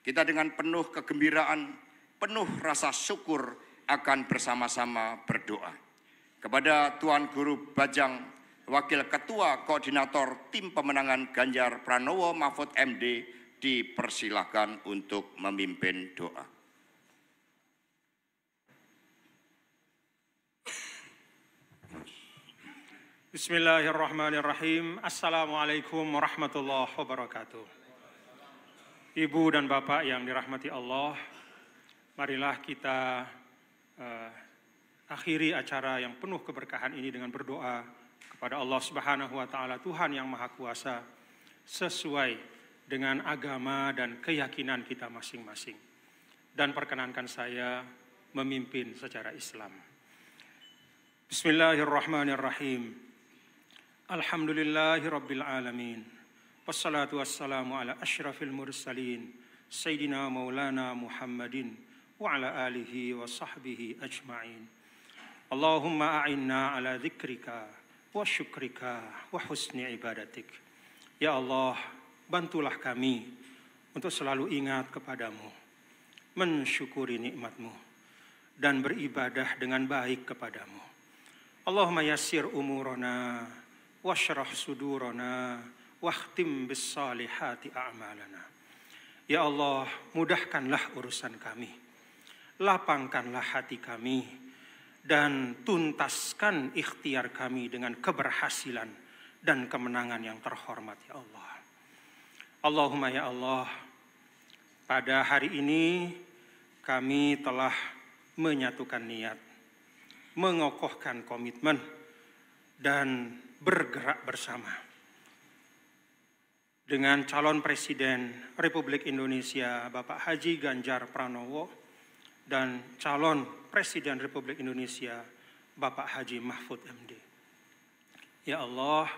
kita dengan penuh kegembiraan, penuh rasa syukur akan bersama-sama berdoa. Kepada Tuhan Guru Bajang Wakil Ketua Koordinator Tim Pemenangan Ganjar Pranowo Mahfud MD dipersilakan untuk memimpin doa. Bismillahirrahmanirrahim. Assalamualaikum warahmatullahi wabarakatuh. Ibu dan Bapak yang dirahmati Allah, marilah kita uh, akhiri acara yang penuh keberkahan ini dengan berdoa kepada Allah Subhanahu wa taala Tuhan yang Maha Kuasa sesuai dengan agama dan keyakinan kita masing-masing. Dan perkenankan saya memimpin secara Islam. Bismillahirrahmanirrahim. Alhamdulillahirabbil alamin. Wassalatu wassalamu ala asyrafil mursalin sayyidina maulana Muhammadin wa ala alihi wa sahbihi ajma'in. Allahumma a'inna ala dzikrika wa syukrika wa husni ibadatik. Ya Allah, bantulah kami untuk selalu ingat kepadamu, mensyukuri nikmatmu, dan beribadah dengan baik kepadamu. Allahumma yassir umurana, washrah sudurana, wahtim bis salihati a'malana. Ya Allah, mudahkanlah urusan kami. Lapangkanlah hati kami dan tuntaskan ikhtiar kami dengan keberhasilan dan kemenangan yang terhormat ya Allah. Allahumma ya Allah, pada hari ini kami telah menyatukan niat, mengokohkan komitmen dan bergerak bersama dengan calon presiden Republik Indonesia Bapak Haji Ganjar Pranowo dan calon Presiden Republik Indonesia Bapak Haji Mahfud MD. Ya Allah,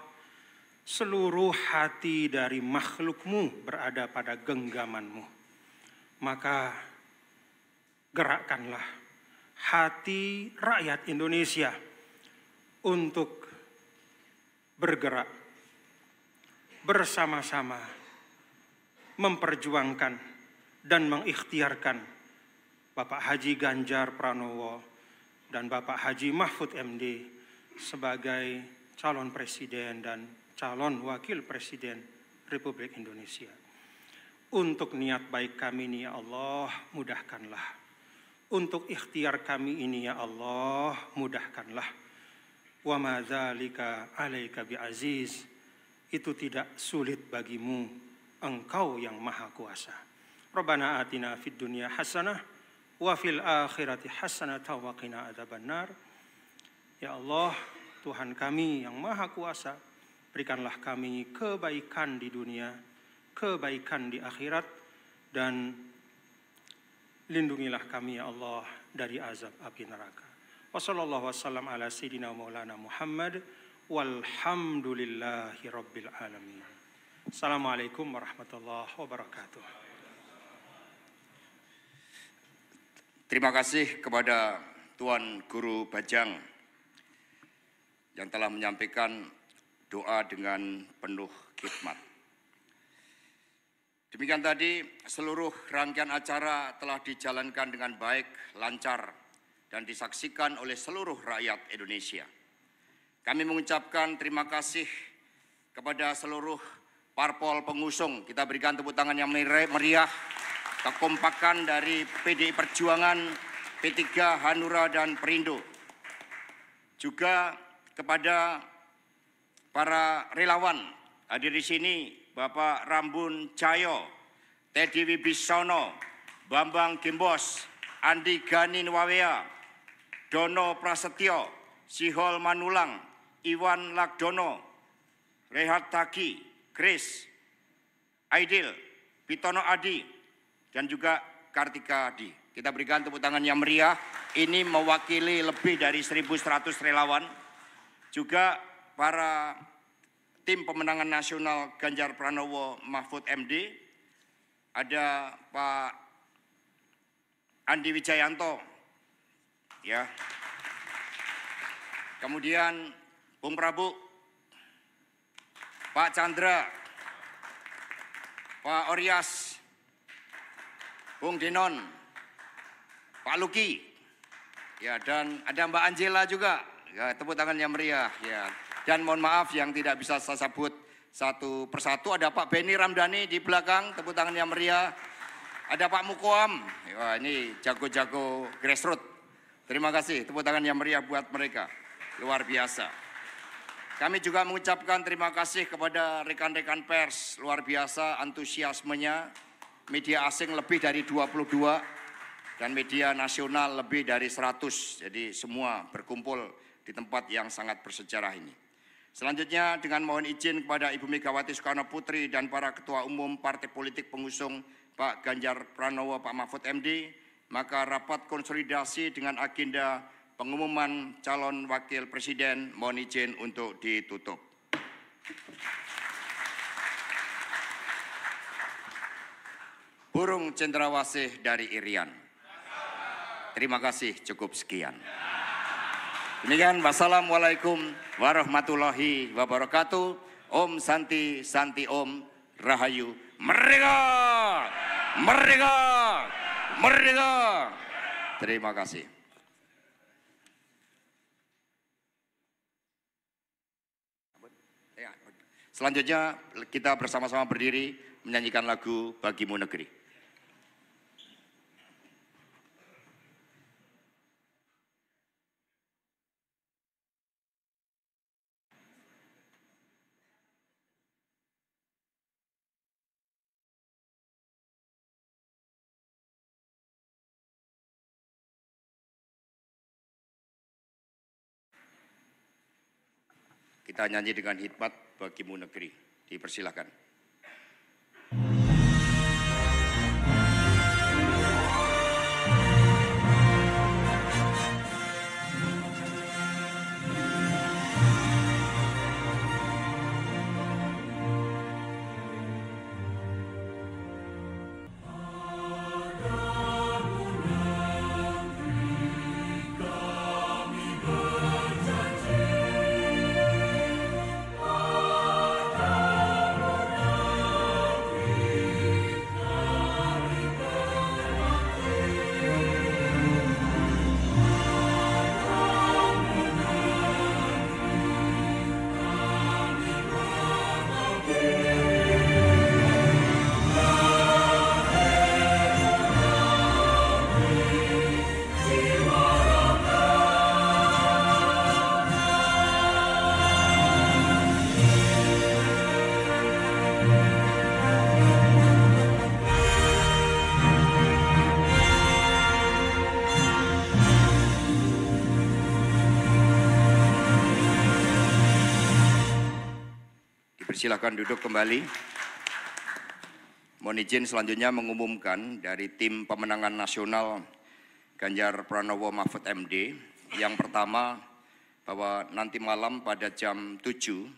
seluruh hati dari makhlukmu berada pada genggamanmu. Maka gerakkanlah hati rakyat Indonesia untuk bergerak bersama-sama memperjuangkan dan mengikhtiarkan Bapak Haji Ganjar Pranowo dan Bapak Haji Mahfud MD sebagai calon presiden dan calon wakil presiden Republik Indonesia. Untuk niat baik kami ini ya Allah, mudahkanlah. Untuk ikhtiar kami ini ya Allah, mudahkanlah. Wa ma dzalika 'alaika bi aziz. Itu tidak sulit bagimu, Engkau yang maha kuasa. Rabbana atina fid dunya hasanah wa fil akhirati hasanata wa qina adzabannar. Ya Allah, Tuhan kami yang maha kuasa, berikanlah kami kebaikan di dunia, kebaikan di akhirat dan lindungilah kami ya Allah dari azab api neraka. Wassallallahu wasallam ala sayidina maulana Muhammad walhamdulillahi rabbil alamin. Assalamualaikum warahmatullahi wabarakatuh. Terima kasih kepada Tuan Guru Bajang yang telah menyampaikan doa dengan penuh khidmat. Demikian tadi seluruh rangkaian acara telah dijalankan dengan baik, lancar, dan disaksikan oleh seluruh rakyat Indonesia. Kami mengucapkan terima kasih kepada seluruh parpol pengusung. Kita berikan tepuk tangan yang meriah kekompakan dari PDI Perjuangan, P3, Hanura, dan Perindo. Juga kepada para relawan hadir di sini, Bapak Rambun Cayo, Teddy Wibisono, Bambang Gembos, Andi Ganin Wawea, Dono Prasetyo, Sihol Manulang, Iwan Lakdono, Rehat Taki, Chris, Aidil, Pitono Adi, dan juga Kartika Adi. Kita berikan tepuk tangan yang meriah. Ini mewakili lebih dari 1.100 relawan. Juga para tim pemenangan nasional Ganjar Pranowo Mahfud MD, ada Pak Andi Wijayanto, ya. Kemudian Bung Prabu, Pak Chandra, Pak Orias, Bung Dinon, Pak Luki, ya dan ada Mbak Angela juga. Ya, tepuk tangan yang meriah. Ya. Dan mohon maaf yang tidak bisa saya sebut satu persatu. Ada Pak Beni Ramdhani di belakang, tepuk tangan yang meriah. Ada Pak Mukoam, ya, ini jago-jago grassroots. Terima kasih, tepuk tangan yang meriah buat mereka. Luar biasa. Kami juga mengucapkan terima kasih kepada rekan-rekan pers, luar biasa antusiasmenya, media asing lebih dari 22 dan media nasional lebih dari 100. Jadi semua berkumpul di tempat yang sangat bersejarah ini. Selanjutnya dengan mohon izin kepada Ibu Megawati Soekarno Putri dan para ketua umum partai politik pengusung Pak Ganjar Pranowo, Pak Mahfud MD, maka rapat konsolidasi dengan agenda pengumuman calon wakil presiden mohon izin untuk ditutup. Burung Cendrawasih dari Irian. Terima kasih cukup sekian. Demikian wassalamualaikum warahmatullahi wabarakatuh. Om Santi, Santi Om, Rahayu, Merdeka! Merdeka! Merdeka! Terima kasih. Ya, selanjutnya kita bersama-sama berdiri menyanyikan lagu Bagimu Negeri. kita nyanyi dengan hikmat bagimu negeri. Dipersilakan. silahkan duduk kembali. Mohon izin selanjutnya mengumumkan dari tim pemenangan nasional Ganjar Pranowo Mahfud MD. Yang pertama bahwa nanti malam pada jam 7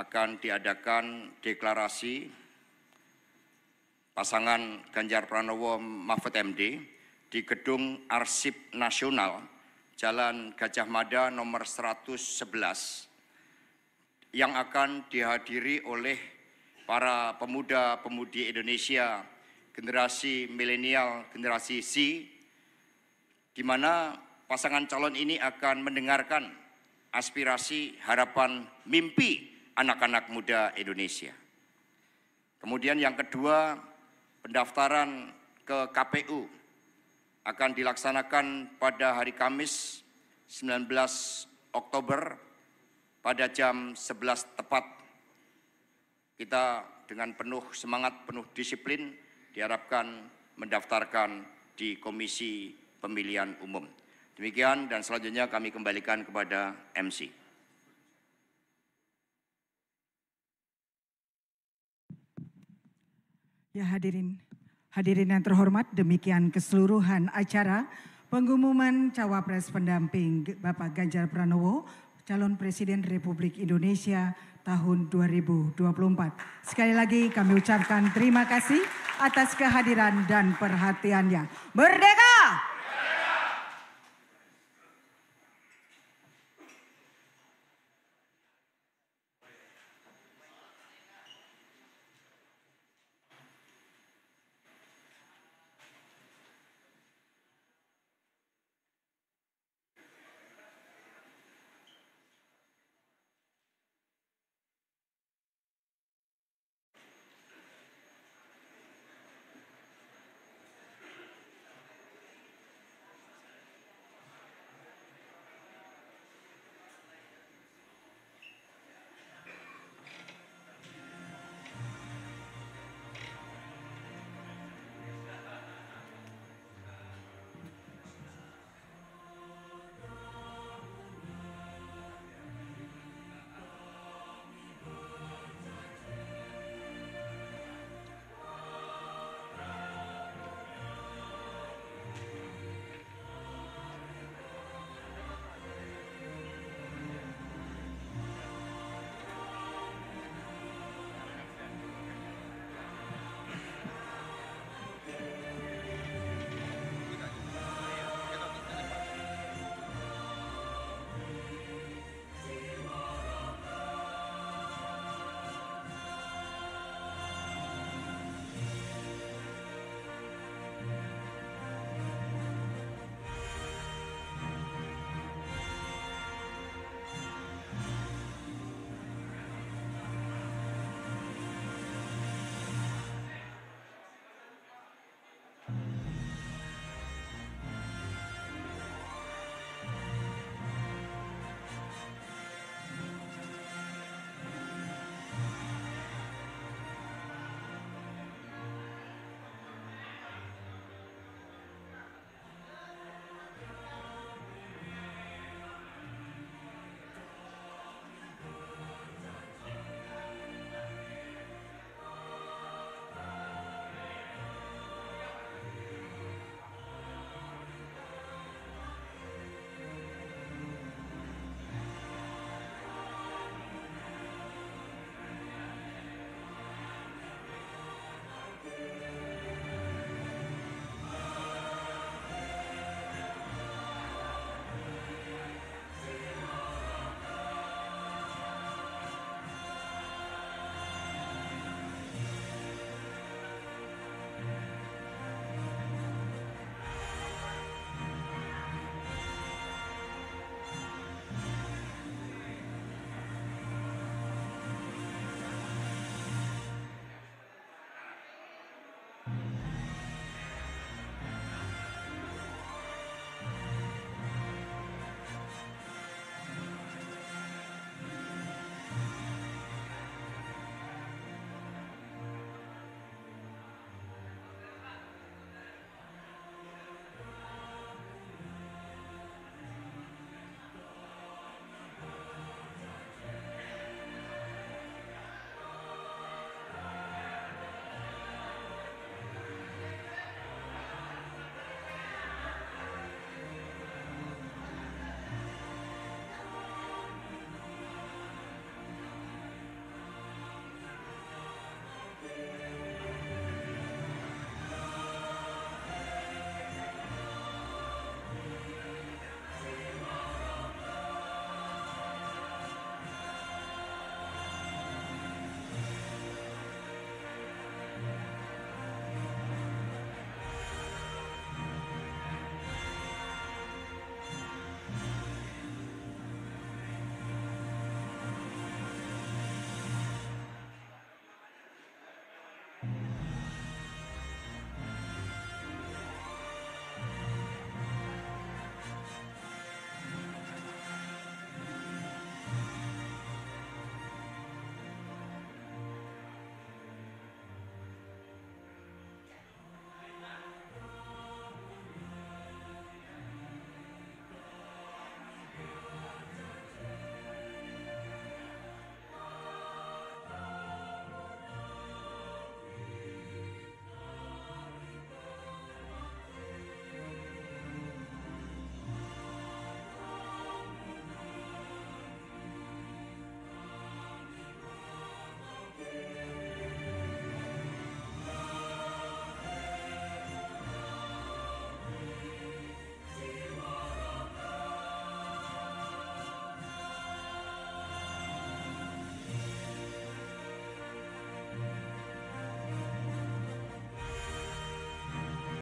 akan diadakan deklarasi pasangan Ganjar Pranowo Mahfud MD di Gedung Arsip Nasional Jalan Gajah Mada nomor 111 yang akan dihadiri oleh para pemuda-pemudi Indonesia, generasi milenial, generasi Z, di mana pasangan calon ini akan mendengarkan aspirasi, harapan, mimpi anak-anak muda Indonesia. Kemudian yang kedua, pendaftaran ke KPU akan dilaksanakan pada hari Kamis 19 Oktober pada jam 11 tepat. Kita dengan penuh semangat, penuh disiplin diharapkan mendaftarkan di Komisi Pemilihan Umum. Demikian dan selanjutnya kami kembalikan kepada MC. Ya hadirin, hadirin yang terhormat, demikian keseluruhan acara pengumuman cawapres pendamping Bapak Ganjar Pranowo calon Presiden Republik Indonesia tahun 2024. Sekali lagi kami ucapkan terima kasih atas kehadiran dan perhatiannya. Merdeka!